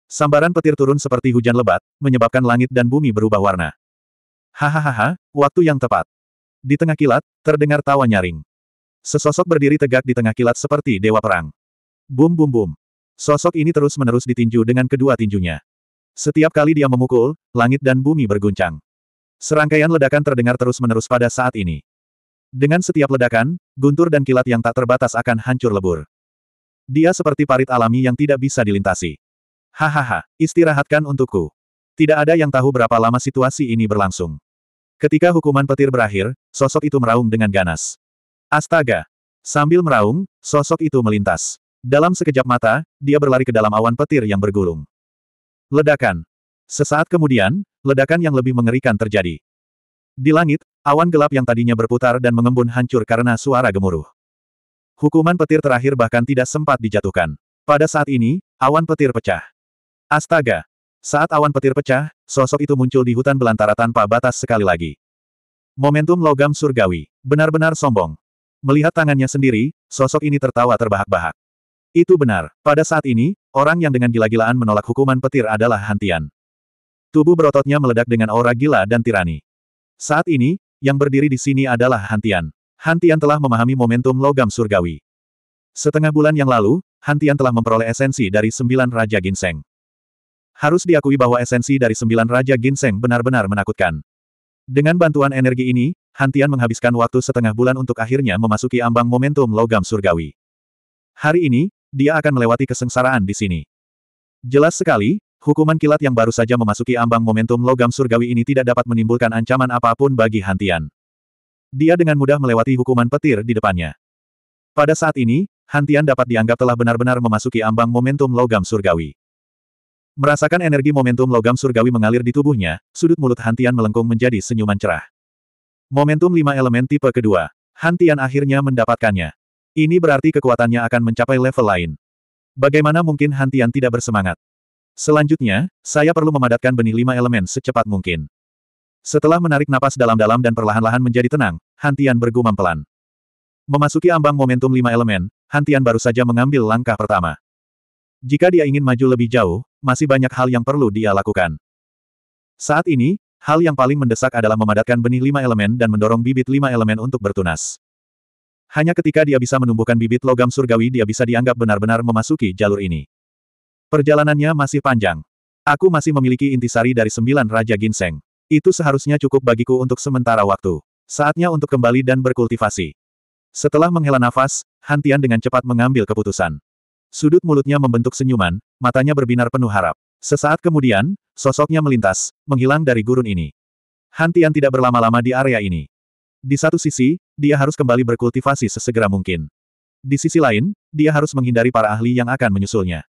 Sambaran petir turun seperti hujan lebat, menyebabkan langit dan bumi berubah warna. Hahaha, waktu yang tepat. Di tengah kilat, terdengar tawa nyaring. Sesosok berdiri tegak di tengah kilat seperti dewa perang. Bum bum bum. Sosok ini terus-menerus ditinju dengan kedua tinjunya. Setiap kali dia memukul, langit dan bumi berguncang. Serangkaian ledakan terdengar terus-menerus pada saat ini. Dengan setiap ledakan, guntur dan kilat yang tak terbatas akan hancur lebur. Dia seperti parit alami yang tidak bisa dilintasi. Hahaha, istirahatkan untukku. Tidak ada yang tahu berapa lama situasi ini berlangsung. Ketika hukuman petir berakhir, sosok itu meraung dengan ganas. Astaga! Sambil meraung, sosok itu melintas. Dalam sekejap mata, dia berlari ke dalam awan petir yang bergulung. Ledakan. Sesaat kemudian, ledakan yang lebih mengerikan terjadi. Di langit, awan gelap yang tadinya berputar dan mengembun hancur karena suara gemuruh. Hukuman petir terakhir bahkan tidak sempat dijatuhkan. Pada saat ini, awan petir pecah. Astaga! Saat awan petir pecah, sosok itu muncul di hutan belantara tanpa batas sekali lagi. Momentum logam surgawi. Benar-benar sombong. Melihat tangannya sendiri, sosok ini tertawa terbahak-bahak. Itu benar, pada saat ini, orang yang dengan gila-gilaan menolak hukuman petir adalah Hantian. Tubuh berototnya meledak dengan aura gila dan tirani. Saat ini, yang berdiri di sini adalah Hantian. Hantian telah memahami momentum logam surgawi. Setengah bulan yang lalu, Hantian telah memperoleh esensi dari sembilan Raja Ginseng. Harus diakui bahwa esensi dari sembilan Raja Ginseng benar-benar menakutkan. Dengan bantuan energi ini, Hantian menghabiskan waktu setengah bulan untuk akhirnya memasuki ambang momentum logam surgawi. Hari ini, dia akan melewati kesengsaraan di sini. Jelas sekali, hukuman kilat yang baru saja memasuki ambang momentum logam surgawi ini tidak dapat menimbulkan ancaman apapun bagi Hantian. Dia dengan mudah melewati hukuman petir di depannya. Pada saat ini, Hantian dapat dianggap telah benar-benar memasuki ambang momentum logam surgawi. Merasakan energi momentum logam surgawi mengalir di tubuhnya, sudut mulut Hantian melengkung menjadi senyuman cerah. Momentum lima elemen tipe kedua. Hantian akhirnya mendapatkannya. Ini berarti kekuatannya akan mencapai level lain. Bagaimana mungkin Hantian tidak bersemangat? Selanjutnya, saya perlu memadatkan benih lima elemen secepat mungkin. Setelah menarik napas dalam-dalam dan perlahan-lahan menjadi tenang, Hantian bergumam pelan. Memasuki ambang momentum lima elemen, Hantian baru saja mengambil langkah pertama. Jika dia ingin maju lebih jauh, masih banyak hal yang perlu dia lakukan. Saat ini, Hal yang paling mendesak adalah memadatkan benih lima elemen dan mendorong bibit lima elemen untuk bertunas. Hanya ketika dia bisa menumbuhkan bibit logam surgawi dia bisa dianggap benar-benar memasuki jalur ini. Perjalanannya masih panjang. Aku masih memiliki intisari dari sembilan Raja Ginseng. Itu seharusnya cukup bagiku untuk sementara waktu. Saatnya untuk kembali dan berkultivasi. Setelah menghela nafas, Hantian dengan cepat mengambil keputusan. Sudut mulutnya membentuk senyuman, matanya berbinar penuh harap. Sesaat kemudian, sosoknya melintas, menghilang dari gurun ini. Hantian tidak berlama-lama di area ini. Di satu sisi, dia harus kembali berkultivasi sesegera mungkin. Di sisi lain, dia harus menghindari para ahli yang akan menyusulnya.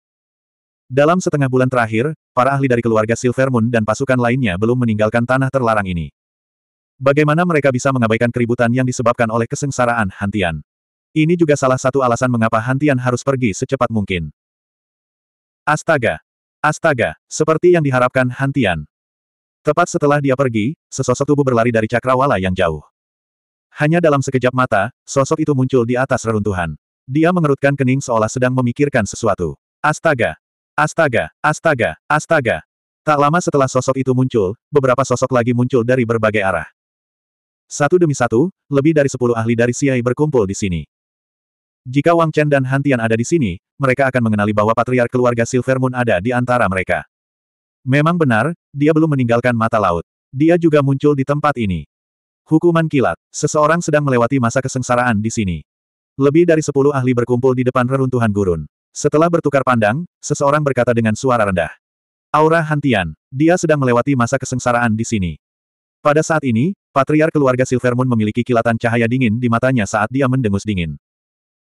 Dalam setengah bulan terakhir, para ahli dari keluarga Silver Moon dan pasukan lainnya belum meninggalkan tanah terlarang ini. Bagaimana mereka bisa mengabaikan keributan yang disebabkan oleh kesengsaraan Hantian? Ini juga salah satu alasan mengapa Hantian harus pergi secepat mungkin. Astaga, Astaga, seperti yang diharapkan Hantian. Tepat setelah dia pergi, sesosok tubuh berlari dari cakrawala yang jauh. Hanya dalam sekejap mata, sosok itu muncul di atas reruntuhan. Dia mengerutkan kening seolah sedang memikirkan sesuatu. Astaga! Astaga! Astaga! Astaga! Tak lama setelah sosok itu muncul, beberapa sosok lagi muncul dari berbagai arah. Satu demi satu, lebih dari sepuluh ahli dari Siai berkumpul di sini. Jika Wang Chen dan Han Tian ada di sini, mereka akan mengenali bahwa patriark keluarga Silver Moon ada di antara mereka. Memang benar, dia belum meninggalkan mata laut. Dia juga muncul di tempat ini. Hukuman kilat, seseorang sedang melewati masa kesengsaraan di sini. Lebih dari sepuluh ahli berkumpul di depan reruntuhan gurun. Setelah bertukar pandang, seseorang berkata dengan suara rendah. Aura Hantian, dia sedang melewati masa kesengsaraan di sini. Pada saat ini, patriark keluarga Silvermoon memiliki kilatan cahaya dingin di matanya saat dia mendengus dingin.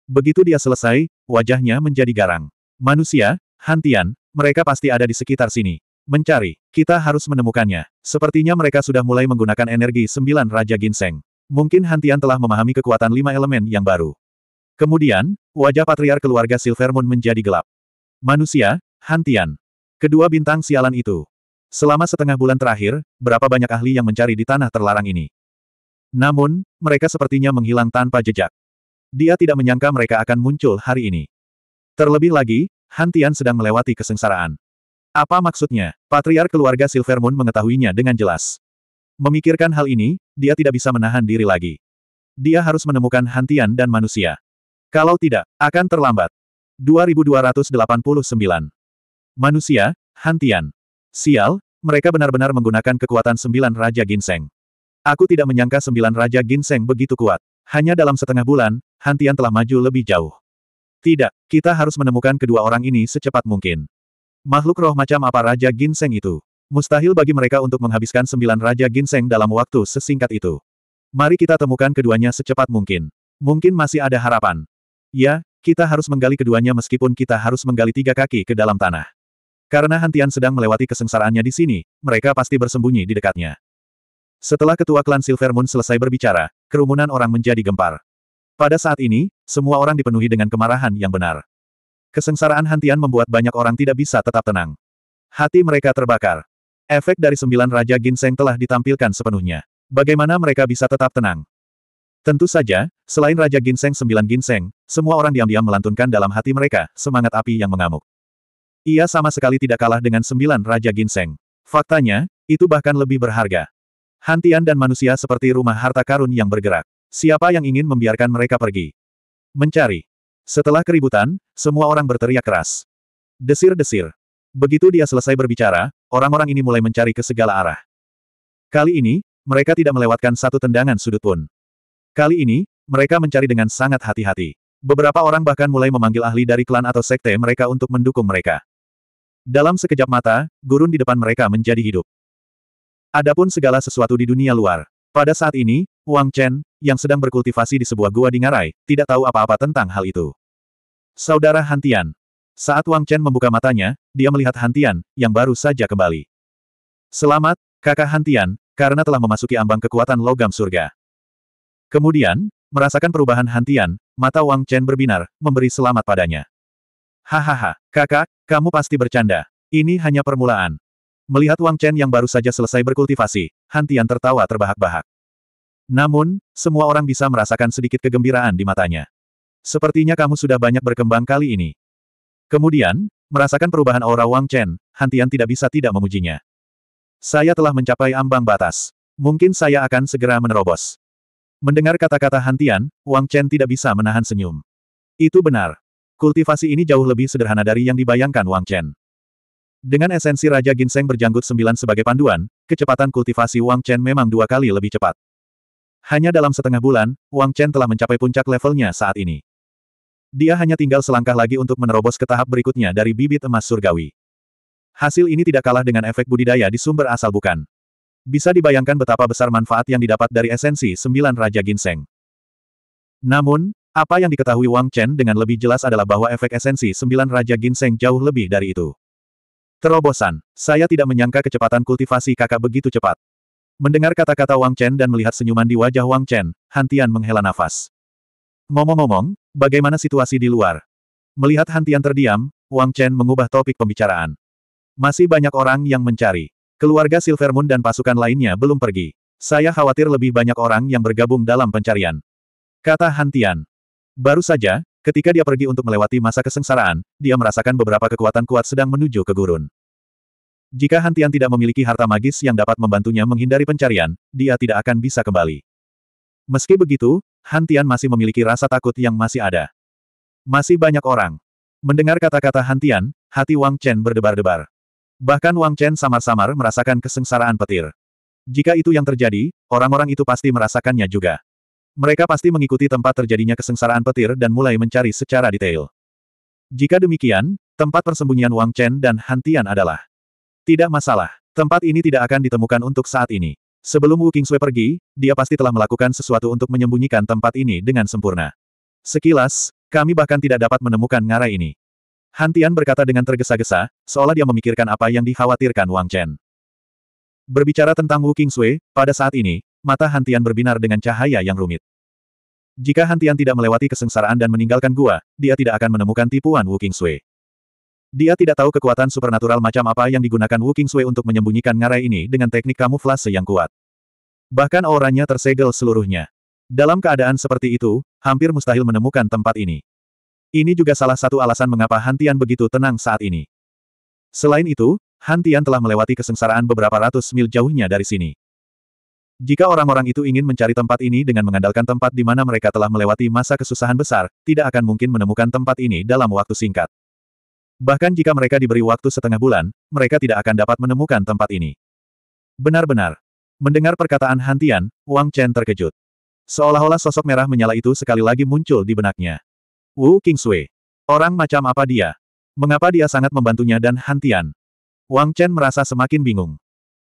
Begitu dia selesai, wajahnya menjadi garang. Manusia, Hantian, mereka pasti ada di sekitar sini. Mencari, kita harus menemukannya. Sepertinya mereka sudah mulai menggunakan energi sembilan Raja Ginseng. Mungkin Hantian telah memahami kekuatan lima elemen yang baru. Kemudian, wajah patriar keluarga Silvermoon menjadi gelap. Manusia, Hantian. Kedua bintang sialan itu. Selama setengah bulan terakhir, berapa banyak ahli yang mencari di tanah terlarang ini. Namun, mereka sepertinya menghilang tanpa jejak. Dia tidak menyangka mereka akan muncul hari ini. Terlebih lagi, Hantian sedang melewati kesengsaraan. Apa maksudnya? Patriar keluarga Silver Moon mengetahuinya dengan jelas. Memikirkan hal ini, dia tidak bisa menahan diri lagi. Dia harus menemukan Hantian dan manusia. Kalau tidak, akan terlambat. 2289. Manusia, Hantian. Sial, mereka benar-benar menggunakan kekuatan sembilan Raja Ginseng. Aku tidak menyangka sembilan Raja Ginseng begitu kuat. Hanya dalam setengah bulan, Hantian telah maju lebih jauh. Tidak, kita harus menemukan kedua orang ini secepat mungkin. Makhluk roh macam apa Raja Ginseng itu? Mustahil bagi mereka untuk menghabiskan sembilan Raja Ginseng dalam waktu sesingkat itu. Mari kita temukan keduanya secepat mungkin. Mungkin masih ada harapan. Ya, kita harus menggali keduanya meskipun kita harus menggali tiga kaki ke dalam tanah. Karena Hantian sedang melewati kesengsaraannya di sini, mereka pasti bersembunyi di dekatnya. Setelah ketua klan Silver Moon selesai berbicara, kerumunan orang menjadi gempar. Pada saat ini, semua orang dipenuhi dengan kemarahan yang benar. Kesengsaraan hantian membuat banyak orang tidak bisa tetap tenang. Hati mereka terbakar. Efek dari sembilan Raja Ginseng telah ditampilkan sepenuhnya. Bagaimana mereka bisa tetap tenang? Tentu saja, selain Raja Ginseng sembilan Ginseng, semua orang diam-diam melantunkan dalam hati mereka semangat api yang mengamuk. Ia sama sekali tidak kalah dengan sembilan Raja Ginseng. Faktanya, itu bahkan lebih berharga. Hantian dan manusia seperti rumah harta karun yang bergerak. Siapa yang ingin membiarkan mereka pergi? Mencari. Setelah keributan, semua orang berteriak keras. Desir-desir. Begitu dia selesai berbicara, orang-orang ini mulai mencari ke segala arah. Kali ini, mereka tidak melewatkan satu tendangan sudut pun. Kali ini, mereka mencari dengan sangat hati-hati. Beberapa orang bahkan mulai memanggil ahli dari klan atau sekte mereka untuk mendukung mereka. Dalam sekejap mata, gurun di depan mereka menjadi hidup. Adapun segala sesuatu di dunia luar. Pada saat ini, Wang Chen, yang sedang berkultivasi di sebuah gua di Ngarai, tidak tahu apa-apa tentang hal itu. Saudara Hantian. Saat Wang Chen membuka matanya, dia melihat Hantian, yang baru saja kembali. Selamat, kakak Hantian, karena telah memasuki ambang kekuatan logam surga. Kemudian, merasakan perubahan Hantian, mata Wang Chen berbinar, memberi selamat padanya. Hahaha, kakak, kamu pasti bercanda. Ini hanya permulaan. Melihat Wang Chen yang baru saja selesai berkultivasi, Han Tian tertawa terbahak-bahak. Namun, semua orang bisa merasakan sedikit kegembiraan di matanya. Sepertinya kamu sudah banyak berkembang kali ini. Kemudian, merasakan perubahan aura Wang Chen, Han Tian tidak bisa tidak memujinya. Saya telah mencapai ambang batas. Mungkin saya akan segera menerobos. Mendengar kata-kata Han Tian, Wang Chen tidak bisa menahan senyum. Itu benar. Kultivasi ini jauh lebih sederhana dari yang dibayangkan Wang Chen. Dengan esensi Raja Ginseng berjanggut sembilan sebagai panduan, kecepatan kultivasi Wang Chen memang dua kali lebih cepat. Hanya dalam setengah bulan, Wang Chen telah mencapai puncak levelnya saat ini. Dia hanya tinggal selangkah lagi untuk menerobos ke tahap berikutnya dari bibit emas surgawi. Hasil ini tidak kalah dengan efek budidaya di sumber asal bukan. Bisa dibayangkan betapa besar manfaat yang didapat dari esensi sembilan Raja Ginseng. Namun, apa yang diketahui Wang Chen dengan lebih jelas adalah bahwa efek esensi sembilan Raja Ginseng jauh lebih dari itu. Terobosan. Saya tidak menyangka kecepatan kultivasi kakak begitu cepat. Mendengar kata-kata Wang Chen dan melihat senyuman di wajah Wang Chen, Hantian menghela nafas. Ngomong-ngomong, bagaimana situasi di luar? Melihat Hantian terdiam, Wang Chen mengubah topik pembicaraan. Masih banyak orang yang mencari. Keluarga Silver Moon dan pasukan lainnya belum pergi. Saya khawatir lebih banyak orang yang bergabung dalam pencarian. Kata Hantian. Baru saja, ketika dia pergi untuk melewati masa kesengsaraan, dia merasakan beberapa kekuatan kuat sedang menuju ke gurun. Jika Hantian tidak memiliki harta magis yang dapat membantunya menghindari pencarian, dia tidak akan bisa kembali. Meski begitu, Hantian masih memiliki rasa takut yang masih ada. Masih banyak orang. Mendengar kata-kata Hantian, hati Wang Chen berdebar-debar. Bahkan Wang Chen samar-samar merasakan kesengsaraan petir. Jika itu yang terjadi, orang-orang itu pasti merasakannya juga. Mereka pasti mengikuti tempat terjadinya kesengsaraan petir dan mulai mencari secara detail. Jika demikian, tempat persembunyian Wang Chen dan Hantian adalah tidak masalah. Tempat ini tidak akan ditemukan untuk saat ini. Sebelum Wu Qingsui pergi, dia pasti telah melakukan sesuatu untuk menyembunyikan tempat ini dengan sempurna. Sekilas, kami bahkan tidak dapat menemukan ngarai ini. Hantian berkata dengan tergesa-gesa, seolah dia memikirkan apa yang dikhawatirkan Wang Chen. Berbicara tentang Wu Qingsui, pada saat ini, mata Hantian berbinar dengan cahaya yang rumit. Jika Hantian tidak melewati kesengsaraan dan meninggalkan gua, dia tidak akan menemukan tipuan Wu Qingsui. Dia tidak tahu kekuatan supernatural macam apa yang digunakan Wu Kingsui untuk menyembunyikan ngarai ini dengan teknik kamuflase yang kuat. Bahkan auranya tersegel seluruhnya. Dalam keadaan seperti itu, hampir mustahil menemukan tempat ini. Ini juga salah satu alasan mengapa Hantian begitu tenang saat ini. Selain itu, Hantian telah melewati kesengsaraan beberapa ratus mil jauhnya dari sini. Jika orang-orang itu ingin mencari tempat ini dengan mengandalkan tempat di mana mereka telah melewati masa kesusahan besar, tidak akan mungkin menemukan tempat ini dalam waktu singkat. Bahkan jika mereka diberi waktu setengah bulan, mereka tidak akan dapat menemukan tempat ini. Benar-benar. Mendengar perkataan Hantian, Wang Chen terkejut. Seolah-olah sosok merah menyala itu sekali lagi muncul di benaknya. Wu Kingsui. Orang macam apa dia? Mengapa dia sangat membantunya dan Hantian? Wang Chen merasa semakin bingung.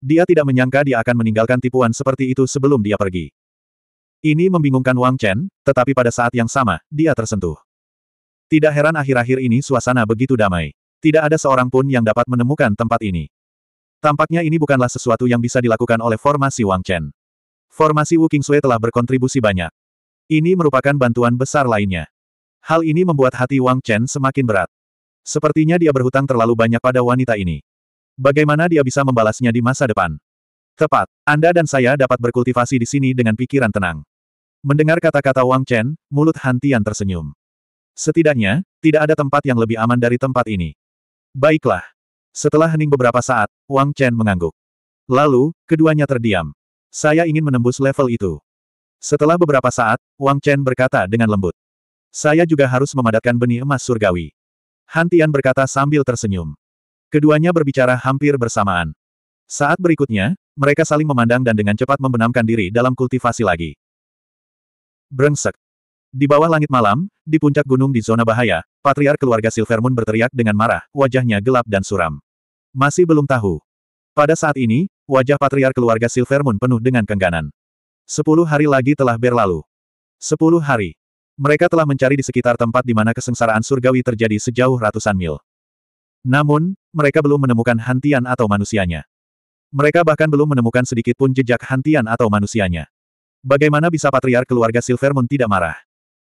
Dia tidak menyangka dia akan meninggalkan tipuan seperti itu sebelum dia pergi. Ini membingungkan Wang Chen, tetapi pada saat yang sama, dia tersentuh. Tidak heran akhir-akhir ini suasana begitu damai. Tidak ada seorang pun yang dapat menemukan tempat ini. Tampaknya ini bukanlah sesuatu yang bisa dilakukan oleh formasi Wang Chen. Formasi Wu Qingsui telah berkontribusi banyak. Ini merupakan bantuan besar lainnya. Hal ini membuat hati Wang Chen semakin berat. Sepertinya dia berhutang terlalu banyak pada wanita ini. Bagaimana dia bisa membalasnya di masa depan? Tepat, Anda dan saya dapat berkultivasi di sini dengan pikiran tenang. Mendengar kata-kata Wang Chen, mulut Han Tian tersenyum. Setidaknya, tidak ada tempat yang lebih aman dari tempat ini. Baiklah. Setelah hening beberapa saat, Wang Chen mengangguk. Lalu, keduanya terdiam. Saya ingin menembus level itu. Setelah beberapa saat, Wang Chen berkata dengan lembut. Saya juga harus memadatkan benih emas surgawi. Hantian berkata sambil tersenyum. Keduanya berbicara hampir bersamaan. Saat berikutnya, mereka saling memandang dan dengan cepat membenamkan diri dalam kultivasi lagi. Brengsek. Di bawah langit malam, di puncak gunung di zona bahaya, patriar keluarga Silvermoon berteriak dengan marah, wajahnya gelap dan suram. Masih belum tahu. Pada saat ini, wajah patriar keluarga Silvermoon penuh dengan kengganan. Sepuluh hari lagi telah berlalu. Sepuluh hari. Mereka telah mencari di sekitar tempat di mana kesengsaraan surgawi terjadi sejauh ratusan mil. Namun, mereka belum menemukan hantian atau manusianya. Mereka bahkan belum menemukan sedikit pun jejak hantian atau manusianya. Bagaimana bisa patriar keluarga Silvermoon tidak marah?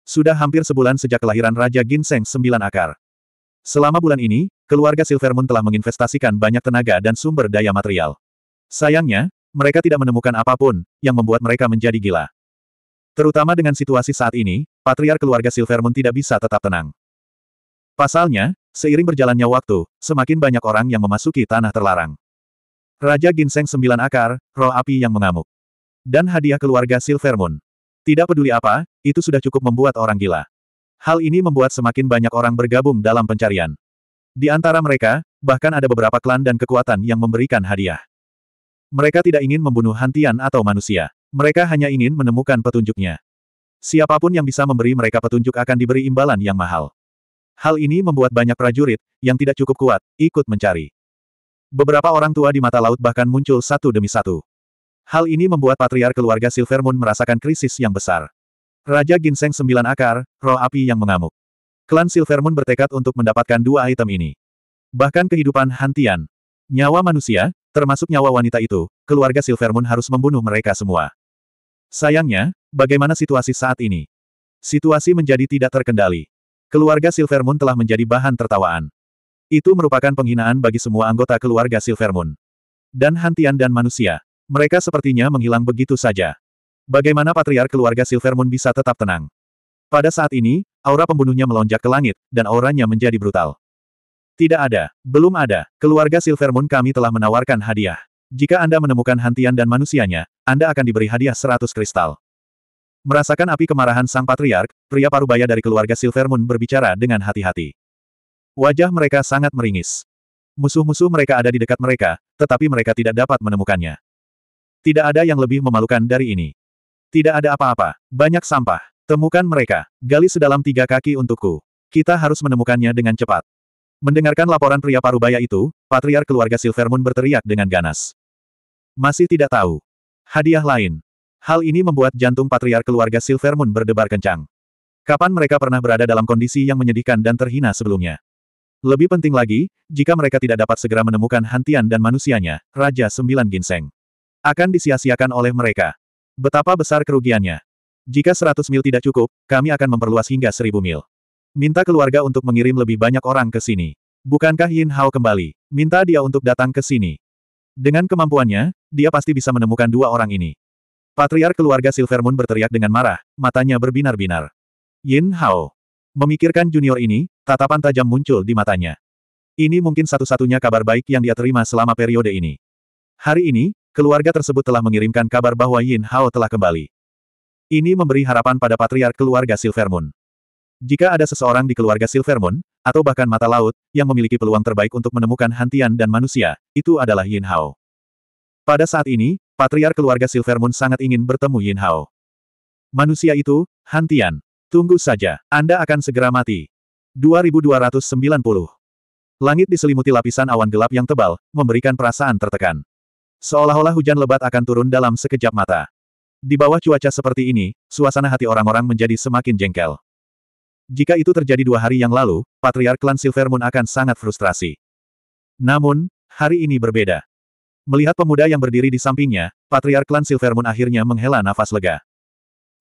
Sudah hampir sebulan sejak kelahiran Raja Ginseng Sembilan Akar. Selama bulan ini, keluarga Silver Moon telah menginvestasikan banyak tenaga dan sumber daya material. Sayangnya, mereka tidak menemukan apapun yang membuat mereka menjadi gila. Terutama dengan situasi saat ini, patriar keluarga Silver Moon tidak bisa tetap tenang. Pasalnya, seiring berjalannya waktu, semakin banyak orang yang memasuki tanah terlarang. Raja Ginseng Sembilan Akar, roh api yang mengamuk. Dan hadiah keluarga Silver Moon. Tidak peduli apa, itu sudah cukup membuat orang gila. Hal ini membuat semakin banyak orang bergabung dalam pencarian. Di antara mereka, bahkan ada beberapa klan dan kekuatan yang memberikan hadiah. Mereka tidak ingin membunuh hantian atau manusia. Mereka hanya ingin menemukan petunjuknya. Siapapun yang bisa memberi mereka petunjuk akan diberi imbalan yang mahal. Hal ini membuat banyak prajurit, yang tidak cukup kuat, ikut mencari. Beberapa orang tua di mata laut bahkan muncul satu demi satu. Hal ini membuat patriar keluarga Silver merasakan krisis yang besar. Raja Ginseng Sembilan Akar, roh api yang mengamuk. Klan Silver bertekad untuk mendapatkan dua item ini. Bahkan kehidupan Hantian, nyawa manusia, termasuk nyawa wanita itu, keluarga Silver harus membunuh mereka semua. Sayangnya, bagaimana situasi saat ini? Situasi menjadi tidak terkendali. Keluarga Silver telah menjadi bahan tertawaan. Itu merupakan penghinaan bagi semua anggota keluarga Silver Dan Hantian dan manusia. Mereka sepertinya menghilang begitu saja. Bagaimana patriark keluarga Silvermoon bisa tetap tenang? Pada saat ini, aura pembunuhnya melonjak ke langit, dan auranya menjadi brutal. Tidak ada, belum ada, keluarga Silvermoon kami telah menawarkan hadiah. Jika Anda menemukan Hantian dan manusianya, Anda akan diberi hadiah seratus kristal. Merasakan api kemarahan sang patriark, pria parubaya dari keluarga Silvermoon berbicara dengan hati-hati. Wajah mereka sangat meringis. Musuh-musuh mereka ada di dekat mereka, tetapi mereka tidak dapat menemukannya. Tidak ada yang lebih memalukan dari ini. Tidak ada apa-apa. Banyak sampah. Temukan mereka. Gali sedalam tiga kaki untukku. Kita harus menemukannya dengan cepat. Mendengarkan laporan pria parubaya itu, patriar keluarga Silvermoon berteriak dengan ganas. Masih tidak tahu. Hadiah lain. Hal ini membuat jantung patriar keluarga Silvermoon berdebar kencang. Kapan mereka pernah berada dalam kondisi yang menyedihkan dan terhina sebelumnya? Lebih penting lagi, jika mereka tidak dapat segera menemukan Hantian dan manusianya, Raja Sembilan Ginseng. Akan disia-siakan oleh mereka. Betapa besar kerugiannya. Jika 100 mil tidak cukup, kami akan memperluas hingga 1000 mil. Minta keluarga untuk mengirim lebih banyak orang ke sini. Bukankah Yin Hao kembali? Minta dia untuk datang ke sini. Dengan kemampuannya, dia pasti bisa menemukan dua orang ini. Patriark keluarga Silver Moon berteriak dengan marah, matanya berbinar-binar. Yin Hao. Memikirkan junior ini, tatapan tajam muncul di matanya. Ini mungkin satu-satunya kabar baik yang dia terima selama periode ini. Hari ini, keluarga tersebut telah mengirimkan kabar bahwa Yin Hao telah kembali. Ini memberi harapan pada patriark keluarga Silvermoon. Jika ada seseorang di keluarga Silvermoon, atau bahkan mata laut, yang memiliki peluang terbaik untuk menemukan hantian dan manusia, itu adalah Yin Hao. Pada saat ini, patriark keluarga Silvermoon sangat ingin bertemu Yin Hao. Manusia itu, hantian. Tunggu saja, Anda akan segera mati. 2290 Langit diselimuti lapisan awan gelap yang tebal, memberikan perasaan tertekan. Seolah-olah hujan lebat akan turun dalam sekejap mata. Di bawah cuaca seperti ini, suasana hati orang-orang menjadi semakin jengkel. Jika itu terjadi dua hari yang lalu, Patriark Klan Silver akan sangat frustrasi. Namun, hari ini berbeda. Melihat pemuda yang berdiri di sampingnya, Patriark Klan Silver akhirnya menghela nafas lega.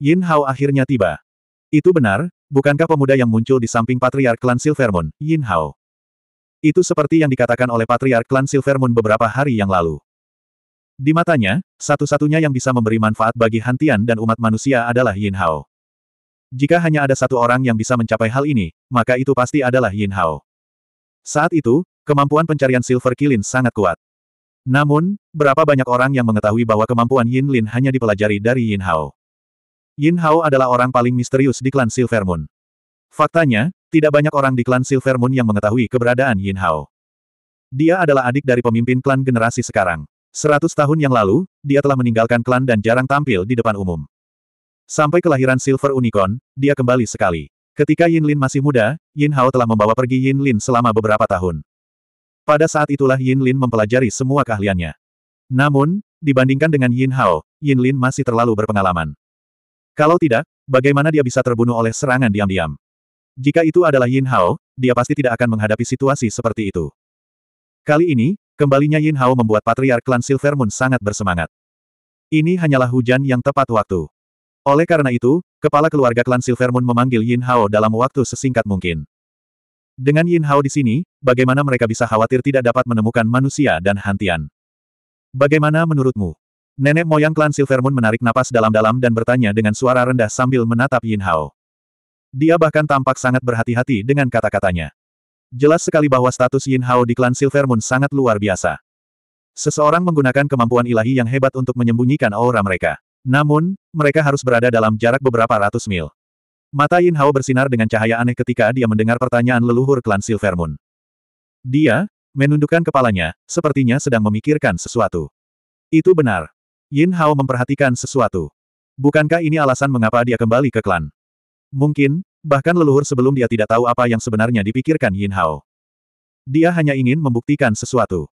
Yin Hao akhirnya tiba. Itu benar, bukankah pemuda yang muncul di samping Patriark Klan Silver Yin Hao? Itu seperti yang dikatakan oleh Patriark Klan Silver beberapa hari yang lalu. Di matanya, satu-satunya yang bisa memberi manfaat bagi Hantian dan umat manusia adalah Yin Hao. Jika hanya ada satu orang yang bisa mencapai hal ini, maka itu pasti adalah Yin Hao. Saat itu, kemampuan pencarian Silver Kilin sangat kuat. Namun, berapa banyak orang yang mengetahui bahwa kemampuan Yin Lin hanya dipelajari dari Yin Hao? Yin Hao adalah orang paling misterius di klan Silver Moon. Faktanya, tidak banyak orang di klan Silver Moon yang mengetahui keberadaan Yin Hao. Dia adalah adik dari pemimpin klan generasi sekarang. Seratus tahun yang lalu, dia telah meninggalkan klan dan jarang tampil di depan umum. Sampai kelahiran Silver Unicorn, dia kembali sekali. Ketika Yin Lin masih muda, Yin Hao telah membawa pergi Yin Lin selama beberapa tahun. Pada saat itulah Yin Lin mempelajari semua keahliannya. Namun, dibandingkan dengan Yin Hao, Yin Lin masih terlalu berpengalaman. Kalau tidak, bagaimana dia bisa terbunuh oleh serangan diam-diam? Jika itu adalah Yin Hao, dia pasti tidak akan menghadapi situasi seperti itu. Kali ini, Kembalinya Yin Hao membuat Patriark Klan Silver Moon sangat bersemangat. Ini hanyalah hujan yang tepat waktu. Oleh karena itu, kepala keluarga klan Silver Moon memanggil Yin Hao dalam waktu sesingkat mungkin. Dengan Yin Hao di sini, bagaimana mereka bisa khawatir tidak dapat menemukan manusia dan hantian? Bagaimana menurutmu? Nenek moyang klan Silver Moon menarik napas dalam-dalam dan bertanya dengan suara rendah sambil menatap Yin Hao. Dia bahkan tampak sangat berhati-hati dengan kata-katanya. Jelas sekali bahwa status Yin Hao di klan Silver Moon sangat luar biasa. Seseorang menggunakan kemampuan ilahi yang hebat untuk menyembunyikan aura mereka. Namun, mereka harus berada dalam jarak beberapa ratus mil. Mata Yin Hao bersinar dengan cahaya aneh ketika dia mendengar pertanyaan leluhur klan Silver Moon. Dia, menundukkan kepalanya, sepertinya sedang memikirkan sesuatu. Itu benar. Yin Hao memperhatikan sesuatu. Bukankah ini alasan mengapa dia kembali ke klan? Mungkin, Bahkan leluhur sebelum dia tidak tahu apa yang sebenarnya dipikirkan Yin Hao. Dia hanya ingin membuktikan sesuatu.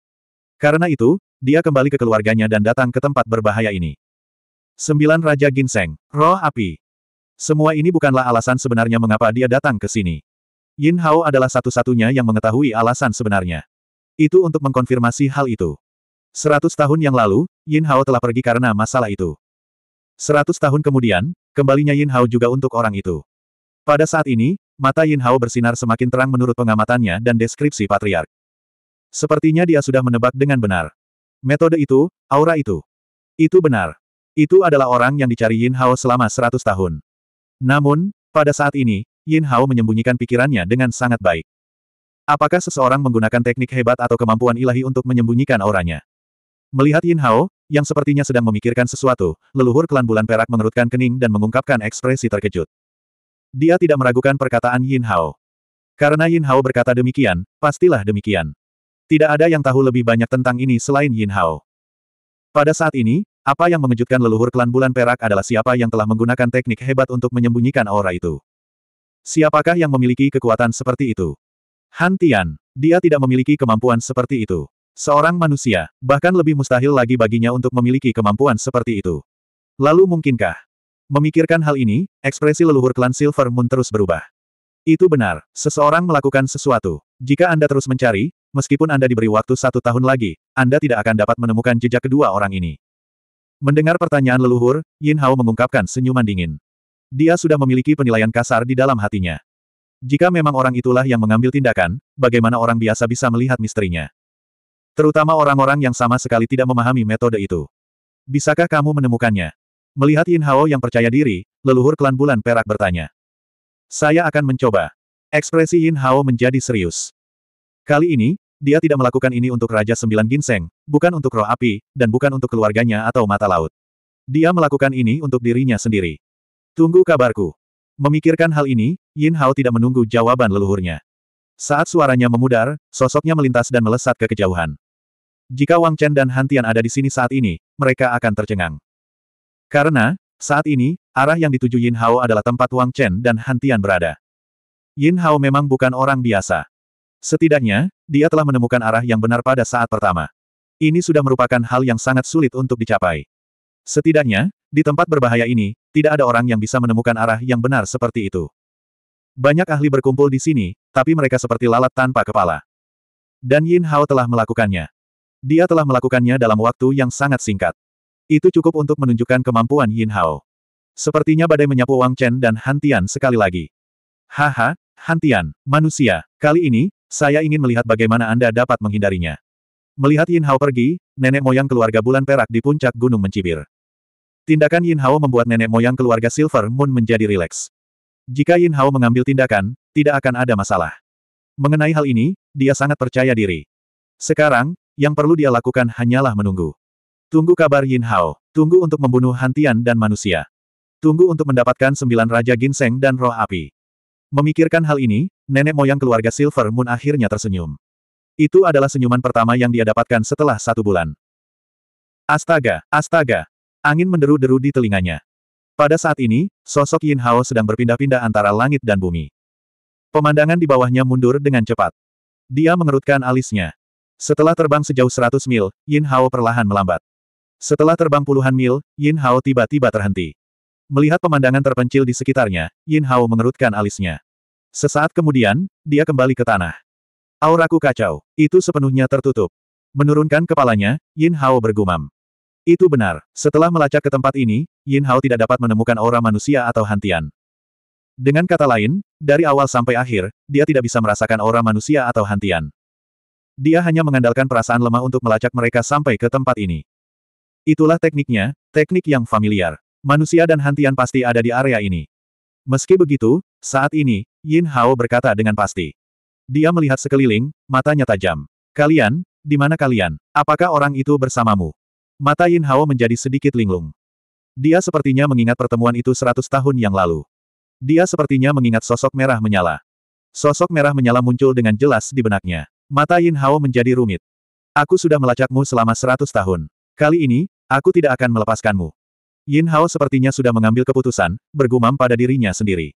Karena itu, dia kembali ke keluarganya dan datang ke tempat berbahaya ini. Sembilan Raja Ginseng, Roh Api. Semua ini bukanlah alasan sebenarnya mengapa dia datang ke sini. Yin Hao adalah satu-satunya yang mengetahui alasan sebenarnya. Itu untuk mengkonfirmasi hal itu. Seratus tahun yang lalu, Yin Hao telah pergi karena masalah itu. Seratus tahun kemudian, kembalinya Yin Hao juga untuk orang itu. Pada saat ini, mata Yin Hao bersinar semakin terang menurut pengamatannya dan deskripsi patriark. Sepertinya dia sudah menebak dengan benar. Metode itu, aura itu. Itu benar. Itu adalah orang yang dicari Yin Hao selama seratus tahun. Namun, pada saat ini, Yin Hao menyembunyikan pikirannya dengan sangat baik. Apakah seseorang menggunakan teknik hebat atau kemampuan ilahi untuk menyembunyikan auranya? Melihat Yin Hao, yang sepertinya sedang memikirkan sesuatu, leluhur klan bulan perak mengerutkan kening dan mengungkapkan ekspresi terkejut. Dia tidak meragukan perkataan Yin Hao. Karena Yin Hao berkata demikian, pastilah demikian. Tidak ada yang tahu lebih banyak tentang ini selain Yin Hao. Pada saat ini, apa yang mengejutkan leluhur klan bulan perak adalah siapa yang telah menggunakan teknik hebat untuk menyembunyikan aura itu. Siapakah yang memiliki kekuatan seperti itu? Han Tian. Dia tidak memiliki kemampuan seperti itu. Seorang manusia, bahkan lebih mustahil lagi baginya untuk memiliki kemampuan seperti itu. Lalu mungkinkah, Memikirkan hal ini, ekspresi leluhur klan Silver Moon terus berubah. Itu benar, seseorang melakukan sesuatu. Jika Anda terus mencari, meskipun Anda diberi waktu satu tahun lagi, Anda tidak akan dapat menemukan jejak kedua orang ini. Mendengar pertanyaan leluhur, Yin Hao mengungkapkan senyuman dingin. Dia sudah memiliki penilaian kasar di dalam hatinya. Jika memang orang itulah yang mengambil tindakan, bagaimana orang biasa bisa melihat misterinya? Terutama orang-orang yang sama sekali tidak memahami metode itu. Bisakah kamu menemukannya? Melihat Yin Hao yang percaya diri, leluhur klan bulan perak bertanya. Saya akan mencoba. Ekspresi Yin Hao menjadi serius. Kali ini, dia tidak melakukan ini untuk Raja Sembilan Ginseng, bukan untuk roh api, dan bukan untuk keluarganya atau mata laut. Dia melakukan ini untuk dirinya sendiri. Tunggu kabarku. Memikirkan hal ini, Yin Hao tidak menunggu jawaban leluhurnya. Saat suaranya memudar, sosoknya melintas dan melesat ke kejauhan. Jika Wang Chen dan Hantian ada di sini saat ini, mereka akan tercengang. Karena, saat ini, arah yang dituju Yin Hao adalah tempat Wang Chen dan Han Tian berada. Yin Hao memang bukan orang biasa. Setidaknya, dia telah menemukan arah yang benar pada saat pertama. Ini sudah merupakan hal yang sangat sulit untuk dicapai. Setidaknya, di tempat berbahaya ini, tidak ada orang yang bisa menemukan arah yang benar seperti itu. Banyak ahli berkumpul di sini, tapi mereka seperti lalat tanpa kepala. Dan Yin Hao telah melakukannya. Dia telah melakukannya dalam waktu yang sangat singkat. Itu cukup untuk menunjukkan kemampuan Yin Hao. Sepertinya badai menyapu Wang Chen dan Hantian sekali lagi. Haha, Hantian, manusia, kali ini, saya ingin melihat bagaimana Anda dapat menghindarinya. Melihat Yin Hao pergi, nenek moyang keluarga bulan perak di puncak gunung mencibir. Tindakan Yin Hao membuat nenek moyang keluarga Silver Moon menjadi rileks. Jika Yin Hao mengambil tindakan, tidak akan ada masalah. Mengenai hal ini, dia sangat percaya diri. Sekarang, yang perlu dia lakukan hanyalah menunggu. Tunggu kabar Yin Hao. Tunggu untuk membunuh Hantian dan manusia. Tunggu untuk mendapatkan sembilan Raja Ginseng dan roh api. Memikirkan hal ini, nenek moyang keluarga Silver Moon akhirnya tersenyum. Itu adalah senyuman pertama yang dia dapatkan setelah satu bulan. Astaga, astaga. Angin menderu-deru di telinganya. Pada saat ini, sosok Yin Hao sedang berpindah-pindah antara langit dan bumi. Pemandangan di bawahnya mundur dengan cepat. Dia mengerutkan alisnya. Setelah terbang sejauh 100 mil, Yin Hao perlahan melambat. Setelah terbang puluhan mil, Yin Hao tiba-tiba terhenti. Melihat pemandangan terpencil di sekitarnya, Yin Hao mengerutkan alisnya. Sesaat kemudian, dia kembali ke tanah. Auraku kacau, itu sepenuhnya tertutup. Menurunkan kepalanya, Yin Hao bergumam. Itu benar, setelah melacak ke tempat ini, Yin Hao tidak dapat menemukan aura manusia atau hantian. Dengan kata lain, dari awal sampai akhir, dia tidak bisa merasakan aura manusia atau hantian. Dia hanya mengandalkan perasaan lemah untuk melacak mereka sampai ke tempat ini. Itulah tekniknya, teknik yang familiar. Manusia dan hantian pasti ada di area ini. Meski begitu, saat ini, Yin Hao berkata dengan pasti. Dia melihat sekeliling, matanya tajam. Kalian, di mana kalian? Apakah orang itu bersamamu? Mata Yin Hao menjadi sedikit linglung. Dia sepertinya mengingat pertemuan itu seratus tahun yang lalu. Dia sepertinya mengingat sosok merah menyala. Sosok merah menyala muncul dengan jelas di benaknya. Mata Yin Hao menjadi rumit. Aku sudah melacakmu selama seratus tahun. Kali ini, aku tidak akan melepaskanmu. Yin Hao sepertinya sudah mengambil keputusan, bergumam pada dirinya sendiri.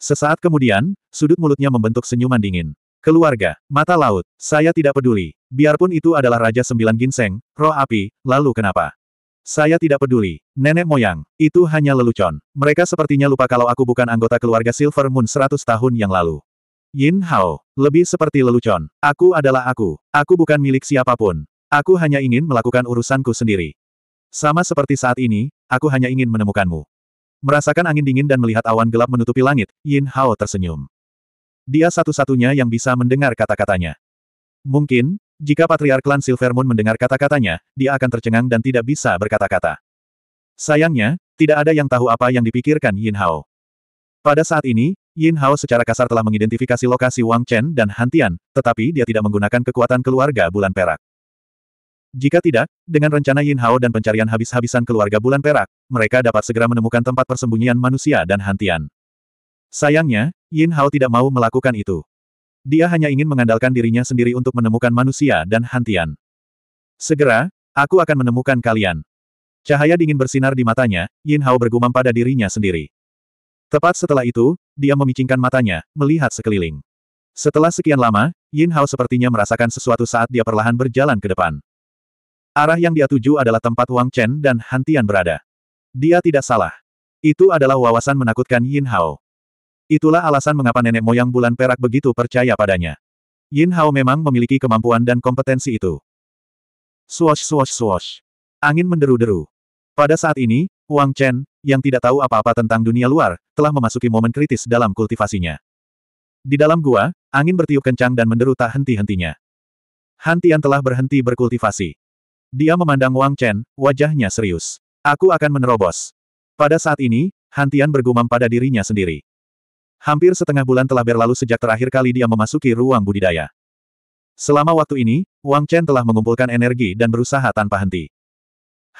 Sesaat kemudian, sudut mulutnya membentuk senyuman dingin. Keluarga, mata laut, saya tidak peduli. Biarpun itu adalah Raja Sembilan Ginseng, roh api, lalu kenapa? Saya tidak peduli. Nenek moyang, itu hanya lelucon. Mereka sepertinya lupa kalau aku bukan anggota keluarga Silver Moon 100 tahun yang lalu. Yin Hao, lebih seperti lelucon. Aku adalah aku. Aku bukan milik siapapun. Aku hanya ingin melakukan urusanku sendiri. Sama seperti saat ini, aku hanya ingin menemukanmu. Merasakan angin dingin dan melihat awan gelap menutupi langit, Yin Hao tersenyum. Dia satu-satunya yang bisa mendengar kata-katanya. Mungkin, jika Patriark Klan Silver Moon mendengar kata-katanya, dia akan tercengang dan tidak bisa berkata-kata. Sayangnya, tidak ada yang tahu apa yang dipikirkan Yin Hao. Pada saat ini, Yin Hao secara kasar telah mengidentifikasi lokasi Wang Chen dan Hantian, tetapi dia tidak menggunakan kekuatan keluarga bulan perak. Jika tidak, dengan rencana Yin Hao dan pencarian habis-habisan keluarga bulan perak, mereka dapat segera menemukan tempat persembunyian manusia dan hantian. Sayangnya, Yin Hao tidak mau melakukan itu. Dia hanya ingin mengandalkan dirinya sendiri untuk menemukan manusia dan hantian. Segera, aku akan menemukan kalian. Cahaya dingin bersinar di matanya, Yin Hao bergumam pada dirinya sendiri. Tepat setelah itu, dia memicingkan matanya, melihat sekeliling. Setelah sekian lama, Yin Hao sepertinya merasakan sesuatu saat dia perlahan berjalan ke depan. Arah yang dia tuju adalah tempat Wang Chen dan Hantian berada. Dia tidak salah. Itu adalah wawasan menakutkan Yin Hao. Itulah alasan mengapa nenek moyang bulan perak begitu percaya padanya. Yin Hao memang memiliki kemampuan dan kompetensi itu. Swash swash swash. Angin menderu-deru. Pada saat ini, Wang Chen, yang tidak tahu apa-apa tentang dunia luar, telah memasuki momen kritis dalam kultivasinya. Di dalam gua, angin bertiup kencang dan menderu tak henti-hentinya. Hantian telah berhenti berkultivasi. Dia memandang Wang Chen, wajahnya serius. Aku akan menerobos. Pada saat ini, Hantian bergumam pada dirinya sendiri. Hampir setengah bulan telah berlalu sejak terakhir kali dia memasuki ruang budidaya. Selama waktu ini, Wang Chen telah mengumpulkan energi dan berusaha tanpa henti.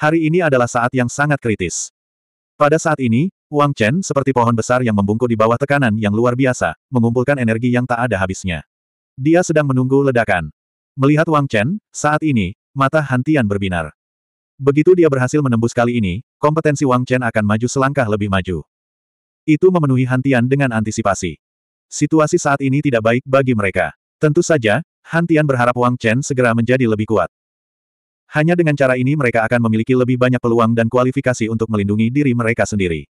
Hari ini adalah saat yang sangat kritis. Pada saat ini, Wang Chen seperti pohon besar yang membungkuk di bawah tekanan yang luar biasa, mengumpulkan energi yang tak ada habisnya. Dia sedang menunggu ledakan. Melihat Wang Chen, saat ini, Mata Hantian berbinar. Begitu dia berhasil menembus kali ini, kompetensi Wang Chen akan maju selangkah lebih maju. Itu memenuhi Hantian dengan antisipasi. Situasi saat ini tidak baik bagi mereka. Tentu saja, Hantian berharap Wang Chen segera menjadi lebih kuat. Hanya dengan cara ini mereka akan memiliki lebih banyak peluang dan kualifikasi untuk melindungi diri mereka sendiri.